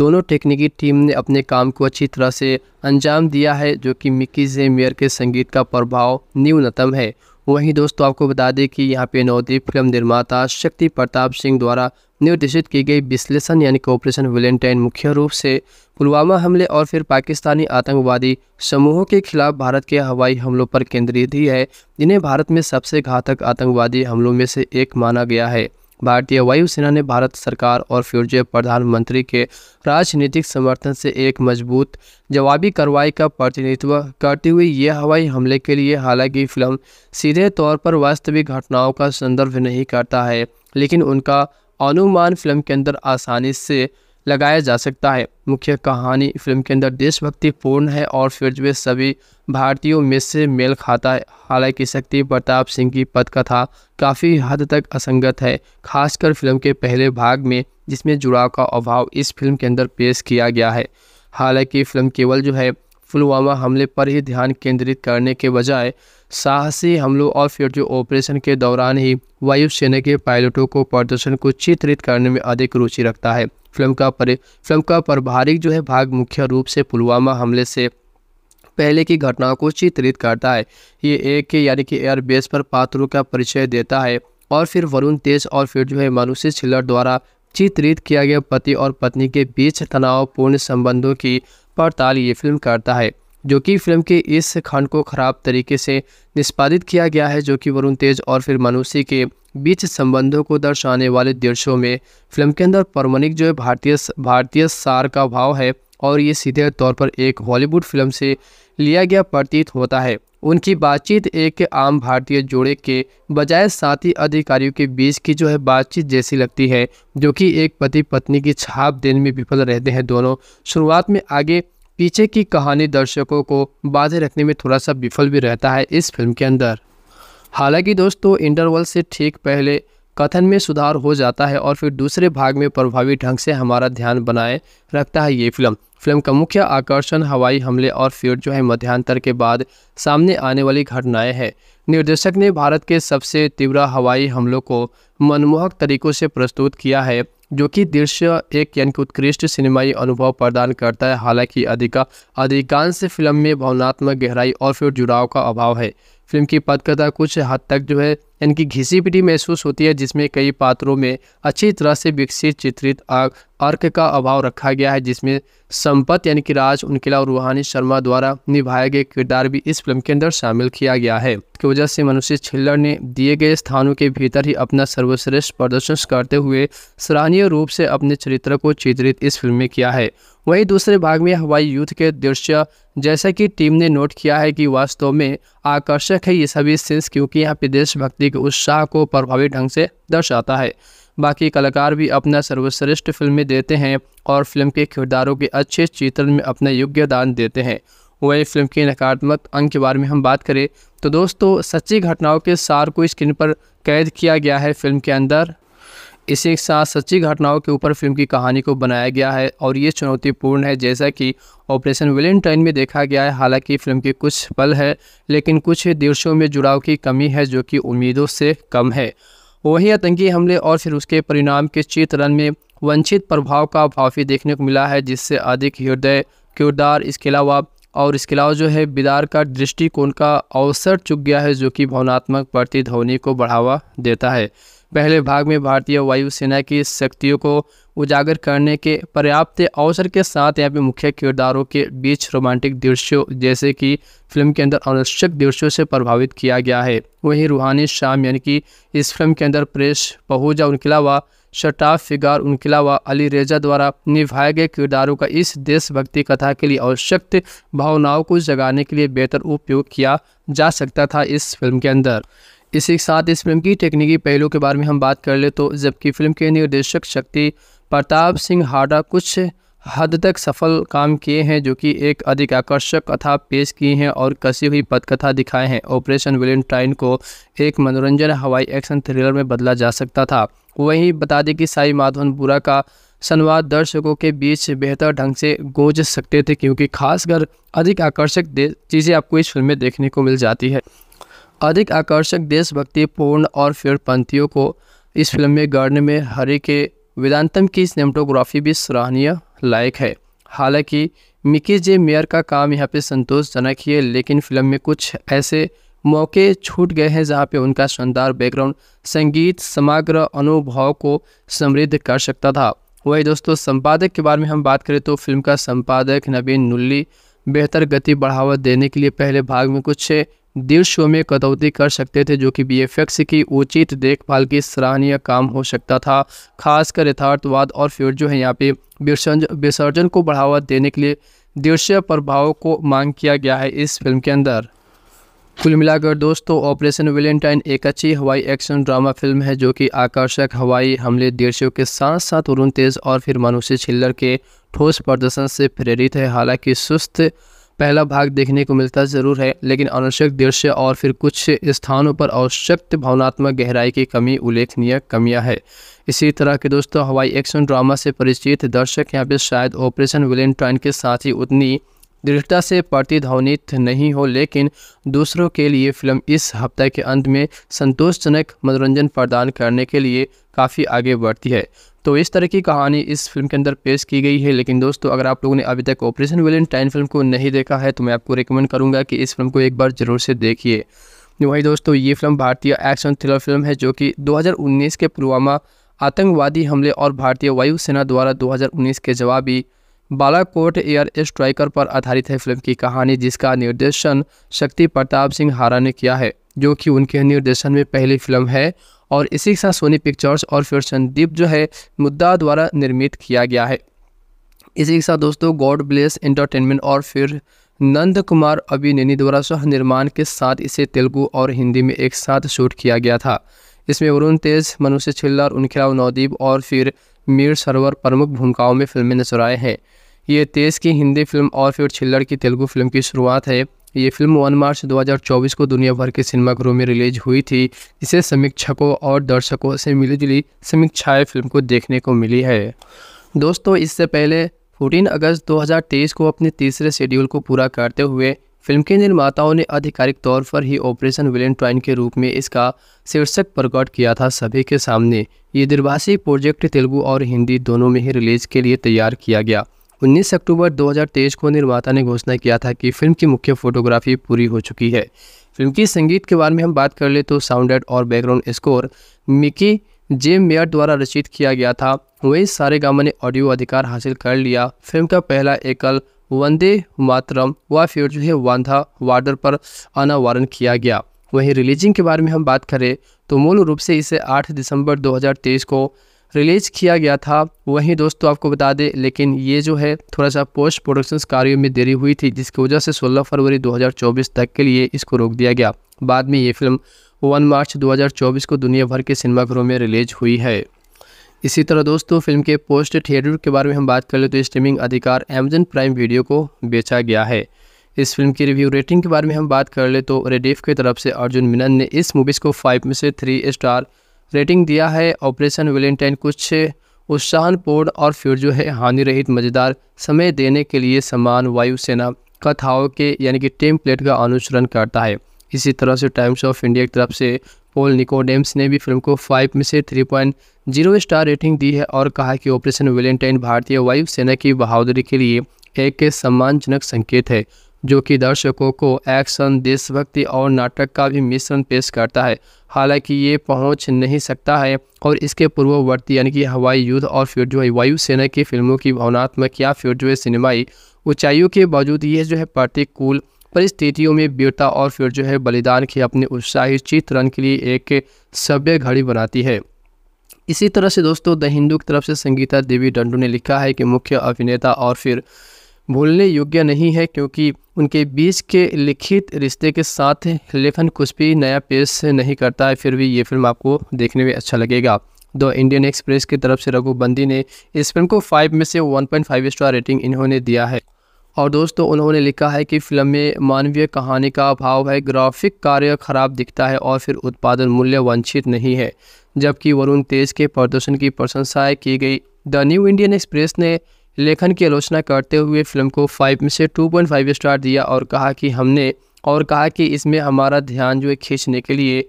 दोनों टेक्निकी टीम ने अपने काम को अच्छी तरह से अंजाम दिया है जो कि मिकी जेमियर के संगीत का प्रभाव न्यूनतम है वहीं दोस्तों आपको बता दें कि यहाँ पे नवदीप फिल्म निर्माता शक्ति प्रताप सिंह द्वारा निर्देशित की गई विश्लेषण यानी कि ऑपरेशन वेलेंटाइन मुख्य रूप से पुलवामा हमले और फिर पाकिस्तानी आतंकवादी समूहों के खिलाफ भारत के हवाई हमलों पर केंद्रित ही है जिन्हें भारत में सबसे घातक आतंकवादी हमलों में से एक माना गया है भारतीय वायुसेना ने भारत सरकार और फ्यूजे प्रधानमंत्री के राजनीतिक समर्थन से एक मजबूत जवाबी कार्रवाई का प्रतिनिधित्व करते हुए यह हवाई हमले के लिए हालांकि फिल्म सीधे तौर पर वास्तविक घटनाओं का संदर्भ नहीं करता है लेकिन उनका अनुमान फिल्म के अंदर आसानी से लगाया जा सकता है मुख्य कहानी फिल्म के अंदर देशभक्ति पूर्ण है और फिर सभी भारतीयों में से मेल खाता है हालांकि शक्ति प्रताप सिंह की पदकथा काफ़ी हद तक असंगत है खासकर फिल्म के पहले भाग में जिसमें जुड़ाव का अभाव इस फिल्म के अंदर पेश किया गया है हालांकि फिल्म केवल जो है पुलवामा हमले पर ही ध्यान केंद्रित करने के बजाय साहसी हमलों और फिर जो ऑपरेशन के दौरान ही वायुसेना के पायलटों को प्रदर्शन को चित्रित करने में अधिक रुचि रखता है फिल्म का पर फिल्म का प्रभारिक जो है भाग मुख्य रूप से पुलवामा हमले से पहले की घटनाओं को चित्रित करता है ये एक के यानी कि एयरबेस पर पात्रों का परिचय देता है और फिर वरुण तेज और फिर जो है मनुष्य छिल्लर द्वारा चित्रित किया गया पति और पत्नी के बीच तनावपूर्ण संबंधों की पड़ताल ये फिल्म करता है जो कि फिल्म के इस खंड को खराब तरीके से निष्पादित किया गया है जो कि वरुण तेज और फिर मनुषी के बीच संबंधों को दर्शाने वाले दृश्यों में फिल्म के अंदर परमणिक जो है भारतीय भारतीय सार का भाव है और ये सीधे तौर पर एक हॉलीवुड फिल्म से लिया गया प्रतीत होता है उनकी बातचीत एक आम भारतीय जोड़े के बजाय साथी अधिकारियों के बीच की जो है बातचीत जैसी लगती है जो कि एक पति पत्नी की छाप देने में विफल रहते हैं दोनों शुरुआत में आगे पीछे की कहानी दर्शकों को बाधे रखने में थोड़ा सा विफल भी रहता है इस फिल्म के अंदर हालांकि दोस्तों इंटरवल से ठीक पहले कथन में सुधार हो जाता है और फिर दूसरे भाग में प्रभावी ढंग से हमारा ध्यान बनाए रखता है ये फिल्म फिल्म का मुख्य आकर्षण हवाई हमले और फिर जो है मध्यांतर के बाद सामने आने वाली घटनाएं हैं निर्देशक ने भारत के सबसे तीव्र हवाई हमलों को मनमोहक तरीकों से प्रस्तुत किया है जो कि दृश्य एक यानी कि उत्कृष्ट सिनेमाई अनुभव प्रदान करता है हालांकि अधिका अधिकांश फिल्म में भावनात्मक गहराई और फिर जुड़ाव का अभाव है फिल्म की पदकथा कुछ हद तक जो है यानी कि घिसी पिटी महसूस होती है जिसमें कई पात्रों में अच्छी तरह से विकसित चित्रित आग अर्क का अभाव रखा गया है जिसमें संपत यानी कि राज उनकिला और रूहानी शर्मा द्वारा निभाए गए किरदार भी इस फिल्म के अंदर शामिल किया गया है की वजह से मनुष्य छिल्लर ने दिए गए स्थानों के भीतर ही अपना सर्वश्रेष्ठ प्रदर्शन करते हुए सराहनीय रूप से अपने चरित्र को चित्रित इस फिल्म में किया है वहीं दूसरे भाग में हवाई युद्ध के दृश्य जैसा कि टीम ने नोट किया है कि वास्तव में आकर्षक है ये सभी सीन्स क्योंकि यहाँ पे देशभक्ति के उत्साह को प्रभावी ढंग से दर्शाता है बाकी कलाकार भी अपना सर्वश्रेष्ठ फिल्में देते हैं और फिल्म के किरदारों के अच्छे चित्रण में अपना योग्य दान देते हैं वही फिल्म के नकारात्मक अंग के बारे में हम बात करें तो दोस्तों सच्ची घटनाओं के सार को स्क्रीन पर कैद किया गया है फिल्म के अंदर इसी के साथ सच्ची घटनाओं के ऊपर फिल्म की कहानी को बनाया गया है और ये चुनौतीपूर्ण है जैसा कि ऑपरेशन वेलेंटाइन में देखा गया है हालांकि फ़िल्म के कुछ पल है लेकिन कुछ दृश्यों में जुड़ाव की कमी है जो कि उम्मीदों से कम है वहीं आतंकी हमले और फिर उसके परिणाम के चित्रण में वंचित प्रभाव का भाफी देखने को मिला है जिससे अधिक हृदय किरदार इसके अलावा और इसके अलावा जो है बिदार का दृष्टिकोण का अवसर चुक गया है जो कि भावनात्मक प्रतिध्वनि को बढ़ावा देता है पहले भाग में भारतीय वायुसेना की शक्तियों को उजागर करने के पर्याप्त अवसर के साथ यहाँ पे मुख्य किरदारों के बीच रोमांटिक दृश्यों जैसे कि फिल्म के अंदर आवश्यक दृश्यों से प्रभावित किया गया है वहीं रूहानी शाम यानी कि इस फिल्म के अंदर प्रेस पहुजा उनके अलावा शटाफ फिगार उनके अलावा अली रेजा द्वारा निभाए गए किरदारों का इस देशभक्ति कथा के लिए आवश्यक भावनाओं को जगाने के लिए बेहतर उपयोग किया जा सकता था इस फिल्म के अंदर इसी के साथ इस फिल्म की तकनीकी पहलू के बारे में हम बात कर ले तो जबकि फिल्म के निर्देशक शक्ति प्रताप सिंह हाडा कुछ हद तक सफल काम किए हैं जो कि एक अधिक आकर्षक कथा पेश की हैं और कसी हुई पदकथा दिखाए हैं ऑपरेशन वेलेंटाइन को एक मनोरंजन हवाई एक्शन थ्रिलर में बदला जा सकता था वहीं बता दें कि साई माधवन बुरा का संवाद दर्शकों के बीच बेहतर ढंग से गोज सकते थे क्योंकि खासकर अधिक आकर्षक चीज़ें आपको इस फिल्म में देखने को मिल जाती है अधिक आकर्षक देशभक्ति पूर्ण और फिर पंथियों को इस फिल्म में गढ़ने में हरे के वेदांतम की सिनेमाटोग्राफी भी सराहनीय लायक है हालांकि मिकी जे मेयर का काम यहाँ पे संतोषजनक ही है लेकिन फिल्म में कुछ ऐसे मौके छूट गए हैं जहाँ पे उनका शानदार बैकग्राउंड संगीत समग्र अनुभव को समृद्ध कर सकता था वही दोस्तों संपादक के बारे में हम बात करें तो फिल्म का संपादक नवीन नुल्ली बेहतर गति बढ़ावा देने के लिए पहले भाग में कुछ दृश्य में कटौती कर सकते थे जो कि बी की उचित देखभाल की सराहनीय काम हो सकता था खासकर यथार्थवाद और फिर जो है यहाँ पे विसर्जन को बढ़ावा देने के लिए दृश्य प्रभाव को मांग किया गया है इस फिल्म के अंदर कुल मिलाकर दोस्तों ऑपरेशन वेलेंटाइन एक अच्छी हवाई एक्शन ड्रामा फिल्म है जो कि आकर्षक हवाई हमले दृश्यों के साथ साथ उरुण तेज और फिर मानुषी छिल्लर के ठोस प्रदर्शन से प्रेरित है हालांकि सुस्त पहला भाग देखने को मिलता जरूर है लेकिन अनावश्यक दृश्य और फिर कुछ स्थानों पर आवश्यक भावनात्मक गहराई की कमी उल्लेखनीय कमियां है इसी तरह के दोस्तों हवाई एक्शन ड्रामा से परिचित दर्शक यहाँ पे शायद ऑपरेशन ट्राइन के साथ ही उतनी दृढ़ता से प्रतिध्वनित नहीं हो लेकिन दूसरों के लिए फिल्म इस हफ्ते के अंत में संतोषजनक मनोरंजन प्रदान करने के लिए काफ़ी आगे बढ़ती है तो इस तरह की कहानी इस फिल्म के अंदर पेश की गई है लेकिन दोस्तों अगर आप लोगों ने अभी तक ऑपरेशन टाइन फिल्म को नहीं देखा है तो मैं आपको रिकमेंड करूँगा कि इस फिल्म को एक बार ज़रूर से देखिए वही दोस्तों ये फिल्म भारतीय एक्शन थ्रिलर फिल्म है जो कि दो के पुलवामा आतंकवादी हमले और भारतीय वायुसेना द्वारा दो के जवाबी बालाकोट एयर स्ट्राइकर पर आधारित है फिल्म की कहानी जिसका निर्देशन शक्ति प्रताप सिंह हारा ने किया है जो कि उनके निर्देशन में पहली फिल्म है और इसी के साथ सोनी पिक्चर्स और फिर संदीप जो है मुद्दा द्वारा निर्मित किया गया है इसी के साथ दोस्तों गॉड ब्लेस एंटरटेनमेंट और फिर नंद कुमार अभिनयनी द्वारा सह निर्माण के साथ इसे तेलुगु और हिंदी में एक साथ शूट किया गया था इसमें वरुण तेज मनुष्य छिल्लर उनखिलाव नवदीप और फिर मीर सरोवर प्रमुख भूमिकाओं में फिल्में नजर आए हैं ये तेज की हिंदी फिल्म और फिर छिल्लर की तेलुगु फिल्म की शुरुआत है ये फिल्म 1 मार्च 2024 को दुनिया भर के सिनेमाघरों में रिलीज हुई थी जिसे समीक्षकों और दर्शकों से मिलीजुली समीक्षाएं फिल्म को देखने को मिली है दोस्तों इससे पहले 14 अगस्त 2023 को अपने तीसरे शेड्यूल को पूरा करते हुए फिल्म के निर्माताओं ने आधिकारिक तौर पर ही ऑपरेशन विलेन ट्वाइन के रूप में इसका शीर्षक प्रकट किया था सभी के सामने ये दिर्भाषी प्रोजेक्ट तेलुगू और हिंदी दोनों में ही रिलीज के लिए तैयार किया गया 19 अक्टूबर 2023 को निर्माता ने घोषणा किया था कि फिल्म की मुख्य फोटोग्राफी पूरी हो चुकी है फिल्म की संगीत के बारे में हम बात कर ले तो साउंडेड और बैकग्राउंड स्कोर मिकी जेम मेयर द्वारा रचित किया गया था वही सारे गामा ने ऑडियो अधिकार हासिल कर लिया फिल्म का पहला एकल वंदे मातरम व फिर जो है वांधा वार्डर पर अनावरण किया गया वहीं रिलीजिंग के बारे में हम बात करें तो मूल रूप से इसे 8 दिसंबर 2023 को रिलीज़ किया गया था वहीं दोस्तों आपको बता दें लेकिन ये जो है थोड़ा सा पोस्ट प्रोडक्शन कार्यों में देरी हुई थी जिसकी वजह से 16 फरवरी 2024 तक के लिए इसको रोक दिया गया बाद में ये फिल्म 1 मार्च 2024 को दुनिया भर के सिनेमाघरों में रिलीज हुई है इसी तरह दोस्तों फिल्म के पोस्ट थिएटर के बारे में हम बात कर ले तो स्ट्रीमिंग अधिकार अमेजन प्राइम वीडियो को बेचा गया है इस फिल्म की रिव्यू रेटिंग के बारे में हम बात कर ले तो रेडिफ की तरफ से अर्जुन मिनन ने इस मूवीज़ को फाइव में से थ्री स्टार रेटिंग दिया है ऑपरेशन वेलेंटाइन कुछ उत्साहनपूर्ण और फिर जो है हानि रहित मज़ेदार समय देने के लिए समान वायुसेना कथाओं के यानी कि टेम प्लेट का अनुसरण करता है इसी तरह से टाइम्स ऑफ इंडिया की तरफ से पोल निकोडेम्स ने भी फिल्म को फाइव में से three point zero star rating दी है और कहा कि ऑपरेशन वेलेंटाइन भारतीय वायुसेना की बहादुरी के लिए एक सम्मानजनक संकेत है जो कि दर्शकों को एक्शन देशभक्ति और नाटक का भी मिश्रण पेश करता है हालांकि ये पहुंच नहीं सकता है और इसके पूर्ववर्ती यानी कि हवाई युद्ध और फिर जो है वायुसेना की फिल्मों की भावनात्मक या फिर जो है सिनेमाई ऊंचाइयों के बावजूद ये जो है प्रतिकूल परिस्थितियों में वीरता और फिर जो है बलिदान के अपने उत्साहित चित्रण के लिए एक सभ्य घड़ी बनाती है इसी तरह से दोस्तों द हिंदू की तरफ से संगीता देवी डंडू ने लिखा है कि मुख्य अभिनेता और फिर भूलने योग्य नहीं है क्योंकि उनके बीच के लिखित रिश्ते के साथ लेखन कुछ भी नया पेश नहीं करता है फिर भी ये फिल्म आपको देखने में अच्छा लगेगा द इंडियन एक्सप्रेस की तरफ से रघुबंदी ने इस फिल्म को फाइव में से one point five star rating इन्होंने दिया है और दोस्तों उन्होंने लिखा है कि फिल्म में मानवीय कहानी का अभाव है ग्राफिक कार्य खराब दिखता है और फिर उत्पादन मूल्य वंचित नहीं है जबकि वरुण तेज के प्रदर्शन की प्रशंसाएँ की गई द न्यू इंडियन एक्सप्रेस ने लेखन की आलोचना करते हुए फिल्म को फाइव में से टू पॉइंट फाइव स्टार दिया और कहा कि हमने और कहा कि इसमें हमारा ध्यान जो है खींचने के लिए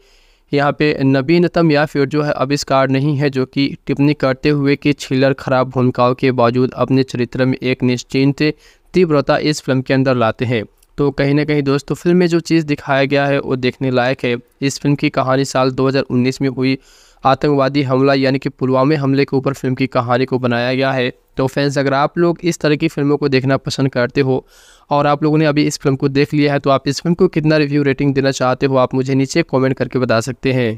यहाँ पे नवीनतम या फिर जो है आविष्कार नहीं है जो कि टिप्पणी करते हुए कि छिलर खराब भूमिकाओं के बावजूद अपने चरित्र में एक निश्चिंत तीव्रता इस फिल्म के अंदर लाते हैं तो कहीं ना कहीं दोस्तों फिल्म में जो चीज़ दिखाया गया है वो देखने लायक है इस फिल्म की कहानी साल 2019 में हुई आतंकवादी हमला यानी कि पुलवामे हमले के ऊपर फिल्म की कहानी को बनाया गया है तो फैंस अगर आप लोग इस तरह की फिल्मों को देखना पसंद करते हो और आप लोगों ने अभी इस फिल्म को देख लिया है तो आप इस फिल्म को कितना रिव्यू रेटिंग देना चाहते हो आप मुझे नीचे कॉमेंट करके बता सकते हैं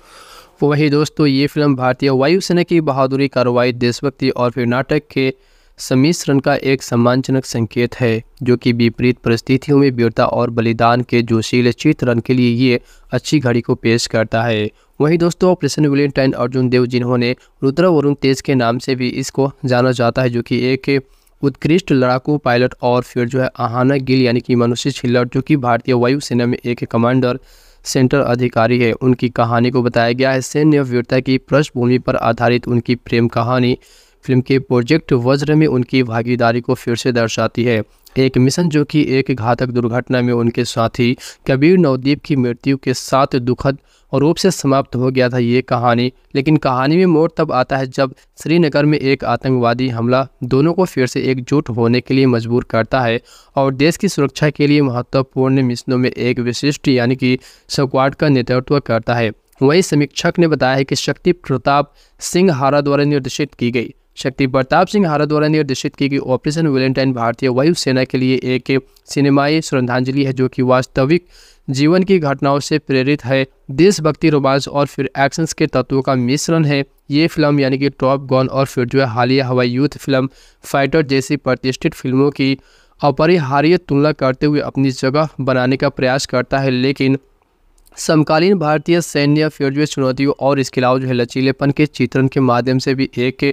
तो वही दोस्तों ये फिल्म भारतीय वायुसेना की बहादुरी कार्रवाई देशभक्ति और फिर नाटक के सम्मिश्रण का एक सम्मानजनक संकेत है जो कि विपरीत परिस्थितियों में वीरता और बलिदान के जोशीले चित्रण के लिए ये अच्छी घड़ी को पेश करता है वहीं दोस्तों ऑपरेशन वेलेंटाइन अर्जुन देव जिन्होंने रुद्र वरुण तेज के नाम से भी इसको जाना जाता है जो कि एक उत्कृष्ट लड़ाकू पायलट और फिर जो है आहाना गिल यानी कि मनुष्य छिल्लर जो कि भारतीय वायुसेना में एक कमांडर सेंटर अधिकारी है उनकी कहानी को बताया गया है सैन्य वीरता की पृष्ठभूमि पर आधारित उनकी प्रेम कहानी फिल्म के प्रोजेक्ट वज्र में उनकी भागीदारी को फिर से दर्शाती है एक मिशन जो कि एक घातक दुर्घटना में उनके साथी कबीर नवदीप की मृत्यु के साथ दुखद रूप से समाप्त हो गया था ये कहानी लेकिन कहानी में मोड़ तब आता है जब श्रीनगर में एक आतंकवादी हमला दोनों को फिर से एकजुट होने के लिए मजबूर करता है और देश की सुरक्षा के लिए महत्वपूर्ण मिशनों में एक विशिष्ट यानी कि स्क्वाड का नेतृत्व करता है वही समीक्षक ने बताया है कि शक्ति प्रताप सिंह हारा द्वारा निर्देशित की गई शक्ति प्रताप सिंह हारा द्वारा निर्देशित की गई ऑपरेशन वेलेंटाइन भारतीय वायुसेना के लिए एक सिनेमाई श्रद्धांजलि है जो कि वास्तविक जीवन की घटनाओं से प्रेरित है देशभक्ति रोमांस और फिर एक्शंस के तत्वों का मिश्रण है ये फिल्म यानी कि टॉप गन और फिर जो है हालिया हवाई यूथ फिल्म फाइटर जैसी प्रतिष्ठित फिल्मों की अपरिहार्य तुलना करते हुए अपनी जगह बनाने का प्रयास करता है लेकिन समकालीन भारतीय सैन्य फिर जो चुनौतियों और इसके अलावा जो है लचीलेपन के चित्रण के माध्यम से भी एक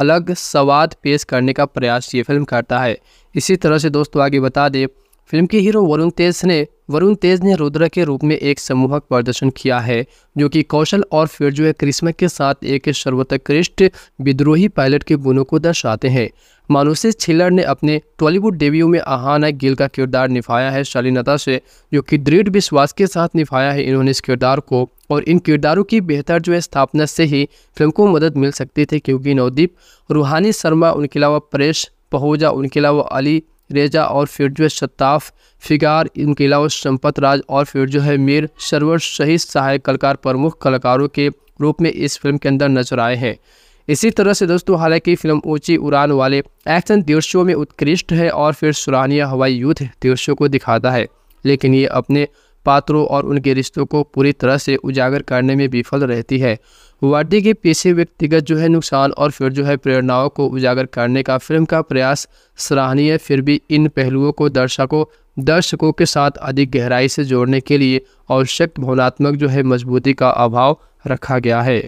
अलग स्वाद पेश करने का प्रयास ये फिल्म करता है इसी तरह से दोस्तों आगे बता दें फिल्म के हीरो वरुण तेज ने वरुण तेज ने रुद्र के रूप में एक समूहक प्रदर्शन किया है जो कि कौशल और फिर जो है के साथ एक सर्वोत्कृष्ट विद्रोही पायलट के गुणों को दर्शाते हैं मानुषी छिलर ने अपने टॉलीवुड डेब्यू में आहाना गिल का किरदार निभाया है शालीनता से जो कि दृढ़ विश्वास के साथ निभाया है इन्होंने इस किरदार को और इन किरदारों की बेहतर जो है स्थापना से ही फिल्म को मदद मिल सकती थी क्योंकि नवदीप रूहानी शर्मा उनके अलावा परेश पहुजा उनके अलावा अली रेजा और फिर जो है शताफ फिगार इनके संपत राज और फिर जो है मीर सरवर सहित सहायक कलाकार प्रमुख कलाकारों के रूप में इस फिल्म के अंदर नजर आए हैं इसी तरह से दोस्तों हालांकि फिल्म ऊंची उड़ान वाले एक्शन दृश्यों में उत्कृष्ट है और फिर सुरानिया हवाई युद्ध दृश्यों को दिखाता है लेकिन ये अपने पात्रों और उनके रिश्तों को पूरी तरह से उजागर करने में विफल रहती है वर्दी के पेशे व्यक्तिगत जो है नुकसान और फिर जो है प्रेरणाओं को उजागर करने का फिल्म का प्रयास सराहनीय फिर भी इन पहलुओं को दर्शकों दर्शकों के साथ अधिक गहराई से जोड़ने के लिए आवश्यक भावनात्मक जो है मजबूती का अभाव रखा गया है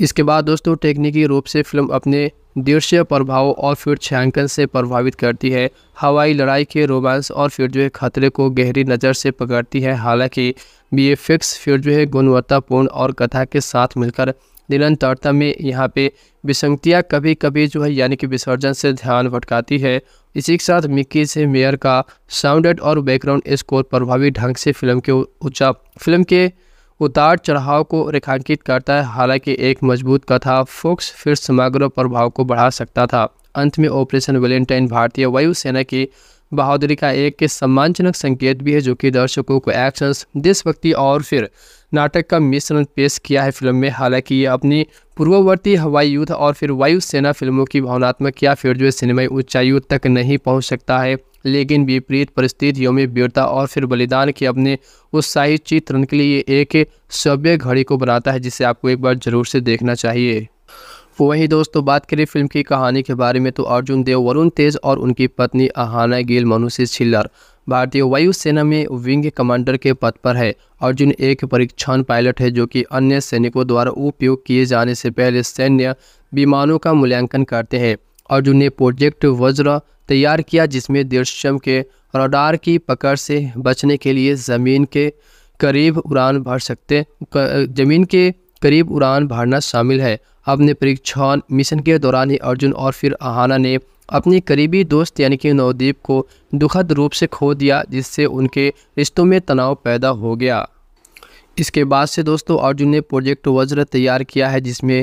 इसके बाद दोस्तों टेक्निकी रूप से फिल्म अपने दृश्य प्रभाव और फिर छायांकन से प्रभावित करती है हवाई लड़ाई के रोमांस और फिर जो है खतरे को गहरी नज़र से पकड़ती है हालांकि बी फिर जो है गुणवत्तापूर्ण और कथा के साथ मिलकर निरंतरता में यहाँ पे विसंगतियाँ कभी कभी जो है यानी कि विसर्जन से ध्यान भटकाती है इसी के साथ मिक्की से मेयर का साउंडेड और बैकग्राउंड स्कोर प्रभावी ढंग से फिल्म के ऊंचा फिल्म के उतार चढ़ाव को रेखांकित करता है हालांकि एक मजबूत कथा फोक्स फिर समग्र प्रभाव को बढ़ा सकता था अंत में ऑपरेशन वेलेंटाइन भारतीय वायुसेना की बहादुरी का एक सम्मानजनक संकेत भी है जो कि दर्शकों को एक्शंस देशभक्ति और फिर नाटक का मिश्रण पेश किया है फिल्म में हालांकि ये अपनी पूर्ववर्ती हवाई युद्ध और फिर वायुसेना फिल्मों की भावनात्मक या फिर जो सिनेमाई ऊंचाई तक नहीं पहुंच सकता है लेकिन विपरीत परिस्थितियों में वीरता और फिर बलिदान के अपने उत्साही चित्रण के लिए एक सभ्य घड़ी को बनाता है जिसे आपको एक बार जरूर से देखना चाहिए वहीं दोस्तों बात करें फिल्म की कहानी के बारे में तो अर्जुन देव वरुण तेज और उनकी पत्नी अहाना गिल मनुष्य छिल्लर भारतीय वायुसेना में विंग कमांडर के पद पर है अर्जुन एक परीक्षण पायलट है जो कि अन्य सैनिकों द्वारा उपयोग किए जाने से पहले सैन्य विमानों का मूल्यांकन करते हैं अर्जुन ने प्रोजेक्ट वज़्र तैयार किया जिसमें दृश्यम के रडार की पकड़ से बचने के लिए ज़मीन के करीब उड़ान भर सकते ज़मीन के करीब उड़ान भरना शामिल है अपने परीक्षण मिशन के दौरान ही अर्जुन और फिर आहाना ने अपने करीबी दोस्त यानी कि नवदीप को दुखद रूप से खो दिया जिससे उनके रिश्तों में तनाव पैदा हो गया इसके बाद से दोस्तों अर्जुन ने प्रोजेक्ट वज्र तैयार किया है जिसमें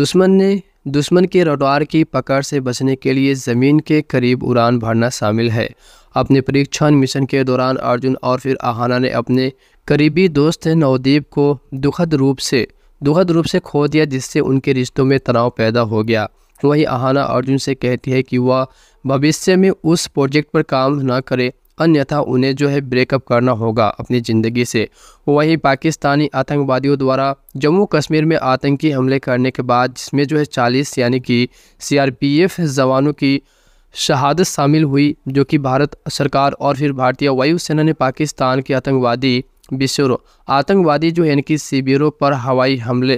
दुश्मन ने दुश्मन के रडार की पकड़ से बचने के लिए ज़मीन के करीब उड़ान भरना शामिल है अपने परीक्षण मिशन के दौरान अर्जुन और फिर आहाना ने अपने करीबी दोस्त नवदीप को दुखद रूप से दुखद रूप से खो दिया जिससे उनके रिश्तों में तनाव पैदा हो गया वहीं आहाना अर्जुन से कहती है कि वह भविष्य में उस प्रोजेक्ट पर काम न करे अन्यथा उन्हें जो है ब्रेकअप करना होगा अपनी ज़िंदगी से वहीं पाकिस्तानी आतंकवादियों द्वारा जम्मू कश्मीर में आतंकी हमले करने के बाद जिसमें जो है चालीस यानी कि सीआरपीएफ जवानों की शहादत शामिल हुई जो कि भारत सरकार और फिर भारतीय वायुसेना ने पाकिस्तान के आतंकवादी बिशोर आतंकवादी जो है इनकी शिविरों पर हवाई हमले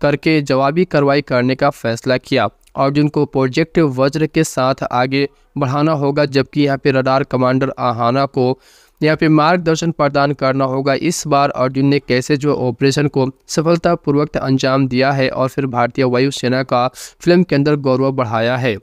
करके जवाबी कार्रवाई करने का फैसला किया और जिनको प्रोजेक्ट वज्र के साथ आगे बढ़ाना होगा जबकि यहाँ पे रडार कमांडर आहाना को यहाँ पे मार्गदर्शन प्रदान करना होगा इस बार अर्जुन ने कैसे जो ऑपरेशन को सफलतापूर्वक अंजाम दिया है और फिर भारतीय वायुसेना का फिल्म के अंदर गौरव बढ़ाया है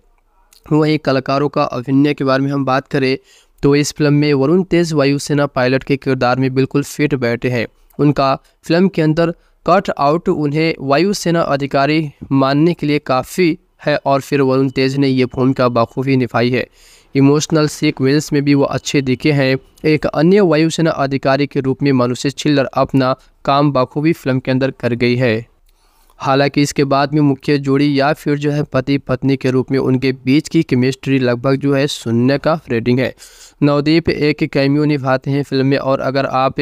वहीं कलाकारों का अभिनय के बारे में हम बात करें तो इस फिल्म में वरुण तेज वायुसेना पायलट के किरदार में बिल्कुल फिट बैठे हैं उनका फिल्म के अंदर कट आउट उन्हें वायुसेना अधिकारी मानने के लिए काफ़ी है और फिर वरुण तेज ने ये भूमिका बाखूबी निभाई है इमोशनल सीक्वेंस में भी वो अच्छे दिखे हैं एक अन्य वायुसेना अधिकारी के रूप में मनुष्य छिल्लर अपना काम बखूबी फिल्म के अंदर कर गई है हालांकि इसके बाद में मुख्य जोड़ी या फिर जो है पति पत्नी के रूप में उनके बीच की केमिस्ट्री लगभग जो है शून्य का रेडिंग है नवदीप एक कैमियो निभाते हैं फिल्म में और अगर आप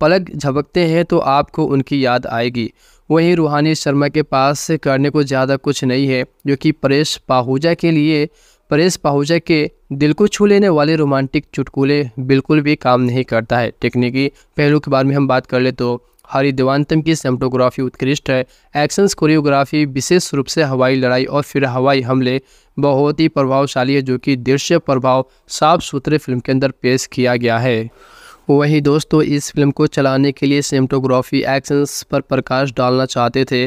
पलक झपकते हैं तो आपको उनकी याद आएगी वहीं रूहानी शर्मा के पास करने को ज़्यादा कुछ नहीं है जो कि परेश पाहूजा के लिए परेश पाहूजा के दिल को छू लेने वाले रोमांटिक चुटकुले बिल्कुल भी काम नहीं करता है टेक्निकी पहलू के बारे में हम बात कर ले तो हरी देवान्तम की सेमटोग्राफी उत्कृष्ट है एक्शन कोरियोग्राफी विशेष रूप से हवाई लड़ाई और फिर हवाई हमले बहुत ही प्रभावशाली है जो कि दृश्य प्रभाव साफ सुथरे फिल्म के अंदर पेश किया गया है तो वहीं दोस्तों इस फिल्म को चलाने के लिए सिनेमाटोग्राफी एक्शंस पर प्रकाश डालना चाहते थे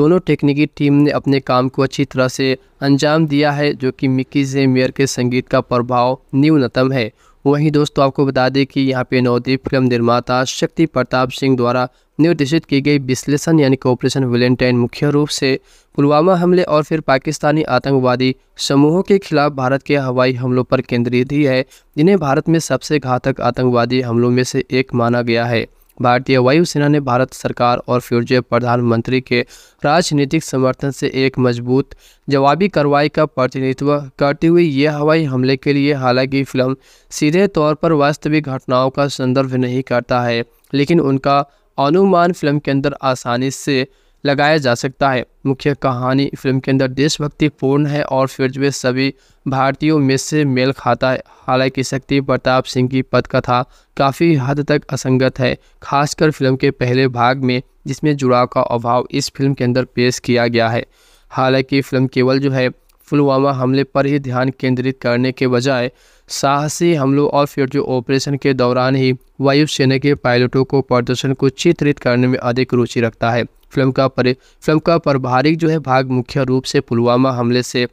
दोनों टेक्निकी टीम ने अपने काम को अच्छी तरह से अंजाम दिया है जो कि मिकी जेमियर के संगीत का प्रभाव न्यूनतम है वहीं दोस्तों आपको बता दें कि यहाँ पे नवदीप फिल्म निर्माता शक्ति प्रताप सिंह द्वारा निर्देशित की गई विश्लेषण यानी कि ऑपरेशन वेलेंटाइन मुख्य रूप से पुलवामा हमले और फिर पाकिस्तानी आतंकवादी समूहों के खिलाफ भारत के हवाई हमलों पर केंद्रित ही है जिन्हें भारत में सबसे घातक आतंकवादी हमलों में से एक माना गया है भारतीय वायुसेना ने भारत सरकार और फ्यूजे प्रधानमंत्री के राजनीतिक समर्थन से एक मजबूत जवाबी कार्रवाई का प्रतिनिधित्व करते हुए ये हवाई हमले के लिए हालांकि फिल्म सीधे तौर पर वास्तविक घटनाओं का संदर्भ नहीं करता है लेकिन उनका अनुमान फिल्म के अंदर आसानी से लगाया जा सकता है मुख्य कहानी फिल्म के अंदर देशभक्ति पूर्ण है और फिर सभी भारतीयों में से मेल खाता है हालांकि शक्ति प्रताप सिंह की पदकथा काफ़ी हद तक असंगत है खासकर फिल्म के पहले भाग में जिसमें जुड़ाव का अभाव इस फिल्म के अंदर पेश किया गया है हालांकि फिल्म केवल जो है पुलवामा हमले पर ही ध्यान केंद्रित करने के बजाय साहसी हमलों और फिर जो ऑपरेशन के दौरान ही वायुसेना के पायलटों को प्रदर्शन को चित्रित करने में अधिक रुचि रखता है फिल्म का पर फिल्म का प्रभारिक जो है भाग मुख्य रूप से पुलवामा हमले से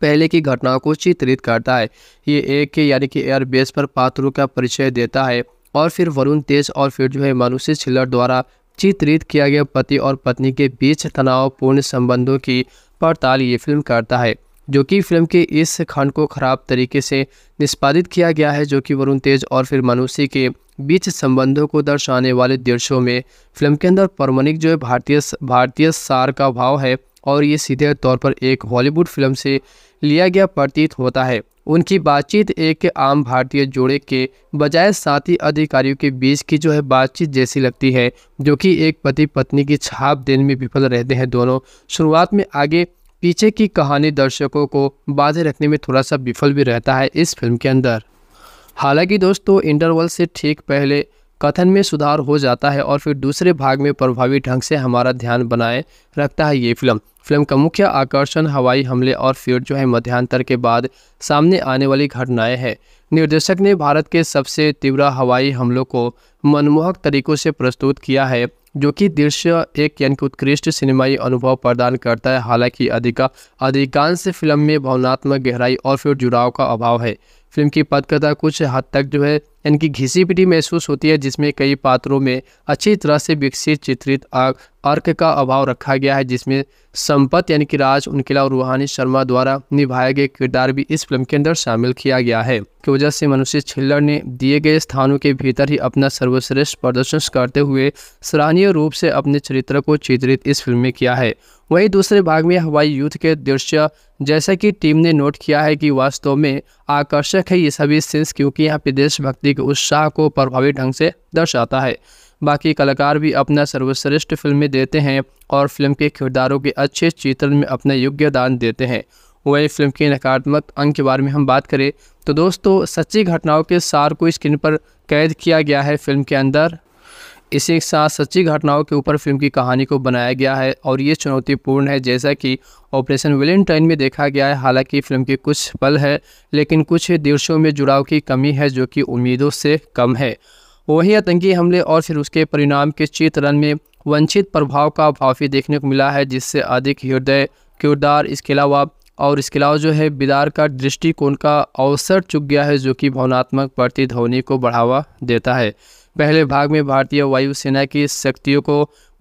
पहले की घटनाओं को चित्रित करता है ये एक यानी कि एयरबेस पर पात्रों का परिचय देता है और फिर वरुण तेज और फिर जो है मानुषी छिल्लर द्वारा चित्रित किया गया पति और पत्नी के बीच तनावपूर्ण संबंधों की पड़ताल ये फिल्म करता है जो कि फिल्म के इस खंड को खराब तरीके से निष्पादित किया गया है जो कि वरुण तेज और फिर मानुषी के बीच संबंधों को दर्शाने वाले दृश्यों में फिल्म के अंदर परमनिक जो है भारतीय भारतीय सार का भाव है और ये सीधे तौर पर एक हॉलीवुड फिल्म से लिया गया प्रतीत होता है उनकी बातचीत एक आम भारतीय जोड़े के बजाय साथी अधिकारियों के बीच की जो है बातचीत जैसी लगती है जो कि एक पति पत्नी की छाप देने में विफल रहते हैं दोनों शुरुआत में आगे पीछे की कहानी दर्शकों को बाधे रखने में थोड़ा सा विफल भी रहता है इस फिल्म के अंदर हालांकि दोस्तों इंटरवल से ठीक पहले कथन में सुधार हो जाता है और फिर दूसरे भाग में प्रभावी ढंग से हमारा ध्यान बनाए रखता है ये फिल्म फिल्म का मुख्य आकर्षण हवाई हमले और फिर जो है मध्यांतर के बाद सामने आने वाली घटनाएं हैं निर्देशक ने भारत के सबसे तीव्र हवाई हमलों को मनमोहक तरीकों से प्रस्तुत किया है जो कि दृश्य एक यानी कि उत्कृष्ट सिनेमाई अनुभव प्रदान करता है हालांकि अधिका अधिकांश फिल्म में भावनात्मक गहराई और फिर जुड़ाव का अभाव है फिल्म की पदकथा कुछ हद तक जो है इनकी घिसी पिटी महसूस होती है जिसमें कई पात्रों में अच्छी तरह से विकसित चित्रित अर्क का अभाव रखा गया है जिसमें संपत यानी कि राज उनकिला और रूहानी शर्मा द्वारा निभाए गए किरदार भी इस फिल्म के अंदर शामिल किया गया है की वजह से मनुष्य छिल्लर ने दिए गए स्थानों के भीतर ही अपना सर्वश्रेष्ठ प्रदर्शन करते हुए सराहनीय रूप से अपने चरित्र को चित्रित इस फिल्म में किया है वहीं दूसरे भाग में हवाई युद्ध के दृश्य जैसा कि टीम ने नोट किया है कि वास्तव में आकर्षक है ये सभी सीन्स क्योंकि यहाँ पे देशभक्ति के उत्साह को प्रभावी ढंग से दर्शाता है बाकी कलाकार भी अपना सर्वश्रेष्ठ फिल्में देते हैं और फिल्म के किरदारों के अच्छे चित्रण में अपना योग्य दान देते हैं वही फिल्म के नकारात्मक अंग के बारे में हम बात करें तो दोस्तों सच्ची घटनाओं के सार को स्क्रीन पर कैद किया गया है फिल्म के अंदर इसी के साथ सच्ची घटनाओं के ऊपर फिल्म की कहानी को बनाया गया है और ये चुनौतीपूर्ण है जैसा कि ऑपरेशन वेलेंटाइन में देखा गया है हालांकि फिल्म के कुछ पल है लेकिन कुछ दृश्यों में जुड़ाव की कमी है जो कि उम्मीदों से कम है वहीं आतंकी हमले और फिर उसके परिणाम के चित्रण में वंचित प्रभाव का अभाव देखने को मिला है जिससे अधिक हृदय किरदार इसके अलावा और इसके अलावा जो है बिदार का दृष्टिकोण का अवसर चुक गया है जो कि भावनात्मक प्रतिध्वनि को बढ़ावा देता है पहले भाग में भारतीय वायुसेना की शक्तियों को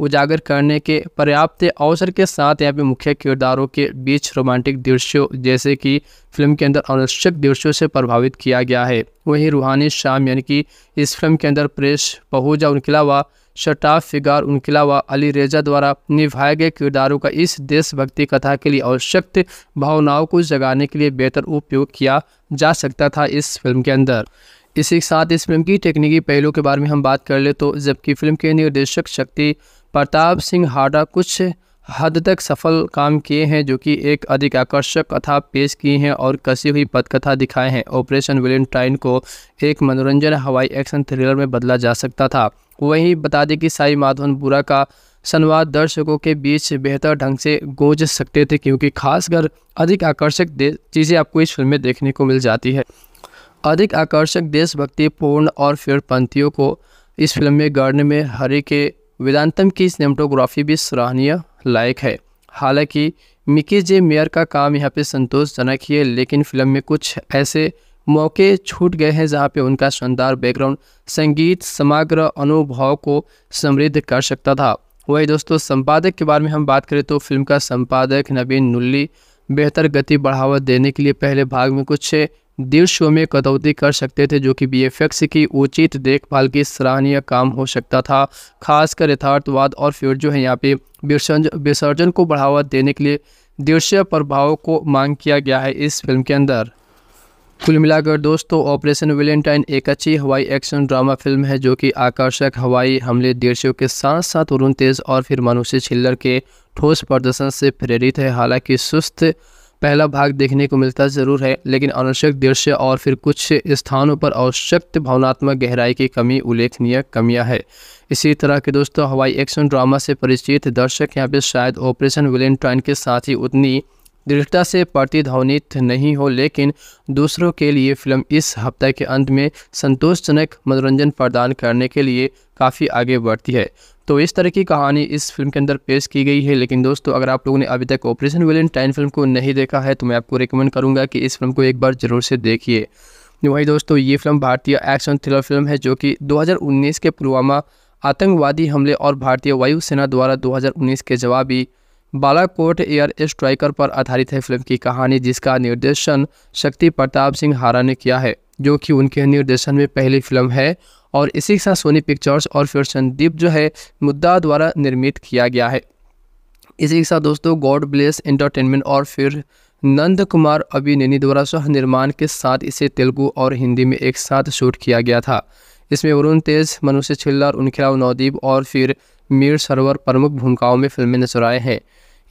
उजागर करने के पर्याप्त अवसर के साथ यहाँ पे मुख्य किरदारों के बीच रोमांटिक दृश्यों जैसे कि फिल्म के अंदर अनावश्यक दृश्यों से प्रभावित किया गया है वहीं रूहानी शाम यानी कि इस फिल्म के अंदर प्रेस पहुजा उनके अलावा शटाफ फिगार उनके अलावा अली रेजा द्वारा निभाए गए किरदारों का इस देशभक्ति कथा के लिए आवश्यक भावनाओं को जगाने के लिए बेहतर उपयोग किया जा सकता था इस फिल्म के अंदर इसी के साथ इस फिल्म की तकनीकी पहलू के बारे में हम बात कर ले तो जबकि फिल्म के निर्देशक शक्ति प्रताप सिंह हाडा कुछ हद तक सफल काम किए हैं जो कि एक अधिक आकर्षक कथा पेश की हैं और कसी हुई पदकथा दिखाए हैं ऑपरेशन वेलेंटाइन को एक मनोरंजन हवाई एक्शन थ्रिलर में बदला जा सकता था वहीं बता दें कि साई माधवन बुरा का संवाद दर्शकों के बीच बेहतर ढंग से गोज सकते थे क्योंकि खासकर अधिक आकर्षक चीज़ें आपको इस फिल्म में देखने को मिल जाती है अधिक आकर्षक देशभक्ति पूर्ण और फिर पंथियों को इस फिल्म में गढ़ने में हरे के वेदांतम की सिनेमाटोग्राफी भी सराहनीय लायक है हालांकि मिकी जे मेयर का काम यहाँ पे संतोषजनक ही है लेकिन फिल्म में कुछ ऐसे मौके छूट गए हैं जहाँ पे उनका शानदार बैकग्राउंड संगीत समग्र अनुभव को समृद्ध कर सकता था वही दोस्तों संपादक के बारे में हम बात करें तो फिल्म का संपादक नवीन नुल्ली बेहतर गति बढ़ावा देने के लिए पहले भाग में कुछ देव शो में कटौती कर सकते थे जो कि बीएफएक्स की उचित देखभाल की सराहनीय काम हो सकता था खासकर यथार्थवाद और फिर जो है यहाँ पे विसर्जन को बढ़ावा देने के लिए दृश्य प्रभाव को मांग किया गया है इस फिल्म के अंदर कुल मिलाकर दोस्तों ऑपरेशन वेलेंटाइन एक अच्छी हवाई एक्शन ड्रामा फिल्म है जो कि आकर्षक हवाई हमले दृश्यों के साथ साथ उरुण तेज और फिर मनुष्य छिल्लर के ठोस प्रदर्शन से प्रेरित है हालांकि सुस्त पहला भाग देखने को मिलता ज़रूर है लेकिन अनावश्यक दृश्य और फिर कुछ स्थानों पर आवश्यक भावनात्मक गहराई की कमी उल्लेखनीय कमियां है इसी तरह के दोस्तों हवाई एक्शन ड्रामा से परिचित दर्शक यहाँ पे शायद ऑपरेशन विलेंटाइन के साथ ही उतनी दृढ़ता से प्रतिध्वनित नहीं हो लेकिन दूसरों के लिए फिल्म इस हफ्ते के अंत में संतोषजनक मनोरंजन प्रदान करने के लिए काफ़ी आगे बढ़ती है तो इस तरह की कहानी इस फिल्म के अंदर पेश की गई है लेकिन दोस्तों अगर आप लोगों ने अभी तक ऑपरेशन विलियन टाइन फिल्म को नहीं देखा है तो मैं आपको रिकमेंड करूँगा कि इस फिल्म को एक बार ज़रूर से देखिए वही दोस्तों ये फिल्म भारतीय एक्शन थ्रिलर फिल्म है जो कि दो के पुलवामा आतंकवादी हमले और भारतीय वायुसेना द्वारा 2019 के जवाबी बालाकोट एयर स्ट्राइकर पर आधारित है फिल्म की कहानी जिसका निर्देशन शक्ति प्रताप सिंह हारा ने किया है जो कि उनके निर्देशन में पहली फिल्म है और इसी के साथ सोनी पिक्चर्स और फिर संदीप जो है मुद्दा द्वारा निर्मित किया गया है इसी के साथ दोस्तों गॉड ब्लेस एंटरटेनमेंट और फिर नंद कुमार अभिनयनी द्वारा सह निर्माण के साथ इसे तेलुगु और हिंदी में एक साथ शूट किया गया था इसमें वरुण तेज मनुष्य छिल्लर उनखिलाव नवदीप और फिर मीर सरोवर प्रमुख भूमिकाओं में फिल्में नजर आए हैं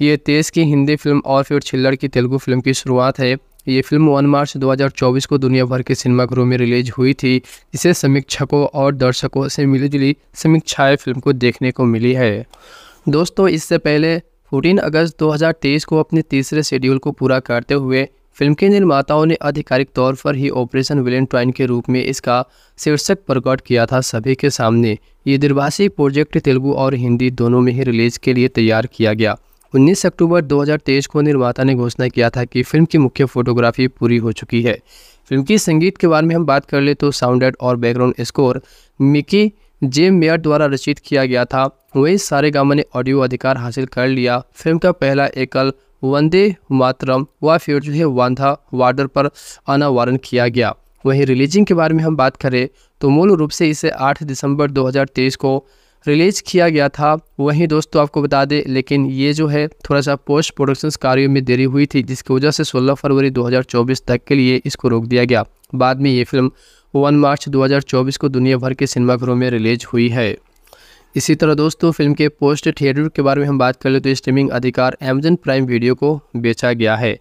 ये तेज की हिंदी फिल्म और फिर छिल्लर की तेलुगु फिल्म की शुरुआत है ये फिल्म 1 मार्च 2024 को दुनिया भर के सिनेमाघरों में रिलीज हुई थी इसे समीक्षकों और दर्शकों से मिलीजुली समीक्षाएं फिल्म को देखने को मिली है दोस्तों इससे पहले 14 अगस्त 2023 को अपने तीसरे शेड्यूल को पूरा करते हुए फिल्म के निर्माताओं ने आधिकारिक तौर पर ही ऑपरेशन वेलेंटाइन के रूप में इसका शीर्षक प्रकट किया था सभी के सामने ये दिरभाषी प्रोजेक्ट तेलुगु और हिंदी दोनों में ही रिलीज के लिए तैयार किया गया 19 अक्टूबर 2023 को निर्माता ने घोषणा किया था कि फिल्म की मुख्य फोटोग्राफी पूरी हो चुकी है फिल्म की संगीत के बारे में हम बात कर ले तो साउंड और बैकग्राउंड स्कोर मिकी जे मेयर द्वारा रचित किया गया था वही सारे गामा ने ऑडियो अधिकार हासिल कर लिया फिल्म का पहला एकल वंदे मातरम व फिर जो है वांधा वार्डर पर अनावरण किया गया वहीं रिलीजिंग के बारे में हम बात करें तो मूल रूप से इसे 8 दिसंबर 2023 को रिलीज किया गया था वहीं दोस्तों आपको बता दें लेकिन ये जो है थोड़ा सा पोस्ट प्रोडक्शन कार्यों में देरी हुई थी जिसकी वजह से 16 फरवरी 2024 तक के लिए इसको रोक दिया गया बाद में ये फिल्म 1 मार्च 2024 को दुनिया भर के सिनेमाघरों में रिलीज हुई है इसी तरह दोस्तों फिल्म के पोस्ट थिएटर के बारे में हम बात कर ले तो स्ट्रीमिंग अधिकार अमेजन प्राइम वीडियो को बेचा गया है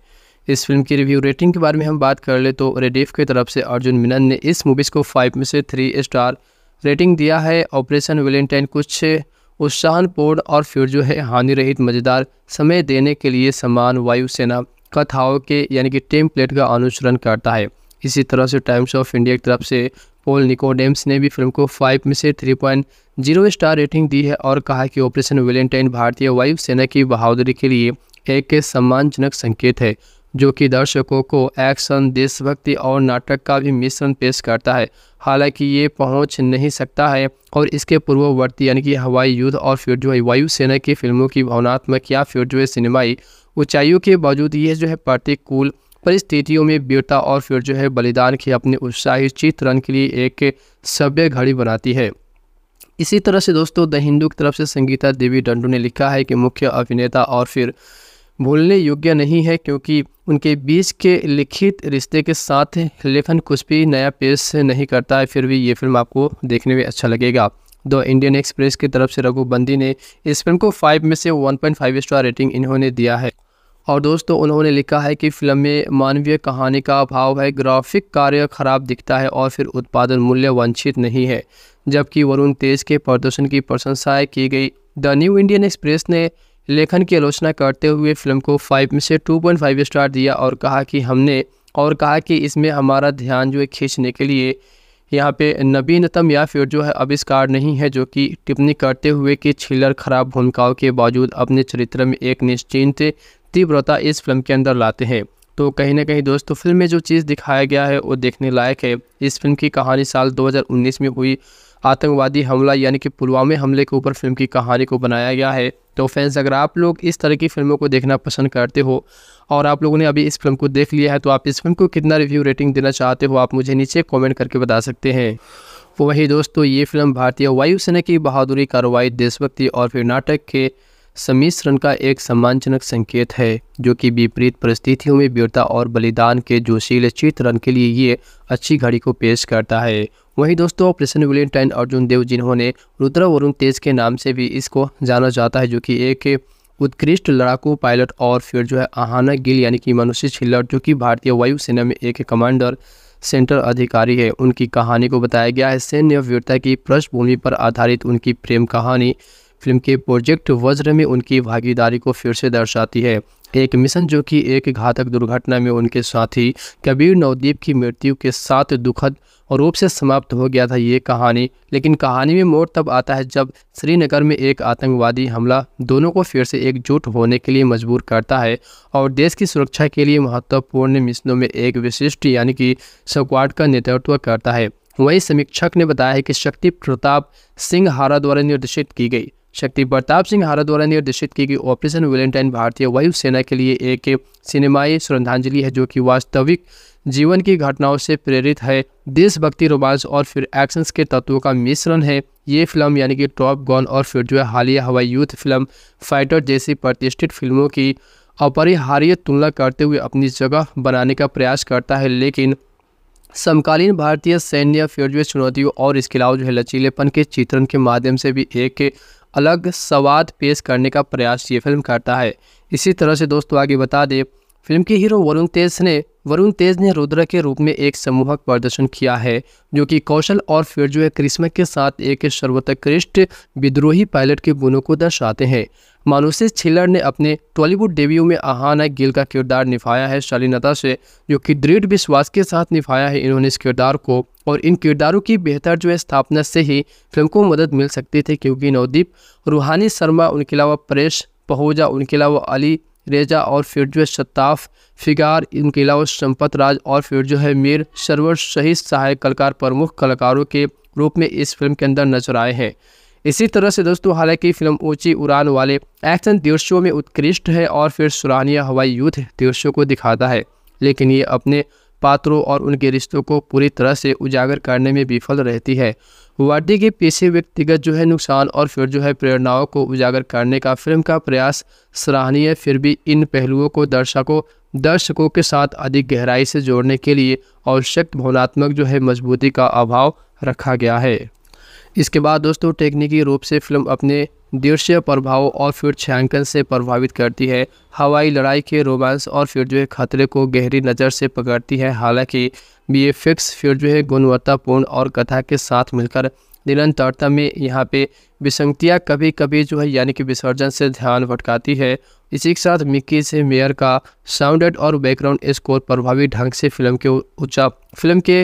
इस फिल्म की रिव्यू रेटिंग के बारे में हम बात कर ले तो रेडिफ की तरफ से अर्जुन मिनन ने इस मूवीज़ को फाइव में से थ्री स्टार रेटिंग दिया है ऑपरेशन वेलेंटाइन कुछ उत्साहनपूर्ण और फिर जो है हानि रहित मज़ेदार समय देने के लिए समान वायुसेना कथाओं के यानी कि टेम्पलेट का अनुसरण करता है इसी तरह से टाइम्स ऑफ इंडिया की तरफ से पोल निकोडेम्स ने भी फिल्म को फाइव में से three point zero star rating दी है और कहा कि ऑपरेशन वेलेंटाइन भारतीय वायुसेना की बहादुरी के लिए एक सम्मानजनक संकेत है जो कि दर्शकों को एक्शन देशभक्ति और नाटक का भी मिश्रण पेश करता है हालांकि ये पहुंच नहीं सकता है और इसके पूर्ववर्ती यानी कि हवाई युद्ध और फिर जो है वायुसेना की फिल्मों की भावनात्मक या फिर जो है सिनेमाई ऊंचाइयों के बावजूद ये जो है प्रतिकूल परिस्थितियों में वीरता और फिर जो है बलिदान के अपने उत्साही चित्रण के लिए एक सभ्य घड़ी बनाती है इसी तरह से दोस्तों द हिंदू की तरफ से संगीता देवी डंडू ने लिखा है कि मुख्य अभिनेता और फिर भूलने योग्य नहीं है क्योंकि उनके बीच के लिखित रिश्ते के साथ लेखन कुछ भी नया पेश नहीं करता है फिर भी ये फिल्म आपको देखने में अच्छा लगेगा द इंडियन एक्सप्रेस की तरफ से रघुबंदी ने इस फिल्म को फाइव में से one point five star rating इन्होंने दिया है और दोस्तों उन्होंने लिखा है कि फिल्म में मानवीय कहानी का अभाव है ग्राफिक कार्य खराब दिखता है और फिर उत्पादन मूल्य वंचित नहीं है जबकि वरुण तेज के प्रदर्शन की प्रशंसाएँ की गई द न्यू इंडियन एक्सप्रेस ने लेखन की आलोचना करते हुए फिल्म को फाइव में से टू पॉइंट फाइव स्टार दिया और कहा कि हमने और कहा कि इसमें हमारा ध्यान जो है खींचने के लिए यहाँ पे नवीनतम या फिर जो है आविष्कार नहीं है जो कि टिप्पणी करते हुए कि छिलर खराब भूमिकाओं के बावजूद अपने चरित्र में एक निश्चिंत तीव्रता इस फिल्म के अंदर लाते हैं तो कहीं ना कहीं दोस्तों फिल्म में जो चीज़ दिखाया गया है वो देखने लायक है इस फिल्म की कहानी साल 2019 में हुई आतंकवादी हमला यानी कि पुलवामा हमले के ऊपर फिल्म की कहानी को बनाया गया है तो फैंस अगर आप लोग इस तरह की फिल्मों को देखना पसंद करते हो और आप लोगों ने अभी इस फिल्म को देख लिया है तो आप इस फिल्म को कितना रिव्यू रेटिंग देना चाहते हो आप मुझे नीचे कॉमेंट करके बता सकते हैं तो वही दोस्तों ये फिल्म भारतीय वायुसेना की बहादुरी कार्रवाई देशभक्ति और फिर नाटक के सम्मिश्रण का एक सम्मानजनक संकेत है जो कि विपरीत परिस्थितियों में वीरता और बलिदान के जोशीले चित्रण के लिए ये अच्छी घड़ी को पेश करता है वहीं दोस्तों ऑपरेशन विलियन अर्जुन देव जिन्होंने रुद्र वरुण तेज के नाम से भी इसको जाना जाता है जो कि एक उत्कृष्ट लड़ाकू पायलट और फिर जो है आहाना गिल यानी कि मनुष्य छिल्लर जो कि भारतीय वायुसेना में एक कमांडर सेंटर अधिकारी है उनकी कहानी को बताया गया है सैन्य वीरता की पृष्ठभूमि पर आधारित उनकी प्रेम कहानी फिल्म के प्रोजेक्ट वज्र में उनकी भागीदारी को फिर से दर्शाती है एक मिशन जो कि एक घातक दुर्घटना में उनके साथी कबीर नवदीप की मृत्यु के साथ दुखद और रूप से समाप्त हो गया था ये कहानी लेकिन कहानी में मोड़ तब आता है जब श्रीनगर में एक आतंकवादी हमला दोनों को फिर से एकजुट होने के लिए मजबूर करता है और देश की सुरक्षा के लिए महत्वपूर्ण मिशनों में एक विशिष्ट यानी कि स्क्वाड का नेतृत्व करता है वहीं समीक्षक ने बताया है कि शक्ति प्रताप सिंह हारा द्वारा निर्देशित की गई शक्ति प्रताप सिंह हारा द्वारा निर्देशित की गई ऑपरेशन वेलेंटाइन भारतीय वायुसेना के लिए एक सिनेमाई श्रद्धांजलि है जो कि वास्तविक जीवन की घटनाओं से प्रेरित है देशभक्ति रोमांस और फिर एक्शंस के तत्वों का मिश्रण है ये फिल्म यानी कि टॉप गॉन और फिर जो है हालिया हवाई यूथ फिल्म फाइटर जैसी प्रतिष्ठित फिल्मों की अपरिहार्य तुलना करते हुए अपनी जगह बनाने का प्रयास करता है लेकिन समकालीन भारतीय सैन्य फिर जो चुनौतियों और इसके अलावा जो है लचीलेपन के चित्रण के माध्यम से भी एक अलग स्वाद पेश करने का प्रयास ये फिल्म करता है इसी तरह से दोस्तों आगे बता दें फिल्म के हीरो वरुण तेज ने वरुण तेज ने रुद्र के रूप में एक समूहक प्रदर्शन किया है जो कि कौशल और फिर जो है क्रिस्म के साथ एक सर्वोत्कृष्ट विद्रोही पायलट के गुणों को दर्शाते हैं मानुषी छिलर ने अपने टॉलीवुड डेब्यू में आहाना गिल का किरदार निभाया है शालीनता से जो कि दृढ़ विश्वास के साथ निभाया है इन्होंने इस किरदार को और इन किरदारों की बेहतर जो है स्थापना से ही फिल्म को मदद मिल सकती थी क्योंकि नवदीप रूहानी शर्मा उनके अलावा परेश पहुजा उनके अलावा अली रेजा और फिर जो है शताफ फिगार इनके अलावा संपत राज और फिर जो है मीर सरवर सहित सहायक कलाकार प्रमुख कलाकारों के रूप में इस फिल्म के अंदर नजर आए हैं इसी तरह से दोस्तों हालांकि फिल्म ऊंची उड़ान वाले एक्शन दृश्यों में उत्कृष्ट है और फिर सुरानिया हवाई युद्ध दृश्यों को दिखाता है लेकिन ये अपने पात्रों और उनके रिश्तों को पूरी तरह से उजागर करने में विफल रहती है वादी के पेशे व्यक्तिगत जो है नुकसान और फिर जो है प्रेरणाओं को उजागर करने का फिल्म का प्रयास सराहनीय फिर भी इन पहलुओं को दर्शकों दर्शकों के साथ अधिक गहराई से जोड़ने के लिए आवश्यक भावनात्मक जो है मजबूती का अभाव रखा गया है इसके बाद दोस्तों टेक्निकी रूप से फिल्म अपने दृश्य प्रभाव और फिर छायांकन से प्रभावित करती है हवाई लड़ाई के रोमांस और फिर जो है खतरे को गहरी नज़र से पकड़ती है हालांकि बी फिर जो है गुणवत्तापूर्ण और कथा के साथ मिलकर निरंतरता में यहाँ पे विसंगतियाँ कभी कभी जो है यानी कि विसर्जन से ध्यान भटकाती है इसी के साथ मिक्की से मेयर का साउंडेड और बैकग्राउंड स्कोर प्रभावी ढंग से फिल्म के ऊंचा फिल्म के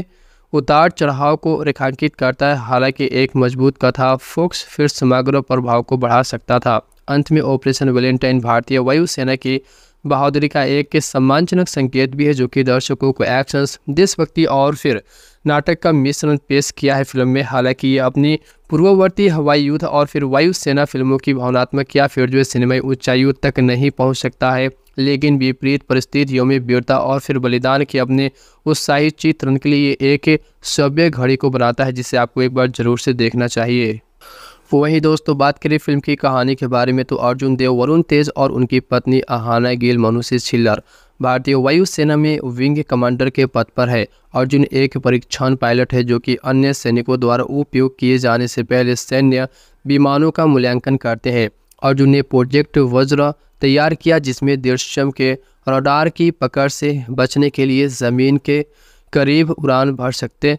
उतार चढ़ाव को रेखांकित करता है हालांकि एक मजबूत कथा फोक्स फिर समग्र प्रभाव को बढ़ा सकता था अंत में ऑपरेशन वेलेंटाइन भारतीय वायुसेना की बहादुरी का एक सम्मानजनक संकेत भी है जो कि दर्शकों को एक्शंस देशभक्ति और फिर नाटक का मिश्रण पेश किया है फिल्म में हालांकि ये अपनी पूर्ववर्ती हवाई युद्ध और फिर वायुसेना फिल्मों की भावनात्मक या फिर जो सिनेमाई ऊंचाई तक नहीं पहुंच सकता है लेकिन विपरीत परिस्थितियों में वीरता और फिर बलिदान के अपने उत्साहित चित्रण के लिए एक सभ्य घड़ी को बनाता है जिसे आपको एक बार ज़रूर से देखना चाहिए वहीं दोस्तों बात करें फिल्म की कहानी के बारे में तो अर्जुन देव वरुण तेज और उनकी पत्नी अहाना गिल मनुष्य छिल्लर भारतीय वायुसेना में विंग कमांडर के पद पर है अर्जुन एक परीक्षण पायलट है जो कि अन्य सैनिकों द्वारा उपयोग किए जाने से पहले सैन्य विमानों का मूल्यांकन करते हैं अर्जुन ने प्रोजेक्ट वज्र तैयार किया जिसमें दृश्यम के रडार की पकड़ से बचने के लिए ज़मीन के करीब उड़ान भर सकते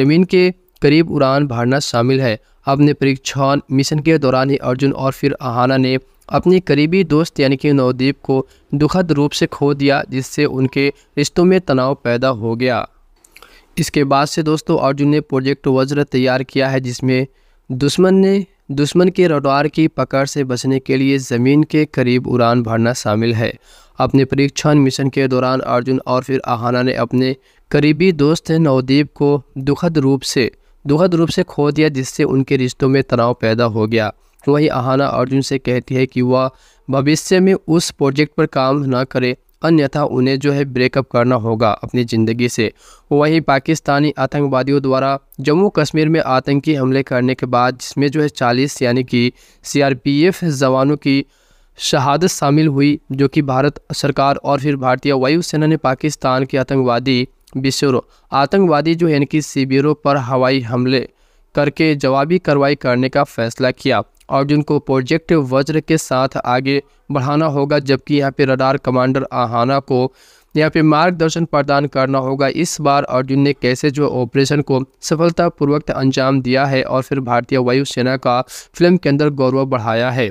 ज़मीन के करीब उड़ान भरना शामिल है अपने परीक्षण मिशन के दौरान ही अर्जुन और फिर आहाना ने अपने करीबी दोस्त यानी कि नवदीप को दुखद रूप से खो दिया जिससे उनके रिश्तों में तनाव पैदा हो गया इसके बाद से दोस्तों अर्जुन ने प्रोजेक्ट वज्र तैयार किया है जिसमें दुश्मन ने दुश्मन के रडार की पकड़ से बचने के लिए ज़मीन के करीब उड़ान भरना शामिल है अपने परीक्षण मिशन के दौरान अर्जुन और फिर आहाना ने अपने करीबी दोस्त नवदीप को दुखद रूप से दुखद रूप से खो दिया जिससे उनके रिश्तों में तनाव पैदा हो गया वहीं आहाना अर्जुन से कहती है कि वह भविष्य में उस प्रोजेक्ट पर काम न करे अन्यथा उन्हें जो है ब्रेकअप करना होगा अपनी ज़िंदगी से वहीं पाकिस्तानी आतंकवादियों द्वारा जम्मू कश्मीर में आतंकी हमले करने के बाद जिसमें जो है चालीस यानी कि सीआरपीएफ जवानों की शहादत शामिल हुई जो कि भारत सरकार और फिर भारतीय वायुसेना ने पाकिस्तान के आतंकवादी बिशरो आतंकवादी जो है इनकी शिविरों पर हवाई हमले करके जवाबी कार्रवाई करने का फैसला किया और को प्रोजेक्ट वज्र के साथ आगे बढ़ाना होगा जबकि यहाँ पे रडार कमांडर आहाना को यहाँ पे मार्गदर्शन प्रदान करना होगा इस बार अर्जुन ने कैसे जो ऑपरेशन को सफलतापूर्वक अंजाम दिया है और फिर भारतीय वायुसेना का फिल्म के अंदर गौरव बढ़ाया है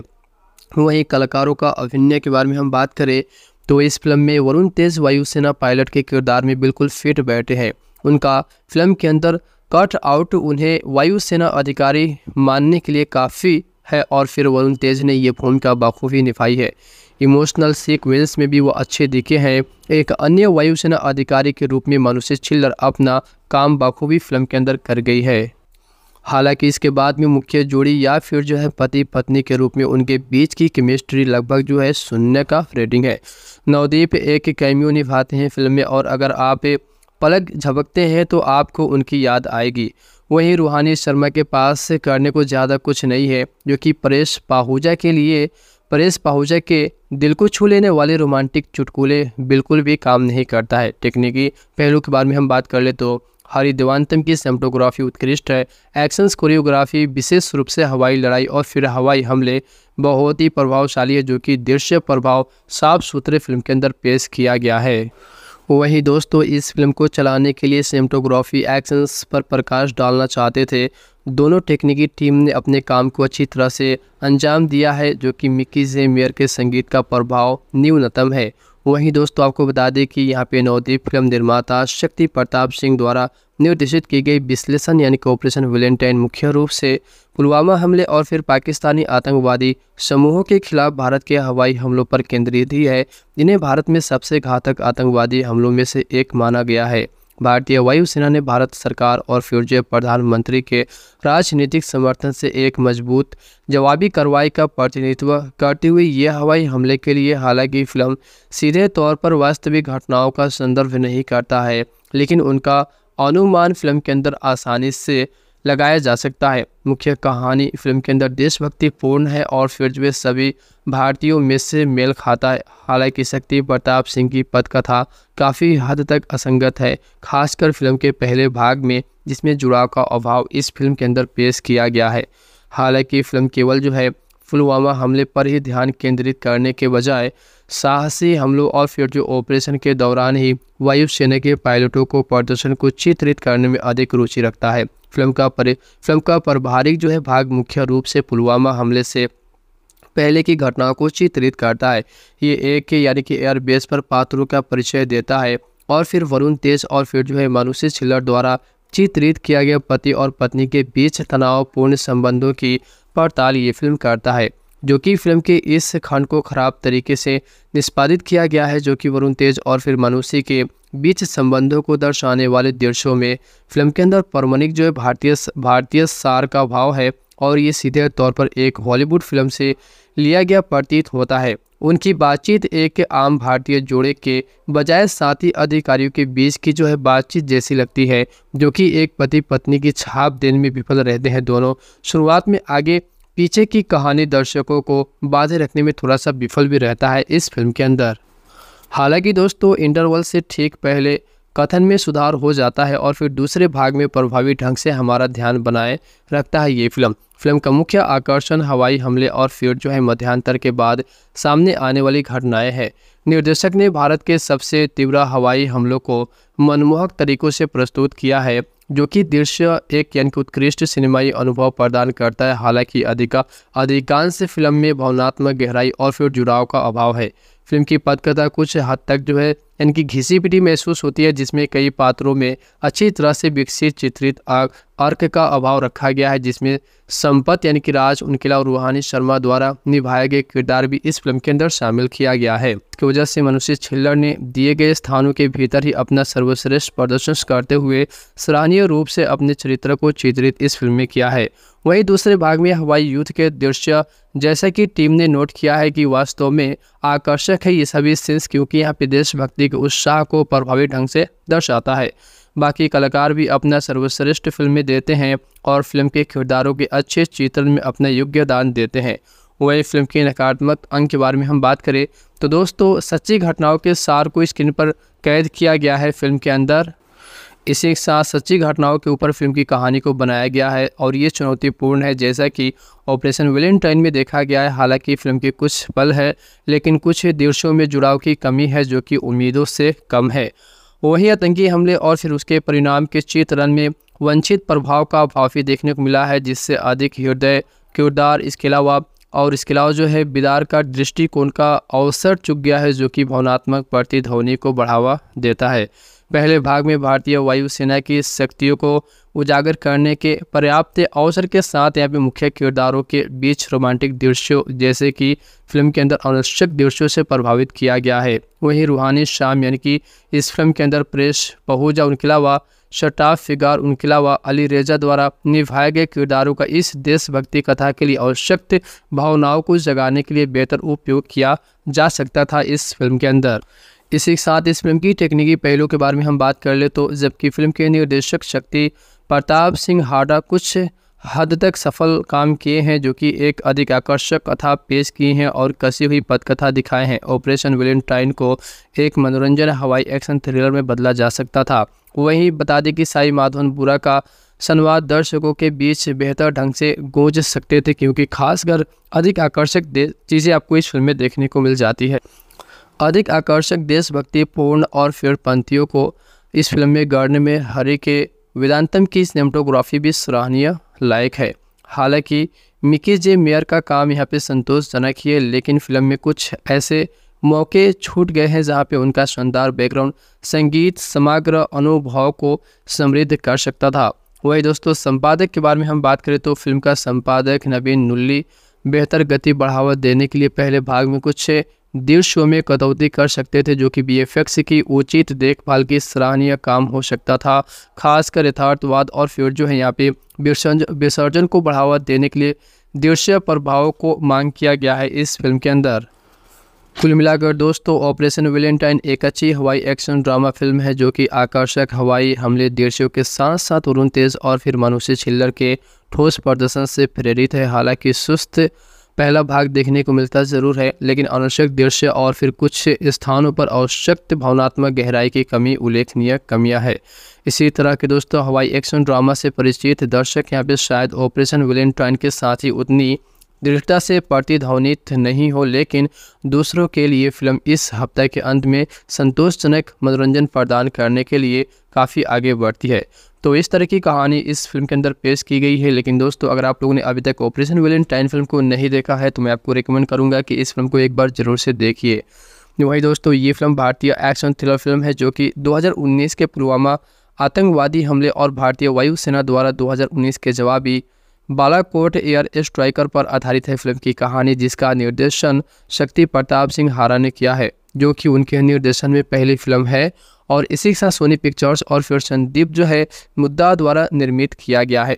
वहीं कलाकारों का अभिनय के बारे में हम बात करें तो इस फिल्म में वरुण तेज वायुसेना पायलट के किरदार में बिल्कुल फिट बैठे हैं उनका फिल्म के अंदर कट आउट उन्हें वायुसेना अधिकारी मानने के लिए काफ़ी है और फिर वरुण तेज ने यह भूमिका बाखूबी निभाई है इमोशनल सीक्वेंस में भी वो अच्छे दिखे हैं एक अन्य वायुसेना अधिकारी के रूप में मनुष्य छिल्लर अपना काम बखूबी फिल्म के अंदर कर गई है हालांकि इसके बाद में मुख्य जोड़ी या फिर जो है पति पत्नी के रूप में उनके बीच की केमिस्ट्री लगभग जो है शून्य का रेटिंग है नवदीप एक कैमियो निभाते हैं फिल्म में और अगर आप पलक झपकते हैं तो आपको उनकी याद आएगी वहीं रूहानी शर्मा के पास करने को ज़्यादा कुछ नहीं है जो कि परेश पाहूजा के लिए परेश पाहूजा के दिल को छू लेने वाले रोमांटिक चुटकुले बिल्कुल भी काम नहीं करता है टेक्निकी पहलू के बारे में हम बात कर ले तो हरी देवान्तम की सेमटोग्राफी उत्कृष्ट है एक्शंस कोरियोग्राफी विशेष रूप से हवाई लड़ाई और फिर हवाई हमले बहुत ही प्रभावशाली है जो कि दृश्य प्रभाव साफ सुथरे फिल्म के अंदर पेश किया गया है वहीं दोस्तों इस फिल्म को चलाने के लिए सेमटोग्राफी एक्शंस पर प्रकाश डालना चाहते थे दोनों टेक्निकी टीम ने अपने काम को अच्छी तरह से अंजाम दिया है जो कि मिकी जेमियर के संगीत का प्रभाव न्यूनतम है वहीं दोस्तों आपको बता दें कि यहाँ पे नवदीप फिल्म निर्माता शक्ति प्रताप सिंह द्वारा निर्देशित की गई विश्लेषण यानी कि ऑपरेशन वेलेंटाइन मुख्य रूप से पुलवामा हमले और फिर पाकिस्तानी आतंकवादी समूहों के खिलाफ भारत के हवाई हमलों पर केंद्रित ही है जिन्हें भारत में सबसे घातक आतंकवादी हमलों में से एक माना गया है भारतीय वायुसेना ने भारत सरकार और फ्यूजे प्रधानमंत्री के राजनीतिक समर्थन से एक मजबूत जवाबी कार्रवाई का प्रतिनिधित्व करते हुए यह हवाई हमले के लिए हालांकि फिल्म सीधे तौर पर वास्तविक घटनाओं का संदर्भ नहीं करता है लेकिन उनका अनुमान फिल्म के अंदर आसानी से लगाया जा सकता है मुख्य कहानी फिल्म के अंदर देशभक्ति पूर्ण है और फिर सभी भारतीयों में से मेल खाता है हालांकि शक्ति प्रताप सिंह की पदकथा काफ़ी हद तक असंगत है खासकर फिल्म के पहले भाग में जिसमें जुड़ाव का अभाव इस फिल्म के अंदर पेश किया गया है हालांकि फिल्म केवल जो है पुलवामा हमले पर ही ध्यान केंद्रित करने के बजाय साहसी हमलों और फिर जो ऑपरेशन के दौरान ही वायुसेना के पायलटों को प्रदर्शन को चित्रित करने में अधिक रुचि रखता है फिल्म का परि फिल्म का प्रभारिक जो है भाग मुख्य रूप से पुलवामा हमले से पहले की घटनाओं को चित्रित करता है ये एक यानी कि एयरबेस पर पात्रों का परिचय देता है और फिर वरुण तेज और फिर जो है मनुष्य छिल्लर द्वारा चित्रित किया गया पति और पत्नी के बीच तनावपूर्ण संबंधों की पड़ताल ये फिल्म करता है जो कि फिल्म के इस खंड को खराब तरीके से निष्पादित किया गया है जो कि वरुण तेज और फिर मनुष्य के बीच संबंधों को दर्शाने वाले दृश्यों में फिल्म के अंदर परमनिक जो है भारतीय भारतीय सार का भाव है और ये सीधे तौर पर एक हॉलीवुड फिल्म से लिया गया प्रतीत होता है उनकी बातचीत एक आम भारतीय जोड़े के बजाय साथी अधिकारियों के बीच की जो है बातचीत जैसी लगती है जो कि एक पति पत्नी की छाप देने में विफल रहते हैं दोनों शुरुआत में आगे पीछे की कहानी दर्शकों को बाधे रखने में थोड़ा सा विफल भी रहता है इस फिल्म के अंदर हालांकि दोस्तों इंटरवल से ठीक पहले कथन में सुधार हो जाता है और फिर दूसरे भाग में प्रभावी ढंग से हमारा ध्यान बनाए रखता है ये फिल्म फिल्म का मुख्य आकर्षण हवाई हमले और फिर जो है मध्यांतर के बाद सामने आने वाली घटनाएं हैं निर्देशक ने भारत के सबसे तीव्र हवाई हमलों को मनमोहक तरीकों से प्रस्तुत किया है जो कि दृश्य एक यानी कि उत्कृष्ट सिनेमाई अनुभव प्रदान करता है हालांकि अधिका अधिकांश फिल्म में भावनात्मक गहराई और फिर जुड़ाव का अभाव है फिल्म की पदकथा कुछ हद तक जो है इनकी घिसी पिटी महसूस होती है जिसमें कई पात्रों में अच्छी तरह से विकसित चित्रित आग अर्क का अभाव रखा गया है जिसमें संपत यानी कि राज उनकिला और रूहानी शर्मा द्वारा निभाए गए किरदार भी इस फिल्म के अंदर शामिल किया गया है इसकी वजह से मनुष्य छिल्लर ने दिए गए स्थानों के भीतर ही अपना सर्वश्रेष्ठ प्रदर्शन करते हुए सराहनीय रूप से अपने चरित्र को चित्रित इस फिल्म में किया है वहीं दूसरे भाग में हवाई युद्ध के दृश्य जैसा कि टीम ने नोट किया है कि वास्तव में आकर्षक है ये सभी सीन्स क्योंकि यहाँ पे देशभक्ति के उत्साह को प्रभावी ढंग से दर्शाता है बाकी कलाकार भी अपना सर्वश्रेष्ठ फिल्में देते हैं और फिल्म के किरदारों के अच्छे चित्रण में अपना दान देते हैं वही फिल्म के नकारात्मक अंग के बारे में हम बात करें तो दोस्तों सच्ची घटनाओं के सार को स्क्रीन पर कैद किया गया है फिल्म के अंदर इसी के साथ सच्ची घटनाओं के ऊपर फिल्म की कहानी को बनाया गया है और ये चुनौतीपूर्ण है जैसा कि ऑपरेशन वेलेंटाइन में देखा गया है हालांकि फ़िल्म के कुछ पल है लेकिन कुछ देशों में जुड़ाव की कमी है जो कि उम्मीदों से कम है वहीं आतंकी हमले और फिर उसके परिणाम के चित्रण में वंचित प्रभाव का भाफी देखने को मिला है जिससे अधिक हृदय किरदार इसके अलावा और इसके अलावा जो है बिदार का दृष्टिकोण का अवसर चुक गया है जो कि भावनात्मक प्रतिध्वनि को बढ़ावा देता है पहले भाग में भारतीय वायुसेना की शक्तियों को उजागर करने के पर्याप्त अवसर के साथ यहाँ पे मुख्य किरदारों के बीच रोमांटिक दृश्यों जैसे कि फिल्म के अंदर अनावश्यक दृश्यों से प्रभावित किया गया है वहीं रूहानी शाम यानी कि इस फिल्म के अंदर प्रेस पहुजा उनके अलावा शटाफ फिगार उनके अलावा अली रेजा द्वारा निभाए गए किरदारों का इस देशभक्ति कथा के लिए आवश्यक भावनाओं को जगाने के लिए बेहतर उपयोग किया जा सकता था इस फिल्म के अंदर इसी के साथ इस फिल्म की टेक्निकी पहलू के बारे में हम बात कर ले तो जबकि फिल्म के निर्देशक शक्ति प्रताप सिंह हाडा कुछ हद तक सफल काम किए हैं जो कि एक अधिक आकर्षक कथा पेश की हैं और कसी हुई पदकथा दिखाए हैं ऑपरेशन विलियन टाइन को एक मनोरंजन हवाई एक्शन थ्रिलर में बदला जा सकता था वहीं बता दें कि साई माधवन बुरा का संवाद दर्शकों के बीच बेहतर ढंग से गूंज सकते थे क्योंकि खासकर अधिक आकर्षक चीज़ें आपको इस फिल्म में देखने को मिल जाती है अधिक आकर्षक देशभक्ति पूर्ण और फिर पंथियों को इस फिल्म में गार्डन में हरे के वेदांतम की सिनेमाटोग्राफी भी सराहनीय लायक है हालांकि मिकी जे मेयर का काम यहाँ पे संतोषजनक ही है लेकिन फिल्म में कुछ ऐसे मौके छूट गए हैं जहाँ पे उनका शानदार बैकग्राउंड संगीत समग्र अनुभव को समृद्ध कर सकता था वही दोस्तों संपादक के बारे में हम बात करें तो फिल्म का संपादक नवीन नुल्ली बेहतर गति बढ़ावा देने के लिए पहले भाग में कुछ दृश्यों में कटौती कर सकते थे जो कि बी की उचित देखभाल की सराहनीय काम हो सकता था खासकर यथार्थवाद और फिर जो है यहाँ पे विसर्जन को बढ़ावा देने के लिए दृश्य प्रभाव को मांग किया गया है इस फिल्म के अंदर कुल मिलाकर दोस्तों ऑपरेशन वेलेंटाइन एक अच्छी हवाई एक्शन ड्रामा फिल्म है जो कि आकर्षक हवाई हमले दृश्यों के साथ साथ उरुण तेज और फिर मनुष्य छिल्लर के ठोस प्रदर्शन से प्रेरित है हालांकि सुस्त पहला भाग देखने को मिलता ज़रूर है लेकिन अनावश्यक दृश्य और फिर कुछ स्थानों पर आवश्यक भावनात्मक गहराई की कमी उल्लेखनीय कमियां है इसी तरह के दोस्तों हवाई एक्शन ड्रामा से परिचित दर्शक यहाँ पे शायद ऑपरेशन विलेंटाइन के साथ ही उतनी दृढ़ता से प्रतिध्वनित नहीं हो लेकिन दूसरों के लिए फिल्म इस हफ्ते के अंत में संतोषजनक मनोरंजन प्रदान करने के लिए काफ़ी आगे बढ़ती है तो इस तरह की कहानी इस फिल्म के अंदर पेश की गई है लेकिन दोस्तों अगर आप लोगों ने अभी तक ऑपरेशन टाइन फिल्म को नहीं देखा है तो मैं आपको रिकमेंड करूँगा कि इस फिल्म को एक बार ज़रूर से देखिए वही दोस्तों ये फिल्म भारतीय एक्शन थ्रिलर फिल्म है जो कि दो के पुलवामा आतंकवादी हमले और भारतीय वायुसेना द्वारा दो के जवाबी बालाकोट एयर स्ट्राइकर पर आधारित है फिल्म की कहानी जिसका निर्देशन शक्ति प्रताप सिंह हारा ने किया है जो कि उनके निर्देशन में पहली फिल्म है और इसी के साथ सोनी पिक्चर्स और फिर संदीप जो है मुद्दा द्वारा निर्मित किया गया है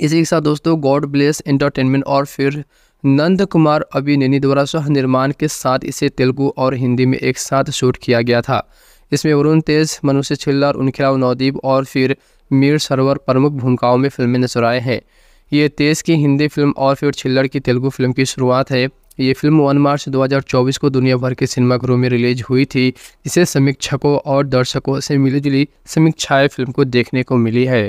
इसी के साथ दोस्तों गॉड ब्लेस एंटरटेनमेंट और फिर नंद कुमार अभिनयनी द्वारा सह निर्माण के साथ इसे तेलुगु और हिंदी में एक साथ शूट किया गया था इसमें वरुण तेज मनुष्य छिल्लर उनखिलाव नवदीप और फिर मीर सरवर प्रमुख भूमिकाओं में फिल्में नजर आए हैं ये तेज़ की हिंदी फिल्म और फिर छिल्लड़ की तेलुगु फिल्म की शुरुआत है ये फिल्म 1 मार्च 2024 को दुनिया भर के सिनेमाघरों में रिलीज हुई थी जिसे समीक्षकों और दर्शकों से मिली जुली समीक्षाएँ फिल्म को देखने को मिली है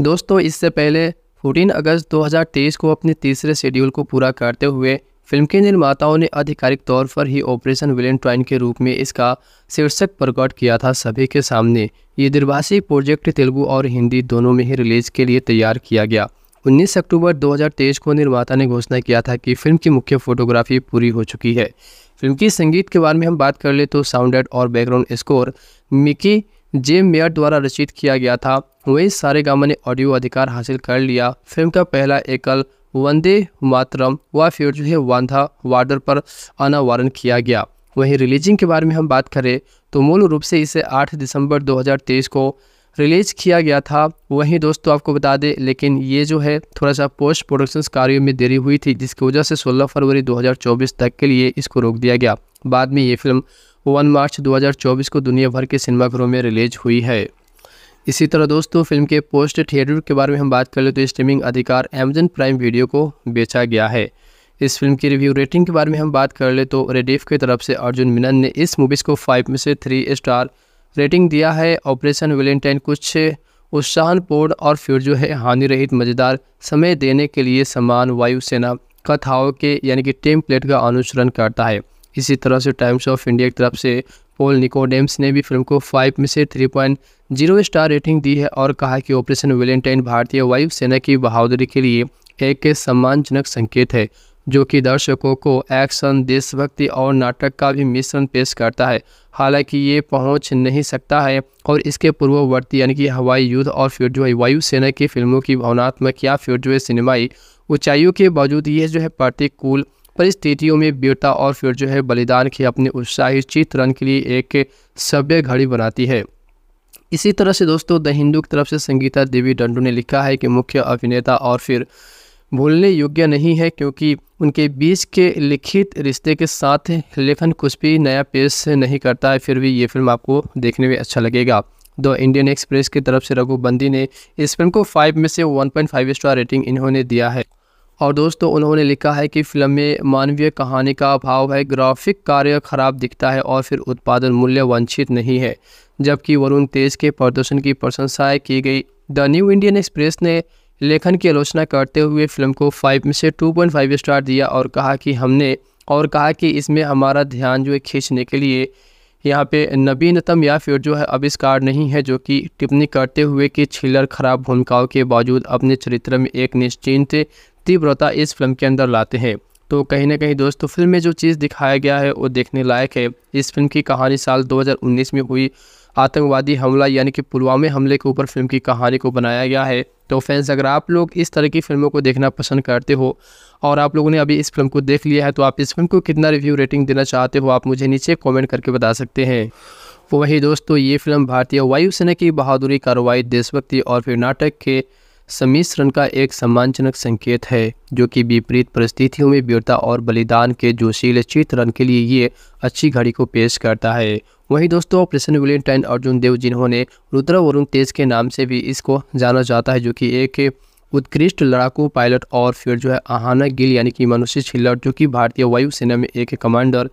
दोस्तों इससे पहले 14 अगस्त 2023 को अपने तीसरे शेड्यूल को पूरा करते हुए फिल्म के निर्माताओं ने आधिकारिक तौर पर ही ऑपरेशन ट्राइन के रूप में इसका शीर्षक प्रकट किया था सभी के सामने ये दिर्भाषी प्रोजेक्ट तेलुगु और हिंदी दोनों में ही रिलीज के लिए तैयार किया गया 19 अक्टूबर 2023 को निर्माता ने घोषणा किया था कि फिल्म की मुख्य फोटोग्राफी पूरी हो चुकी है फिल्म की संगीत के बारे में हम बात कर ले तो साउंडेड और बैकग्राउंड स्कोर मिकी जे मेयर द्वारा रचित किया गया था वही सारे गामा ने ऑडियो अधिकार हासिल कर लिया फिल्म का पहला एकल वंदे मातरम व फिर जो है वांधा वार्डर पर अनावरण किया गया वहीं रिलीजिंग के बारे में हम बात करें तो मूल रूप से इसे 8 दिसंबर 2023 को रिलीज़ किया गया था वहीं दोस्तों आपको बता दें लेकिन ये जो है थोड़ा सा पोस्ट प्रोडक्शन कार्यों में देरी हुई थी जिसकी वजह से 16 फरवरी 2024 तक के लिए इसको रोक दिया गया बाद में ये फिल्म 1 मार्च 2024 को दुनिया भर के सिनेमाघरों में रिलीज हुई है इसी तरह दोस्तों फिल्म के पोस्ट थिएटर के बारे में हम बात कर ले तो स्ट्रीमिंग अधिकार अमेजन प्राइम वीडियो को बेचा गया है इस फिल्म की रिव्यू रेटिंग के बारे में हम बात कर ले तो रेडिफ की तरफ से अर्जुन मिनन ने इस मूवीज़ को फाइव में से थ्री स्टार रेटिंग दिया है ऑपरेशन वेलेंटाइन कुछ उत्साहपूर्ण और फिर जो है हानि रहित मज़ेदार समय देने के लिए समान वायुसेना कथाओं के यानी कि टेम्पलेट का अनुसरण करता है इसी तरह से टाइम्स ऑफ इंडिया की तरफ से पोल निकोडेम्स ने भी फिल्म को फाइव में से three point zero star rating दी है और कहा कि ऑपरेशन वेलेंटाइन भारतीय वायुसेना की बहादुरी के लिए एक सम्मानजनक संकेत है जो कि दर्शकों को एक्शन देशभक्ति और नाटक का भी मिश्रण पेश करता है हालांकि ये पहुंच नहीं सकता है और इसके पूर्ववर्ती यानी कि हवाई युद्ध और है वायुसेना की फिल्मों की भावनात्मक या है सिनेमाई ऊंचाइयों के बावजूद ये जो है प्रतिकूल परिस्थितियों में वीरता और फिर जो है बलिदान की अपने उत्साहित चित्रण के लिए एक सभ्य घड़ी बनाती है इसी तरह से दोस्तों द हिंदू की तरफ से संगीता देवी डंडू ने लिखा है कि मुख्य अभिनेता और फिर भूलने योग्य नहीं है क्योंकि उनके बीच के लिखित रिश्ते के साथ लेखन कुछ भी नया पेश नहीं करता है फिर भी ये फिल्म आपको देखने में अच्छा लगेगा द इंडियन एक्सप्रेस की तरफ से रघुबंदी ने इस फिल्म को फाइव में से फाइव स्टार रेटिंग इन्होंने दिया है और दोस्तों उन्होंने लिखा है कि फिल्म में मानवीय कहानी का अभाव है ग्राफिक कार्य खराब दिखता है और फिर उत्पादन मूल्य वंचित नहीं है जबकि वरुण तेज के प्रदर्शन की प्रशंसाएँ की गई द न्यू इंडियन एक्सप्रेस ने लेखन की आलोचना करते हुए फिल्म को फाइव में से टू पॉइंट फाइव स्टार दिया और कहा कि हमने और कहा कि इसमें हमारा ध्यान जो है खींचने के लिए यहाँ पे नवीनतम या फिर जो है आविष्कार नहीं है जो कि टिप्पणी करते हुए कि छिलर खराब भूमिकाओं के बावजूद अपने चरित्र में एक निश्चिंत तीव्रता इस फिल्म के अंदर लाते हैं तो कहीं ना कहीं दोस्तों फिल्म में जो चीज़ दिखाया गया है वो देखने लायक है इस फिल्म की कहानी साल 2019 में हुई आतंकवादी हमला यानी कि पुलवामे हमले के ऊपर फिल्म की कहानी को बनाया गया है तो फैंस अगर आप लोग इस तरह की फिल्मों को देखना पसंद करते हो और आप लोगों ने अभी इस फिल्म को देख लिया है तो आप इस फिल्म को कितना रिव्यू रेटिंग देना चाहते हो आप मुझे नीचे कॉमेंट करके बता सकते हैं तो वही दोस्तों ये फिल्म भारतीय वायुसेना की बहादुरी कार्रवाई देशभक्ति और फिर नाटक के समिश्रण का एक सम्मानजनक संकेत है जो कि विपरीत परिस्थितियों में वीरता और बलिदान के जोशीले चित्रण के लिए ये अच्छी घड़ी को पेश करता है वहीं दोस्तों ऑपरेशन विलियन अर्जुन देव जिन्होंने रुद्र वरुण तेज के नाम से भी इसको जाना जाता है जो कि एक उत्कृष्ट लड़ाकू पायलट और फिर जो है आहाना गिल यानी कि मनुष्य छिल्लर जो कि भारतीय वायुसेना में एक कमांडर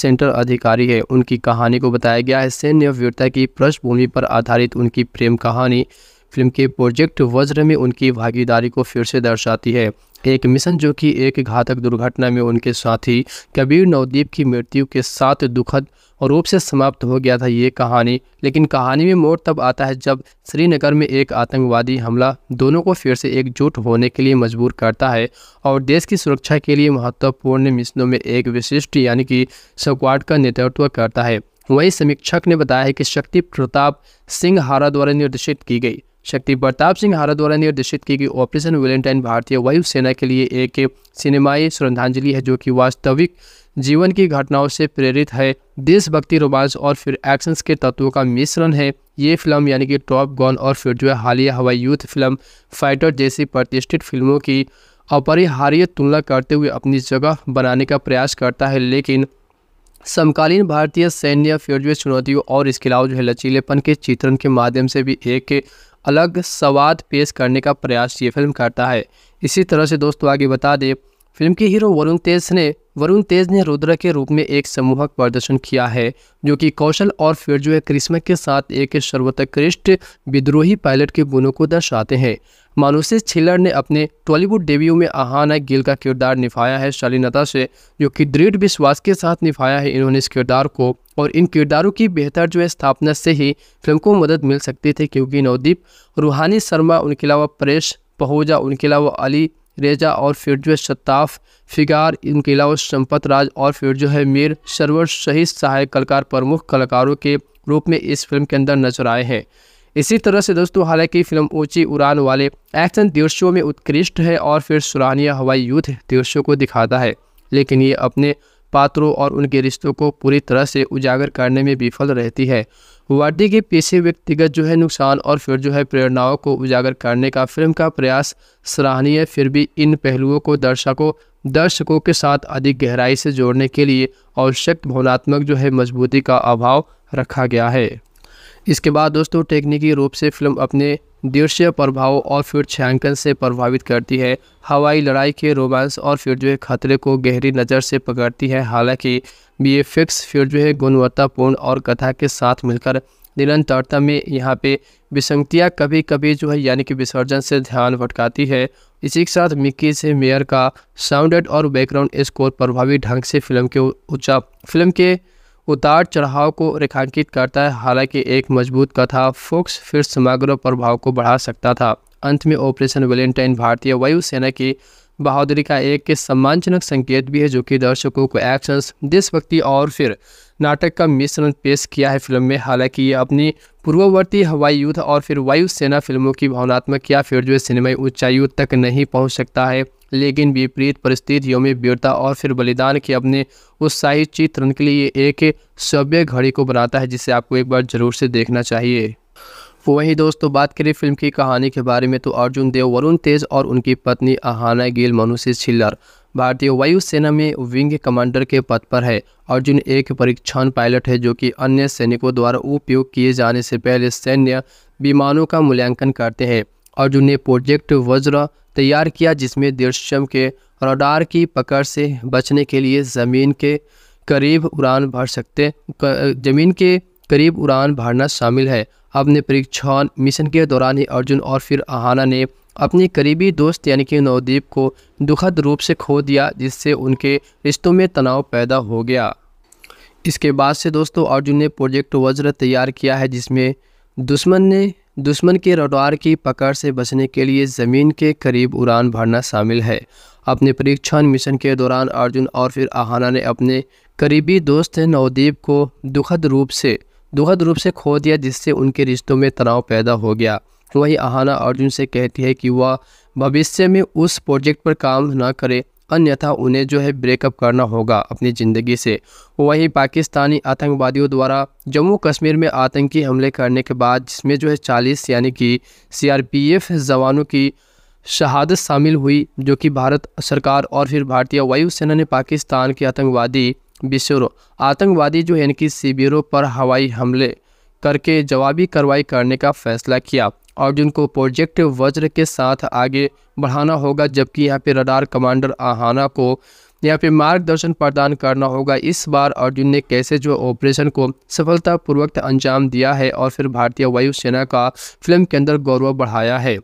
सेंटर अधिकारी है उनकी कहानी को बताया गया है सैन्य वीरता की पृष्ठभूमि पर आधारित उनकी प्रेम कहानी फिल्म के प्रोजेक्ट वज्र में उनकी भागीदारी को फिर से दर्शाती है एक मिशन जो कि एक घातक दुर्घटना में उनके साथी कबीर नवदीप की मृत्यु के साथ दुखद रूप से समाप्त हो गया था ये कहानी लेकिन कहानी में मोड़ तब आता है जब श्रीनगर में एक आतंकवादी हमला दोनों को फिर से एकजुट होने के लिए मजबूर करता है और देश की सुरक्षा के लिए महत्वपूर्ण मिशनों में एक विशिष्ट यानी कि स्क्वाड का नेतृत्व करता है वहीं समीक्षक ने बताया है कि शक्ति प्रताप सिंह हारा द्वारा निर्देशित की गई शक्ति प्रताप सिंह हारा द्वारा निर्देशित की गई ऑपरेशन वेलेंटाइन भारतीय वायुसेना के लिए एक सिनेमाई श्रद्धांजलि है जो कि वास्तविक जीवन की घटनाओं से प्रेरित है देशभक्ति रोमांच और फिर एक्शंस के तत्वों का मिश्रण है ये फिल्म यानी कि टॉप गॉन और फिर जो है हालिया हवाई यूथ फिल्म फाइटर जैसी प्रतिष्ठित फिल्मों की अपरिहार्य तुलना करते हुए अपनी जगह बनाने का प्रयास करता है लेकिन समकालीन भारतीय सैन्य फिर जो चुनौतियों और इसके अलावा जो है लचीलेपन के चित्रण के माध्यम से भी एक अलग स्वाद पेश करने का प्रयास ये फिल्म करता है इसी तरह से दोस्तों आगे बता दें फिल्म के हीरो वरुण तेज ने वरुण तेज ने रुद्र के रूप में एक समूहक प्रदर्शन किया है जो कि कौशल और फिर जो है करिश्मा के साथ एक सर्वोत्कृष्ट विद्रोही पायलट के गुणों को दर्शाते हैं मानुषी छिल्लर ने अपने टॉलीवुड डेब्यू में आहाना गिल का किरदार निभाया है शालीनता से जो कि दृढ़ विश्वास के साथ निभाया है इन्होंने इस किरदार को और इन किरदारों की बेहतर जो है स्थापना से ही फिल्म को मदद मिल सकती थी क्योंकि नवदीप रूहानी शर्मा उनके अलावा परेश पहुजा उनके अलावा अली रेजा और फिर जो है शताफ फिगार इनके अलावा संपत राज और फिर जो है मीर सरवर सहित सहायक कलाकार प्रमुख कलाकारों के रूप में इस फिल्म के अंदर नजर आए हैं इसी तरह से दोस्तों हालांकि फिल्म ऊंची उड़ान वाले एक्शन दृश्यों में उत्कृष्ट है और फिर सुरानिया हवाई युद्ध दृश्यों को दिखाता है लेकिन ये अपने पात्रों और उनके रिश्तों को पूरी तरह से उजागर करने में विफल रहती है वाडी के पेशे व्यक्तिगत जो है नुकसान और फिर जो है प्रेरणाओं को उजागर करने का फिल्म का प्रयास सराहनीय फिर भी इन पहलुओं को दर्शकों दर्शकों के साथ अधिक गहराई से जोड़ने के लिए आवश्यक भावनात्मक जो है मजबूती का अभाव रखा गया है इसके बाद दोस्तों टेक्निकी रूप से फिल्म अपने दृश्य प्रभाव और फिर छायांकन से प्रभावित करती है हवाई लड़ाई के रोमांस और फिर जो है खतरे को गहरी नज़र से पकड़ती है हालांकि बी फिर जो है गुणवत्तापूर्ण और कथा के साथ मिलकर निरंतरता में यहाँ पे विसंगतियाँ कभी कभी जो है यानी कि विसर्जन से ध्यान भटकाती है इसी के साथ मिक्की से मेयर का साउंडेड और बैकग्राउंड स्कोर प्रभावी ढंग से फिल्म के ऊंचा फिल्म के उतार चढ़ाव को रेखांकित करता है हालांकि एक मजबूत कथा फोक्स फिर समग्र प्रभाव को बढ़ा सकता था अंत में ऑपरेशन वेलेंटाइन भारतीय वायुसेना की बहादुरी का एक सम्मानजनक संकेत भी है जो कि दर्शकों को एक्शन देशभक्ति और फिर नाटक का मिश्रण पेश किया है फिल्म में हालांकि ये अपनी पूर्ववर्ती हवाई युद्ध और फिर वायुसेना फिल्मों की भावनात्मक या फिर जो सिनेमाई ऊंचाइयों तक नहीं पहुंच सकता है लेकिन विपरीत परिस्थितियों में वीरता और फिर बलिदान के अपने उत्साहित चित्रण के लिए एक सभ्य घड़ी को बनाता है जिसे आपको एक बार ज़रूर से देखना चाहिए वहीं दोस्तों बात करें फिल्म की कहानी के बारे में तो अर्जुन देव वरुण तेज और उनकी पत्नी अहाना गिल मनुष्य छिल्लर भारतीय वायुसेना में विंग कमांडर के पद पर है अर्जुन एक परीक्षण पायलट है जो कि अन्य सैनिकों द्वारा उपयोग किए जाने से पहले सैन्य विमानों का मूल्यांकन करते हैं अर्जुन ने प्रोजेक्ट वज्र तैयार किया जिसमें दृश्यम के रडार की पकड़ से बचने के लिए ज़मीन के करीब उड़ान भर सकते ज़मीन के करीब उड़ान भरना शामिल है अपने परीक्षण मिशन के दौरान ही अर्जुन और फिर आहाना ने अपने करीबी दोस्त यानी कि नवदीप को दुखद रूप से खो दिया जिससे उनके रिश्तों में तनाव पैदा हो गया इसके बाद से दोस्तों अर्जुन ने प्रोजेक्ट वज्र तैयार किया है जिसमें दुश्मन ने दुश्मन के रडार की पकड़ से बचने के लिए ज़मीन के करीब उड़ान भरना शामिल है अपने परीक्षण मिशन के दौरान अर्जुन और फिर आहाना ने अपने करीबी दोस्त नवदीप को दुखद रूप से दुखद रूप से खो दिया जिससे उनके रिश्तों में तनाव पैदा हो गया वहीं आहाना अर्जुन से कहती है कि वह भविष्य में उस प्रोजेक्ट पर काम न करे अन्यथा उन्हें जो है ब्रेकअप करना होगा अपनी ज़िंदगी से वहीं पाकिस्तानी आतंकवादियों द्वारा जम्मू कश्मीर में आतंकी हमले करने के बाद जिसमें जो है चालीस यानी कि सी जवानों की शहादत शामिल हुई जो कि भारत सरकार और फिर भारतीय वायुसेना ने पाकिस्तान के आतंकवादी बिशोर आतंकवादी जो है इनकी शिविरों पर हवाई हमले करके जवाबी कार्रवाई करने का फैसला किया और जिनको प्रोजेक्ट वज्र के साथ आगे बढ़ाना होगा जबकि यहाँ पे रडार कमांडर आहाना को यहाँ पे मार्गदर्शन प्रदान करना होगा इस बार अर्जुन ने कैसे जो ऑपरेशन को सफलतापूर्वक अंजाम दिया है और फिर भारतीय वायुसेना का फिल्म के अंदर गौरव बढ़ाया है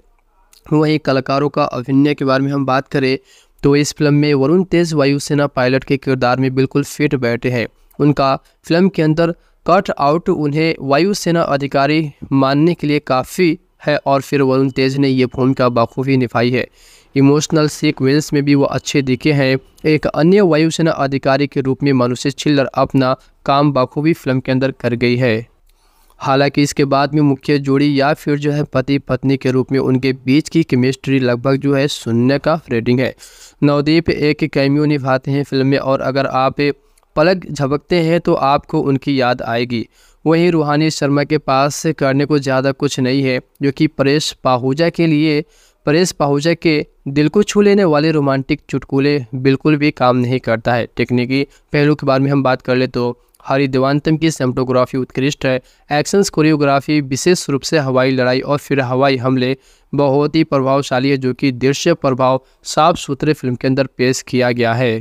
वहीं कलाकारों का अभिनय के बारे में हम बात करें तो इस फिल्म में वरुण तेज वायुसेना पायलट के किरदार में बिल्कुल फिट बैठे हैं उनका फिल्म के अंदर कट आउट उन्हें वायुसेना अधिकारी मानने के लिए काफ़ी है और फिर वरुण तेज ने यह भूमिका बाखूबी निभाई है इमोशनल सीक्वेंस में भी वो अच्छे दिखे हैं एक अन्य वायुसेना अधिकारी के रूप में मनुष्य छिल्लर अपना काम बाखूबी फिल्म के अंदर कर गई है हालांकि इसके बाद में मुख्य जोड़ी या फिर जो है पति पत्नी के रूप में उनके बीच की केमिस्ट्री लगभग जो है सुनने का रेडिंग है नवदीप एक कैमियो निभाते हैं फिल्म में और अगर आप पलक झपकते हैं तो आपको उनकी याद आएगी वहीं रूहानी शर्मा के पास करने को ज़्यादा कुछ नहीं है जो कि परेश पाहूजा के लिए परेश पाहूजा के दिल को छू लेने वाले रोमांटिक चुटकुले बिल्कुल भी काम नहीं करता है टेक्निकी पहलू के बारे में हम बात कर ले तो हरी देवांतम की सेमटोग्राफी उत्कृष्ट है एक्शंस कोरियोग्राफी विशेष रूप से हवाई लड़ाई और फिर हवाई हमले बहुत ही प्रभावशाली है जो कि दृश्य प्रभाव साफ सुथरे फिल्म के अंदर पेश किया गया है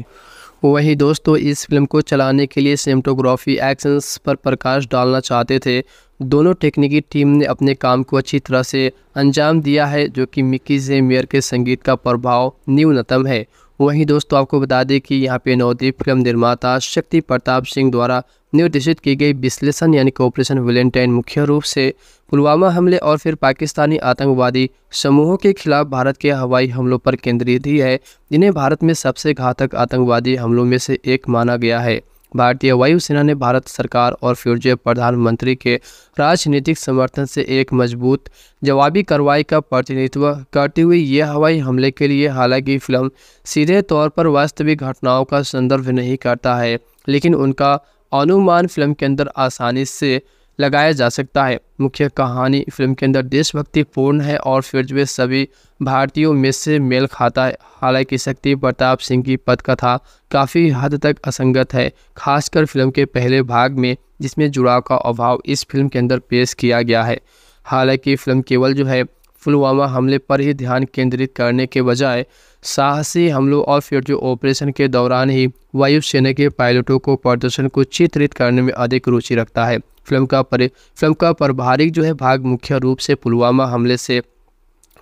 वहीं दोस्तों इस फिल्म को चलाने के लिए सिनेमाटोग्राफी एक्शंस पर प्रकाश डालना चाहते थे दोनों टेक्निकी टीम ने अपने काम को अच्छी तरह से अंजाम दिया है जो कि मिक्की जेमियर के संगीत का प्रभाव न्यूनतम है वहीं दोस्तों आपको बता दें कि यहाँ पे नवदीप फिल्म निर्माता शक्ति प्रताप सिंह द्वारा निर्देशित की गई विश्लेषण यानी कॉपरेशन वेलेंटाइन मुख्य रूप से पुलवामा हमले और फिर पाकिस्तानी आतंकवादी समूहों के खिलाफ भारत के हवाई हमलों पर केंद्रित ही है जिन्हें भारत में सबसे घातक आतंकवादी हमलों में से एक माना गया है भारतीय वायुसेना ने भारत सरकार और फ्यूजे प्रधानमंत्री के राजनीतिक समर्थन से एक मजबूत जवाबी कार्रवाई का प्रतिनिधित्व करते हुए यह हवाई हमले के लिए हालांकि फिल्म सीधे तौर पर वास्तविक घटनाओं का संदर्भ नहीं करता है लेकिन उनका अनुमान फिल्म के अंदर आसानी से लगाया जा सकता है मुख्य कहानी फिल्म के अंदर देशभक्ति पूर्ण है और फिर वे सभी भारतीयों में से मेल खाता है हालांकि शक्ति प्रताप सिंह की पदकथा काफ़ी हद तक असंगत है खासकर फिल्म के पहले भाग में जिसमें जुड़ाव का अभाव इस फिल्म के अंदर पेश किया गया है हालांकि फिल्म केवल जो है पुलवामा हमले पर ही ध्यान केंद्रित करने के बजाय साहसी हमलों और फिर जो ऑपरेशन के दौरान ही वायुसेना के पायलटों को प्रदर्शन को चित्रित करने में अधिक रुचि रखता है फिल्म का पर फिल्म का प्रभारिक जो है भाग मुख्य रूप से पुलवामा हमले से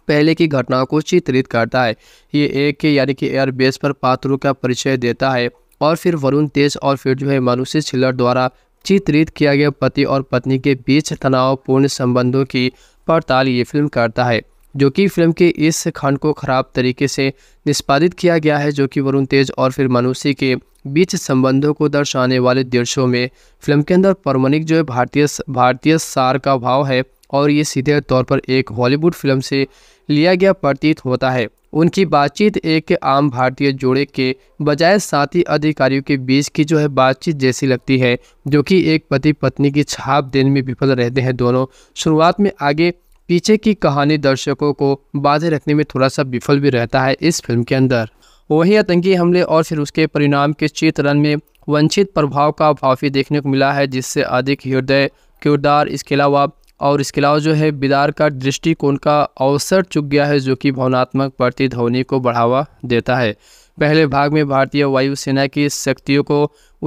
पहले की घटनाओं को चित्रित करता है ये एक यानी कि एयरबेस पर पात्रों का परिचय देता है और फिर वरुण तेज और फिर जो है मनुष्य छिल्लर द्वारा चित्रित किया गया पति और पत्नी के बीच तनावपूर्ण संबंधों की पड़ताल ये फिल्म करता है जो कि फिल्म के इस खंड को खराब तरीके से निष्पादित किया गया है जो कि वरुण तेज और फिर मनुष्य के बीच संबंधों को दर्शाने वाले दृश्यों में फिल्म के अंदर परमनिक जो है भारतीय भारतीय सार का भाव है और ये सीधे तौर पर एक हॉलीवुड फिल्म से लिया गया प्रतीत होता है उनकी बातचीत एक आम भारतीय जोड़े के बजाय साथी अधिकारियों के बीच की जो है बातचीत जैसी लगती है जो कि एक पति पत्नी की छाप देने में विफल रहते हैं दोनों शुरुआत में आगे पीछे की कहानी दर्शकों को बाधे रखने में थोड़ा सा विफल भी रहता है इस फिल्म के अंदर वहीं आतंकी हमले और फिर उसके परिणाम के चित्रण में वंचित प्रभाव का अभाव भी देखने को मिला है जिससे अधिक हृदय किरदार इसके अलावा और इसके अलावा जो है बिदार का दृष्टिकोण का अवसर चुक गया है जो कि भावनात्मक प्रतिध्वनि को बढ़ावा देता है पहले भाग में भारतीय वायुसेना की शक्तियों को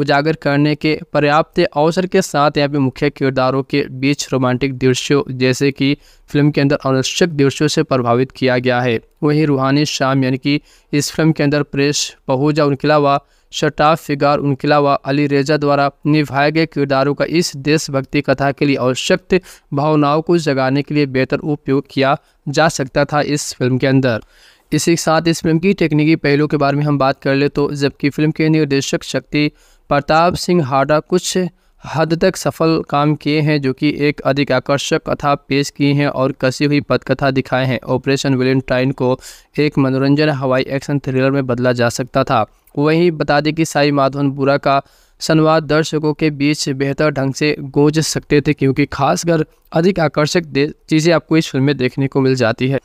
उजागर करने के पर्याप्त अवसर के साथ यहाँ पे मुख्य किरदारों के बीच रोमांटिक दृश्यों जैसे कि फिल्म के अंदर अनावश्यक दृश्यों से प्रभावित किया गया है वहीं रूहानी शाम यानी कि इस फिल्म के अंदर प्रेस पहुजा उनके अलावा शटाफ फिगार उनके अलावा अली रेजा द्वारा निभाए गए किरदारों का इस देशभक्ति कथा के लिए आवश्यक भावनाओं को जगाने के लिए बेहतर उपयोग किया जा सकता था इस फिल्म के अंदर इसी के साथ इस फिल्म की तकनीकी पहलू के बारे में हम बात कर ले तो जबकि फिल्म के निर्देशक शक्ति प्रताप सिंह हाडा कुछ हद तक सफल काम किए हैं जो कि एक अधिक आकर्षक कथा पेश की हैं और कसी हुई पदकथा दिखाए हैं ऑपरेशन वेलेंटाइन को एक मनोरंजन हवाई एक्शन थ्रिलर में बदला जा सकता था वहीं बता दें कि साई माधवन बुरा का संवाद दर्शकों के बीच बेहतर ढंग से गूंज सकते थे क्योंकि खासकर अधिक आकर्षक चीज़ें आपको इस फिल्म में देखने को मिल जाती है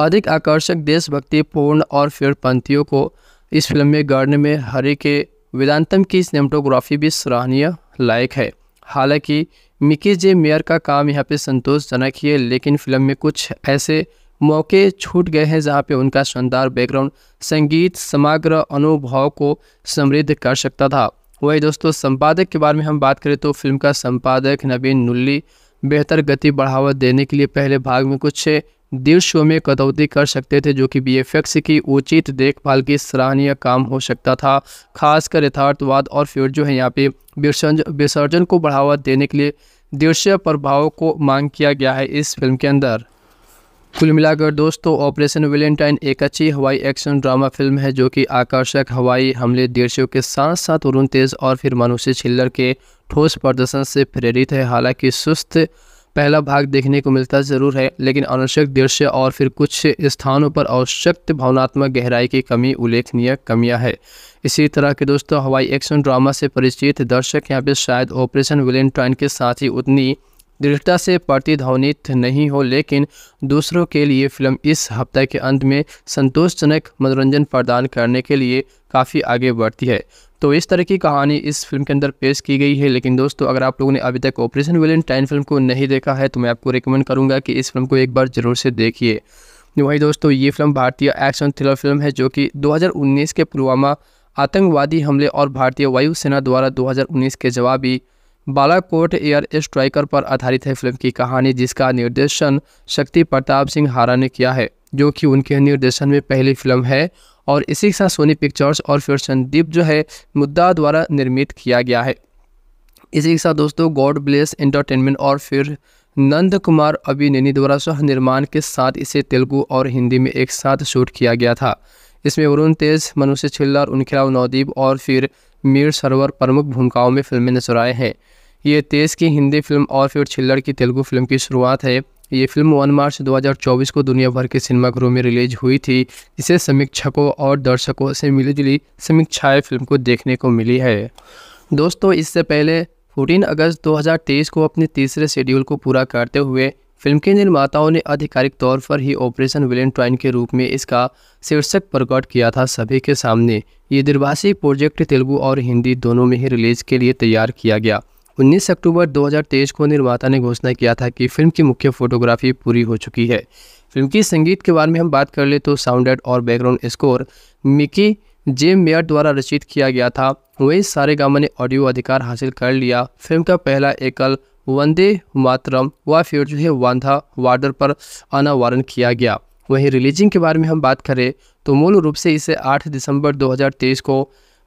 अधिक आकर्षक देशभक्ति पूर्ण और फिर पंथियों को इस फिल्म में गाड़ने में हरे के वेदांतम की सिनेमाटोग्राफी भी सराहनीय लायक है हालांकि मिकी जे मेयर का काम यहाँ पे संतोषजनक ही है लेकिन फिल्म में कुछ ऐसे मौके छूट गए हैं जहाँ पे उनका शानदार बैकग्राउंड संगीत समग्र अनुभव को समृद्ध कर सकता था वही दोस्तों संपादक के बारे में हम बात करें तो फिल्म का संपादक नवीन नुल्ली बेहतर गति बढ़ावा देने के लिए पहले भाग में कुछ दृश्यों में कटौती कर सकते थे जो कि बी की उचित देखभाल की सराहनीय काम हो सकता था खासकर यथार्थवाद और फिर जो है यहाँ पे विसर्जन को बढ़ावा देने के लिए दृश्य प्रभाव को मांग किया गया है इस फिल्म के अंदर कुल मिलाकर दोस्तों ऑपरेशन वेलेंटाइन एक अच्छी हवाई एक्शन ड्रामा फिल्म है जो कि आकर्षक हवाई हमले दृश्यों के साथ साथ उरुण तेज और फिर मनुष्य छिल्लर के ठोस प्रदर्शन से प्रेरित है हालांकि सुस्त पहला भाग देखने को मिलता ज़रूर है लेकिन अनावश्यक दृश्य और फिर कुछ स्थानों पर आवश्यक भावनात्मक गहराई की कमी उल्लेखनीय कमियां है इसी तरह के दोस्तों हवाई एक्शन ड्रामा से परिचित दर्शक यहाँ पे शायद ऑपरेशन ट्राइन के साथ ही उतनी दृढ़ता से प्रतिध्वनित नहीं हो लेकिन दूसरों के लिए फिल्म इस हफ्ते के अंत में संतोषजनक मनोरंजन प्रदान करने के लिए काफ़ी आगे बढ़ती है तो इस तरह की कहानी इस फिल्म के अंदर पेश की गई है लेकिन दोस्तों अगर आप लोगों ने अभी तक ऑपरेशन टाइन फिल्म को नहीं देखा है तो मैं आपको रिकमेंड करूँगा कि इस फिल्म को एक बार ज़रूर से देखिए वही दोस्तों ये फिल्म भारतीय एक्शन थ्रिलर फिल्म है जो कि दो के पुलवामा आतंकवादी हमले और भारतीय वायुसेना द्वारा दो के जवाबी बालाकोट एयर स्ट्राइकर पर आधारित है फिल्म की कहानी जिसका निर्देशन शक्ति प्रताप सिंह हारा ने किया है जो कि उनके निर्देशन में पहली फिल्म है और इसी के साथ सोनी पिक्चर्स और फिर संदीप जो है मुद्दा द्वारा निर्मित किया गया है इसी के साथ दोस्तों गॉड ब्लेस एंटरटेनमेंट और फिर नंद कुमार अभिनेनी द्वारा सह निर्माण के साथ इसे तेलुगु और हिंदी में एक साथ शूट किया गया था इसमें वरुण तेज मनुष्य छिल्लर राव नवदीप और फिर मीर सरोवर प्रमुख भूमिकाओं में फिल्में नजर आए हैं ये तेज की हिंदी फिल्म और फिर छिल्लर की तेलुगु फिल्म की शुरुआत है ये फिल्म 1 मार्च 2024 को दुनिया भर के सिनेमाघरों में रिलीज हुई थी जिसे समीक्षकों और दर्शकों से मिली जुली समीक्षाएं फिल्म को देखने को मिली है दोस्तों इससे पहले 14 अगस्त 2023 को अपने तीसरे शेड्यूल को पूरा करते हुए फिल्म के निर्माताओं ने आधिकारिक तौर पर ही ऑपरेशन विलेन ट्राइन के रूप में इसका शीर्षक प्रकट किया था सभी के सामने ये दिर्भाषी प्रोजेक्ट तेलुगू और हिंदी दोनों में ही रिलीज के लिए तैयार किया गया 19 अक्टूबर 2023 को निर्माता ने घोषणा किया था कि फिल्म की मुख्य फोटोग्राफी पूरी हो चुकी है फिल्म की संगीत के बारे में हम बात कर ले तो साउंडेड और बैकग्राउंड स्कोर मिकी जे मेयर द्वारा रचित किया गया था वही सारे गामा ने ऑडियो अधिकार हासिल कर लिया फिल्म का पहला एकल वंदे मातरम व फिर जो है वांधा वार्डर पर अनावरण किया गया वहीं रिलीजिंग के बारे में हम बात करें तो मूल रूप से इसे 8 दिसंबर 2023 को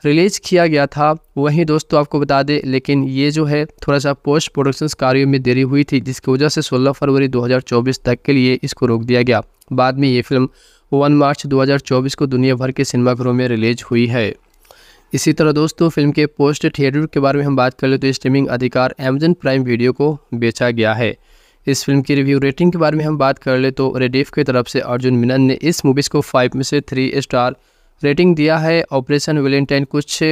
रिलीज़ किया गया था वहीं दोस्तों आपको बता दें लेकिन ये जो है थोड़ा सा पोस्ट प्रोडक्शन कार्यों में देरी हुई थी जिसकी वजह से 16 फरवरी 2024 तक के लिए इसको रोक दिया गया बाद में ये फिल्म 1 मार्च 2024 को दुनिया भर के सिनेमाघरों में रिलीज हुई है इसी तरह दोस्तों फिल्म के पोस्ट थिएटर के बारे में हम बात कर ले तो स्ट्रीमिंग अधिकार अमेजन प्राइम वीडियो को बेचा गया है इस फिल्म की रिव्यू रेटिंग के बारे में हम बात कर ले तो रेडिफ की तरफ से अर्जुन मिनन ने इस मूवीज़ को फाइव में से थ्री स्टार रेटिंग दिया है ऑपरेशन वेलेंटाइन कुछ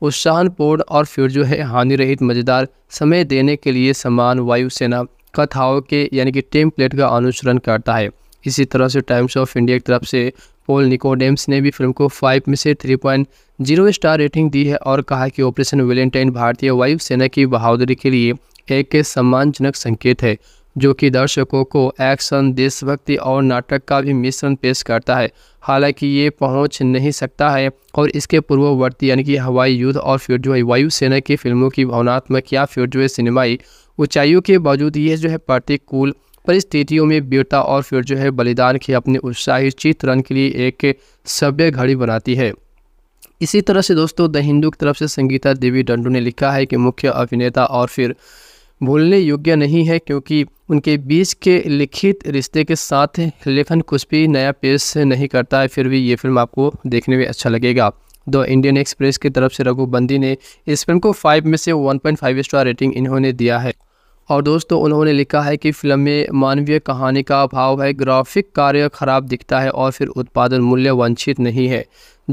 उत्साहनपूर्ण और फिर जो है हानि रहित मज़ेदार समय देने के लिए समान वायुसेना कथाओं के यानी कि टेम्पलेट का अनुसरण करता है इसी तरह से टाइम्स ऑफ इंडिया की तरफ से पोल निकोडेम्स ने भी फिल्म को फाइव में से three point zero star rating दी है और कहा कि ऑपरेशन वेलेंटाइन भारतीय वायुसेना की बहादुरी के लिए एक सम्मानजनक संकेत है जो कि दर्शकों को एक्शन देशभक्ति और नाटक का भी मिश्रण पेश करता है हालांकि ये पहुंच नहीं सकता है और इसके पूर्ववर्ती यानी कि हवाई युद्ध और फिर जो है वायुसेना की फिल्मों की भावनात्मक या फिर जो है सिनेमाई ऊंचाइयों के बावजूद ये जो है प्रतिकूल परिस्थितियों में वीरता और फिर जो है बलिदान की अपने उत्साही चित्रण के लिए एक सभ्य घड़ी बनाती है इसी तरह से दोस्तों द हिंदू की तरफ से संगीता देवी डंडू ने लिखा है कि मुख्य अभिनेता और फिर भूलने योग्य नहीं है क्योंकि उनके बीच के लिखित रिश्ते के साथ लेखन कुछ भी नया पेश नहीं करता है फिर भी ये फिल्म आपको देखने में अच्छा लगेगा द इंडियन एक्सप्रेस की तरफ से रघुबंदी ने इस फिल्म को फाइव में से फाइव स्टार रेटिंग इन्होंने दिया है और दोस्तों उन्होंने लिखा है कि फिल्म में मानवीय कहानी का अभाव है ग्राफिक कार्य खराब दिखता है और फिर उत्पादन मूल्य वंचित नहीं है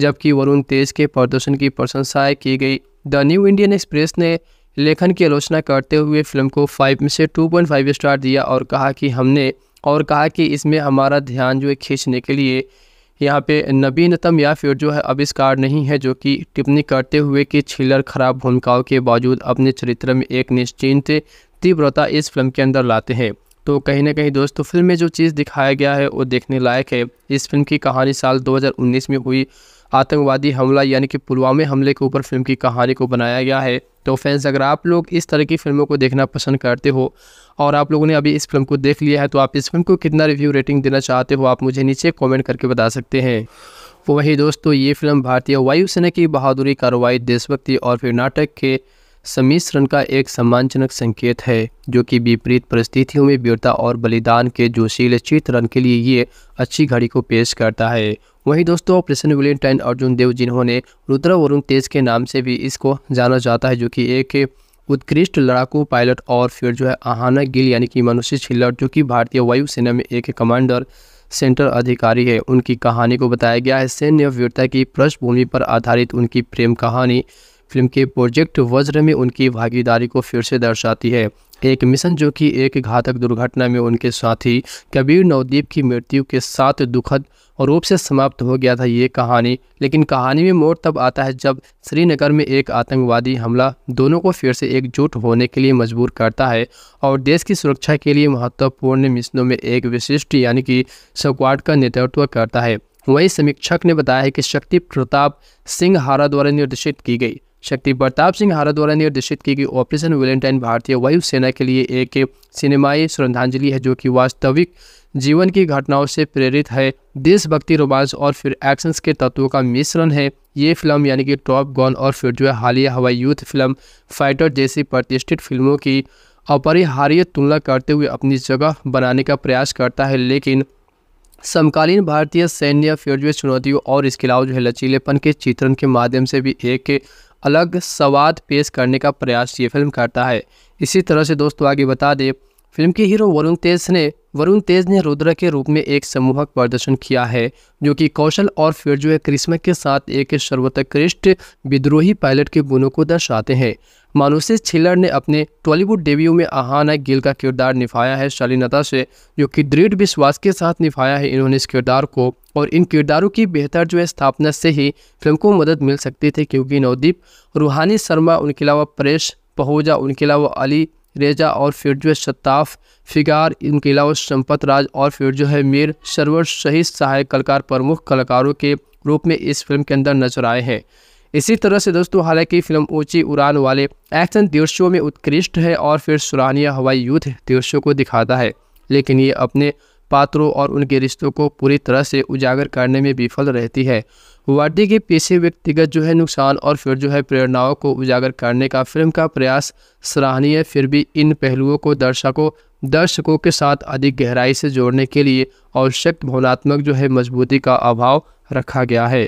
जबकि वरुण तेज के प्रदर्शन की प्रशंसाएँ की गई द न्यू इंडियन एक्सप्रेस ने लेखन की आलोचना करते हुए फिल्म को फाइव में से टू पॉइंट फाइव स्टार दिया और कहा कि हमने और कहा कि इसमें हमारा ध्यान जो है खींचने के लिए यहाँ पे नवीनतम या फिर जो है आविष्कार नहीं है जो कि टिप्पणी करते हुए कि छिलर खराब भूमिकाओं के बावजूद अपने चरित्र में एक निश्चिंत तीव्रता इस फिल्म के अंदर लाते हैं तो कहीं ना कहीं दोस्तों फिल्म में जो चीज़ दिखाया गया है वो देखने लायक है इस फिल्म की कहानी साल 2019 में हुई आतंकवादी हमला यानी कि पुलवामा हमले के ऊपर फिल्म की कहानी को बनाया गया है तो फैंस अगर आप लोग इस तरह की फिल्मों को देखना पसंद करते हो और आप लोगों ने अभी इस फिल्म को देख लिया है तो आप इस फिल्म को कितना रिव्यू रेटिंग देना चाहते हो आप मुझे नीचे कॉमेंट करके बता सकते हैं तो वही दोस्तों ये फिल्म भारतीय वायुसेना की बहादुरी कार्रवाई देशभक्ति और फिर नाटक के सम्मिश्रण का एक सम्मानजनक संकेत है जो कि विपरीत परिस्थितियों में वीरता और बलिदान के जोशीले चित्रण के लिए ये अच्छी घड़ी को पेश करता है वहीं दोस्तों ऑपरेशन विलियंटाइन अर्जुन देव जिन्होंने रुद्र वरुण तेज के नाम से भी इसको जाना जाता है जो कि एक उत्कृष्ट लड़ाकू पायलट और फिर जो है आहाना गिल यानी कि मनुष्य छिल्लर जो कि भारतीय वायुसेना में एक कमांडर सेंटर अधिकारी है उनकी कहानी को बताया गया है सैन्य वीरता की पृष्ठभूमि पर आधारित उनकी प्रेम कहानी फिल्म के प्रोजेक्ट वज्र में उनकी भागीदारी को फिर से दर्शाती है एक मिशन जो कि एक घातक दुर्घटना में उनके साथी कबीर नवदीप की मृत्यु के साथ दुखद रूप से समाप्त हो गया था ये कहानी लेकिन कहानी में मोड़ तब आता है जब श्रीनगर में एक आतंकवादी हमला दोनों को फिर से एकजुट होने के लिए मजबूर करता है और देश की सुरक्षा के लिए महत्वपूर्ण मिशनों में एक विशिष्ट यानी कि स्क्वाड का नेतृत्व करता है वही समीक्षक ने बताया है कि शक्ति प्रताप सिंह हारा द्वारा निर्देशित की गई शक्ति प्रताप सिंह हारा द्वारा निर्देशित की गई ऑपरेशन वेलेंटाइन भारतीय वायुसेना के लिए एक सिनेमाई श्रद्धांजलि है जो कि वास्तविक जीवन की घटनाओं से प्रेरित है देशभक्ति रोमांस और फिर एक्शंस के तत्वों का मिश्रण है ये फिल्म यानी कि टॉप गन और फिर जो है हालिया हवाई यूथ फिल्म फाइटर जैसी प्रतिष्ठित फिल्मों की अपरिहार्य तुलना करते हुए अपनी जगह बनाने का प्रयास करता है लेकिन समकालीन भारतीय सैन्य फिर जो चुनौतियों और इसके अलावा जो है लचीलेपन के चित्रण के माध्यम से भी एक अलग स्वाद पेश करने का प्रयास ये फिल्म करता है इसी तरह से दोस्तों आगे बता दें फिल्म के हीरो वरुण तेज ने वरुण तेज ने रुद्र के रूप में एक समूहक प्रदर्शन किया है जो कि कौशल और फिर जो है करिश्मा के साथ एक सर्वोत्कृष्ट विद्रोही पायलट के गुणों को दर्शाते हैं मानुषिस छिलर ने अपने टॉलीवुड डेब्यू में आहाना गिल का किरदार निभाया है शालीनता से जो कि दृढ़ विश्वास के साथ निभाया है इन्होंने इस किरदार को और इन किरदारों की बेहतर जो है स्थापना से ही फिल्म को मदद मिल सकती थी क्योंकि नवदीप रूहानी शर्मा उनके अलावा परेश पहुजा उनके अलावा अली रेजा और फिर जो है शताफ फिगार इनके अलावा संपत राज और फिर जो है मीर सरवर सहित सहायक कलाकार प्रमुख कलाकारों के रूप में इस फिल्म के अंदर नजर आए हैं इसी तरह से दोस्तों हालांकि फिल्म ऊंची उड़ान वाले एक्शन दृश्यों में उत्कृष्ट है और फिर सुरानिया हवाई युद्ध दृश्यों को दिखाता है लेकिन ये अपने पात्रों और उनके रिश्तों को पूरी तरह से उजागर करने में विफल रहती है वाटी के पेशे व्यक्तिगत जो है नुकसान और फिर जो है प्रेरणाओं को उजागर करने का फिल्म का प्रयास सराहनीय फिर भी इन पहलुओं को दर्शकों दर्शकों के साथ अधिक गहराई से जोड़ने के लिए आवश्यक भावनात्मक जो है मजबूती का अभाव रखा गया है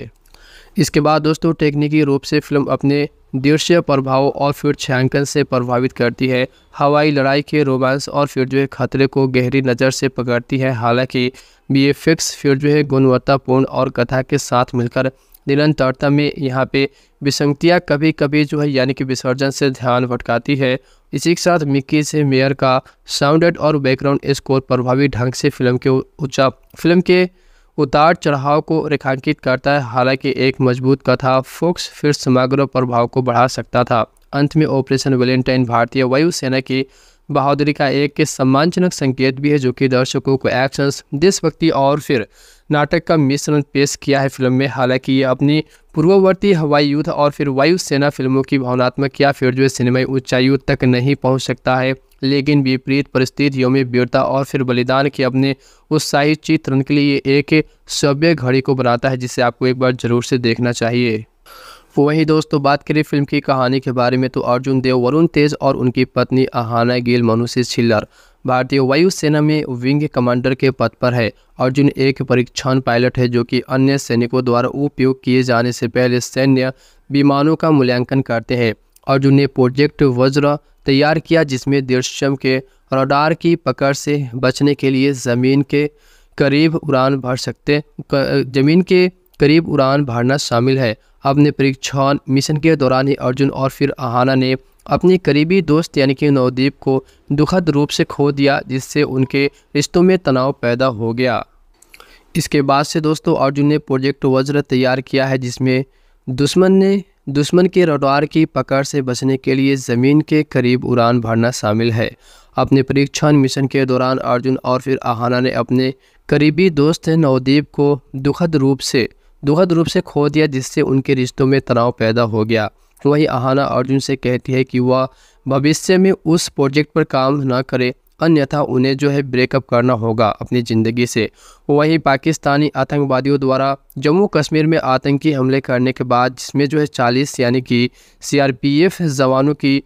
इसके बाद दोस्तों टेक्निकी रूप से फिल्म अपने दृश्य प्रभाव और फिर छायांकन से प्रभावित करती है हवाई लड़ाई के रोमांस और फिर जो है खतरे को गहरी नज़र से पकड़ती है हालांकि बी फिर जो है गुणवत्तापूर्ण और कथा के साथ मिलकर निरंतरता में यहाँ पे विसंगतियाँ कभी कभी जो है यानी कि विसर्जन से ध्यान भटकाती है इसी के साथ मिक्की से मेयर का साउंडेड और बैकग्राउंड स्कोर प्रभावी ढंग से फिल्म के ऊंचा फिल्म के उतार चढ़ाव को रेखांकित करता है हालांकि एक मजबूत कथा फोक्स फिर समग्र प्रभाव को बढ़ा सकता था अंत में ऑपरेशन वेलेंटाइन भारतीय वायुसेना की बहादुरी का एक सम्मानजनक संकेत भी है जो कि दर्शकों को एक्शन देशभक्ति और फिर नाटक का मिश्रण पेश किया है फिल्म में हालांकि ये अपनी पूर्ववर्ती हवाई युद्ध और फिर वायुसेना फिल्मों की भावनात्मक या फिर जो सिनेमाई ऊंचाइयों तक नहीं पहुंच सकता है लेकिन विपरीत परिस्थितियों में वीरता और फिर बलिदान के अपने उत्साही चित्रण के लिए एक सभ्य घड़ी को बनाता है जिसे आपको एक बार ज़रूर से देखना चाहिए वही दोस्तों बात करें फिल्म की कहानी के बारे में तो अर्जुन देव वरुण तेज और उनकी पत्नी अहाना गिल मनुष्य छिल्लर भारतीय वायुसेना में विंग कमांडर के पद पर है अर्जुन एक परीक्षण पायलट है जो कि अन्य सैनिकों द्वारा उपयोग किए जाने से पहले सैन्य विमानों का मूल्यांकन करते हैं अर्जुन ने प्रोजेक्ट वज्र तैयार किया जिसमें दृश्यम के रडार की पकड़ से बचने के लिए ज़मीन के करीब उड़ान भर सकते ज़मीन के करीब उड़ान भरना शामिल है अपने परीक्षण मिशन के दौरान ही अर्जुन और फिर आहाना ने अपने करीबी दोस्त यानी कि नवदीप को दुखद रूप से खो दिया जिससे उनके रिश्तों में तनाव पैदा हो गया इसके बाद से दोस्तों अर्जुन ने प्रोजेक्ट वज्र तैयार किया है जिसमें दुश्मन ने दुश्मन के रडार की पकड़ से बचने के लिए ज़मीन के करीब उड़ान भरना शामिल है अपने परीक्षण मिशन के दौरान अर्जुन और फिर आहाना ने अपने करीबी दोस्त नवदीप को दुखद रूप से दुखद रूप से खो दिया जिससे उनके रिश्तों में तनाव पैदा हो गया वहीं आहाना अर्जुन से कहती है कि वह भविष्य में उस प्रोजेक्ट पर काम न करे अन्यथा उन्हें जो है ब्रेकअप करना होगा अपनी ज़िंदगी से वहीं पाकिस्तानी आतंकवादियों द्वारा जम्मू कश्मीर में आतंकी हमले करने के बाद जिसमें जो है चालीस यानी कि सीआरपीएफ जवानों की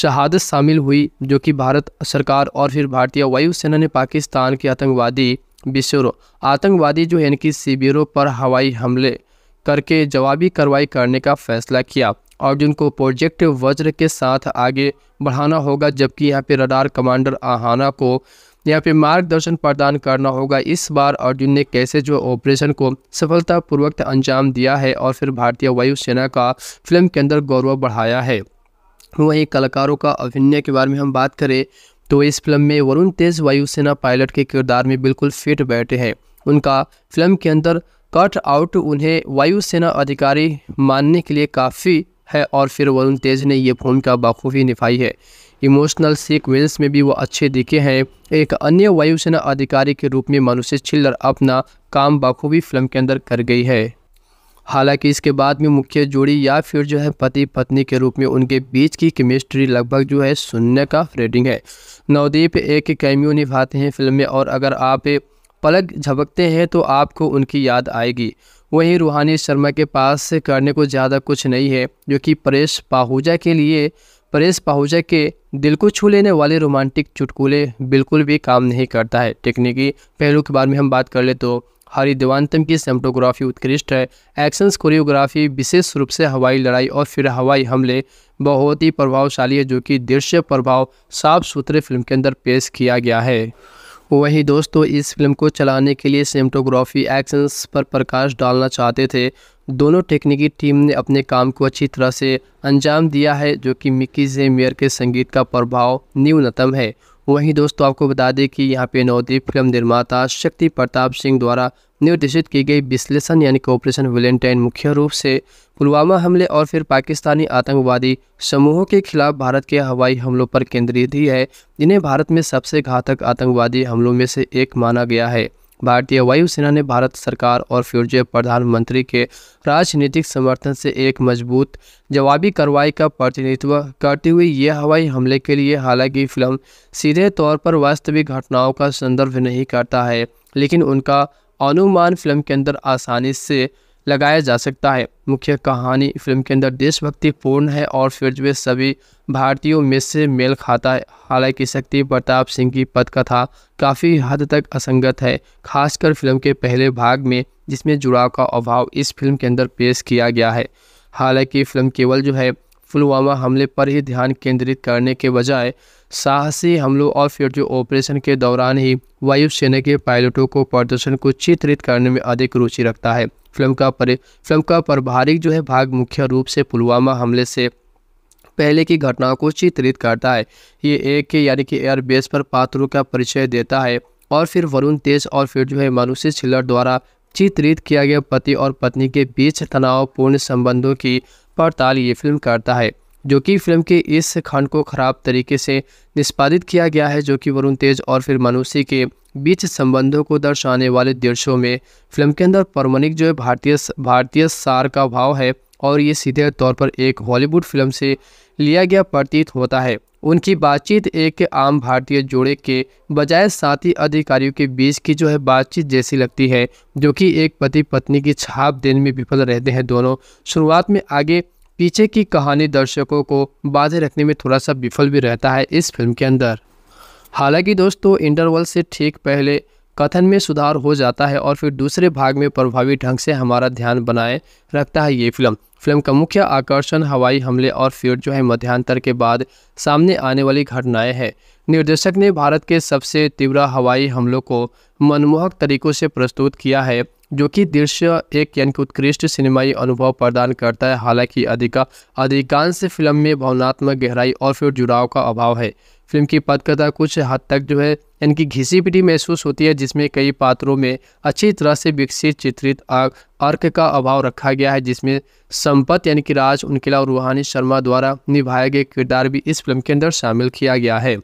शहादत शामिल हुई जो कि भारत सरकार और फिर भारतीय वायुसेना ने पाकिस्तान के आतंकवादी बिशोर आतंकवादी जो है इनकी शिविरों पर हवाई हमले करके जवाबी कार्रवाई करने का फैसला किया और जिनको प्रोजेक्टिव वज्र के साथ आगे बढ़ाना होगा जबकि यहाँ पे रडार कमांडर आहाना को यहाँ पे मार्गदर्शन प्रदान करना होगा इस बार अर्जुन ने कैसे जो ऑपरेशन को सफलतापूर्वक अंजाम दिया है और फिर भारतीय वायुसेना का फिल्म के अंदर गौरव बढ़ाया है वहीं कलाकारों का अभिनय के बारे में हम बात करें तो इस फिल्म में वरुण तेज वायुसेना पायलट के किरदार में बिल्कुल फिट बैठे हैं उनका फिल्म के अंदर कट आउट उन्हें वायुसेना अधिकारी मानने के लिए काफ़ी है और फिर वरुण तेज ने यह भूमिका बाखूबी निभाई है इमोशनल सीक्वेंस में भी वो अच्छे दिखे हैं एक अन्य वायुसेना अधिकारी के रूप में मनुष्य छिल्लर अपना काम बाखूबी फिल्म के अंदर कर गई है हालांकि इसके बाद में मुख्य जोड़ी या फिर जो है पति पत्नी के रूप में उनके बीच की केमिस्ट्री लगभग जो है शून्य का रेडिंग है नवदीप एक कैमियो निभाते हैं फिल्म में और अगर आप पलक झपकते हैं तो आपको उनकी याद आएगी वहीं रूहानी शर्मा के पास से करने को ज़्यादा कुछ नहीं है जो कि परेश पाहूजा के लिए परेश पाहूजा के दिल को छू लेने वाले रोमांटिक चुटकुले बिल्कुल भी काम नहीं करता है टेक्निकी पहलू के बारे में हम बात कर ले तो हरी देवान्तम की सेमटोग्राफी उत्कृष्ट है एक्शंस कोरियोग्राफी विशेष रूप से हवाई लड़ाई और फिर हवाई हमले बहुत ही प्रभावशाली है जो कि दृश्य प्रभाव साफ सुथरे फिल्म के अंदर पेश किया गया है वहीं दोस्तों इस फिल्म को चलाने के लिए सिनेमाटोग्राफी एक्शंस पर प्रकाश डालना चाहते थे दोनों टेक्निकी टीम ने अपने काम को अच्छी तरह से अंजाम दिया है जो कि मिक्की जेमियर के संगीत का प्रभाव न्यूनतम है वहीं दोस्तों आपको बता दें कि यहाँ पे नवदीप फिल्म निर्माता शक्ति प्रताप सिंह द्वारा निर्देशित की गई विश्लेषण यानी कॉपरेशन वेलेंटाइन मुख्य रूप से पुलवामा हमले और फिर पाकिस्तानी आतंकवादी समूहों के खिलाफ भारत के हवाई हमलों पर केंद्रित ही है जिन्हें भारत में सबसे घातक आतंकवादी हमलों में से एक माना गया है भारतीय वायुसेना ने भारत सरकार और फ्यूजे प्रधानमंत्री के राजनीतिक समर्थन से एक मजबूत जवाबी कार्रवाई का प्रतिनिधित्व करते हुए यह हवाई हमले के लिए हालांकि फिल्म सीधे तौर पर वास्तविक घटनाओं का संदर्भ नहीं करता है लेकिन उनका अनुमान फिल्म के अंदर आसानी से लगाया जा सकता है मुख्य कहानी फिल्म के अंदर देशभक्ति पूर्ण है और फिर वे सभी भारतीयों में से मेल खाता है हालांकि शक्ति प्रताप सिंह की पदकथा काफ़ी हद तक असंगत है खासकर फिल्म के पहले भाग में जिसमें जुड़ाव का अभाव इस फिल्म के अंदर पेश किया गया है हालांकि फिल्म केवल जो है पुलवामा हमले पर ही ध्यान केंद्रित करने के बजाय साहसी हमलों और फिर जो ऑपरेशन के दौरान ही वायुसेना के पायलटों को प्रदर्शन को चित्रित करने में अधिक रुचि रखता है फिल्म का पर फिल्म का प्रभारी जो है भाग मुख्य रूप से पुलवामा हमले से पहले की घटनाओं को चित्रित करता है ये एक के यानी कि एयरबेस पर पात्रों का परिचय देता है और फिर वरुण तेज और फिर जो है मनुष्य छिल्लर द्वारा चित्रित किया गया पति और पत्नी के बीच तनावपूर्ण संबंधों की पड़ताल ये फिल्म करता है जो कि फिल्म के इस खंड को खराब तरीके से निष्पादित किया गया है जो कि वरुण तेज और फिर मनुष्य के बीच संबंधों को दर्शाने वाले दृश्यों में फिल्म के अंदर परमणिक जो है भारतीय भारतीय सार का भाव है और ये सीधे तौर पर एक हॉलीवुड फिल्म से लिया गया प्रतीत होता है उनकी बातचीत एक आम भारतीय जोड़े के बजाय साथी अधिकारियों के बीच की जो है बातचीत जैसी लगती है जो कि एक पति पत्नी की छाप देने में विफल रहते हैं दोनों शुरुआत में आगे पीछे की कहानी दर्शकों को बाधे रखने में थोड़ा सा विफल भी रहता है इस फिल्म के अंदर हालांकि दोस्तों इंटरवल से ठीक पहले कथन में सुधार हो जाता है और फिर दूसरे भाग में प्रभावी ढंग से हमारा ध्यान बनाए रखता है ये फिल्म फिल्म का मुख्य आकर्षण हवाई हमले और फिर जो है मध्यांतर के बाद सामने आने वाली घटनाएं हैं निर्देशक ने भारत के सबसे तीव्र हवाई हमलों को मनमोहक तरीकों से प्रस्तुत किया है जो कि दृश्य एक यानी कि उत्कृष्ट सिनेमाई अनुभव प्रदान करता है हालांकि अधिका अधिकांश फिल्म में भावनात्मक गहराई और फिर जुड़ाव का अभाव है फिल्म की पदकथा कुछ हद तक जो है इनकी घिसी पिटी महसूस होती है जिसमें कई पात्रों में अच्छी तरह से विकसित चित्रित अर्क का अभाव रखा गया है जिसमें संपत यानी कि राज उनकिला और रूहानी शर्मा द्वारा निभाए गए किरदार भी इस फिल्म के अंदर शामिल किया गया है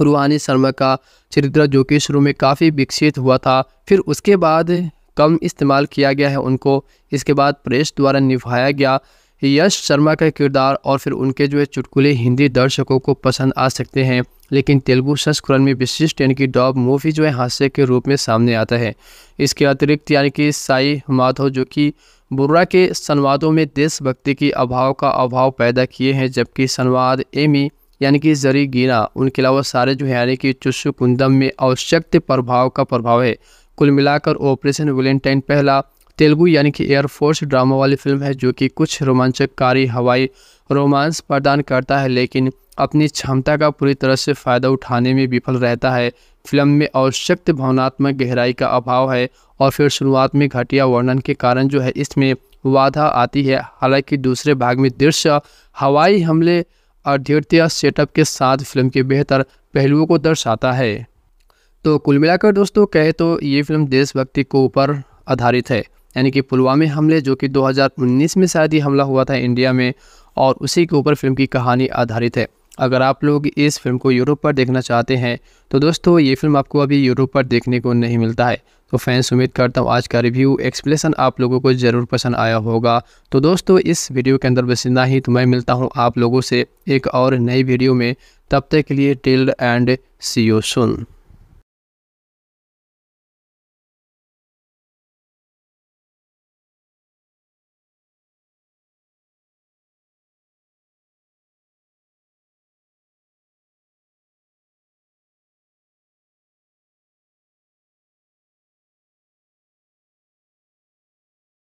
रूहानी शर्मा का चरित्र जो कि शुरू में काफ़ी विकसित हुआ था फिर उसके बाद कम इस्तेमाल किया गया है उनको इसके बाद प्रेस द्वारा निभाया गया यश शर्मा का किरदार और फिर उनके जो है चुटकुले हिंदी दर्शकों को पसंद आ सकते हैं लेकिन तेलुगु संस्करण में विशिष्ट यानी कि डॉब मूवी जो है हास्य के रूप में सामने आता है इसके अतिरिक्त यानी कि साई माधव जो कि बुर्रा के संवादों में देशभक्ति के अभाव का अभाव पैदा किए हैं जबकि संवाद एमी यानी कि जरी गीना उनके अलावा सारे जो है यानी कि चुस्सु कुंदम में अवशक्त प्रभाव का प्रभाव है कुल मिलाकर ऑपरेशन वेलेंटाइन पहला तेलुगु यानी कि एयरफोर्स ड्रामा वाली फिल्म है जो कि कुछ रोमांचकारी हवाई रोमांस प्रदान करता है लेकिन अपनी क्षमता का पूरी तरह से फ़ायदा उठाने में विफल रहता है फिल्म में आवश्यक भावनात्मक गहराई का अभाव है और फिर शुरुआत में घटिया वर्णन के कारण जो है इसमें बाधा आती है हालांकि दूसरे भाग में दृश्य हवाई हमले और द्वितीय सेटअप के साथ फिल्म के बेहतर पहलुओं को दर्शाता है तो कुल मिलाकर दोस्तों कहे तो ये फिल्म देशभक्ति को ऊपर आधारित है यानी कि पुलवामा हमले जो कि 2019 में शायद ही हमला हुआ था इंडिया में और उसी के ऊपर फिल्म की कहानी आधारित है अगर आप लोग इस फिल्म को यूरोप पर देखना चाहते हैं तो दोस्तों ये फिल्म आपको अभी यूरोप पर देखने को नहीं मिलता है तो फैंस उम्मीद करता हूँ आज का रिव्यू एक्सप्लेसन आप लोगों को ज़रूर पसंद आया होगा तो दोस्तों इस वीडियो के अंदर बसिंदा ही तो मैं मिलता हूँ आप लोगों से एक और नई वीडियो में तब तक के लिए till and see you soon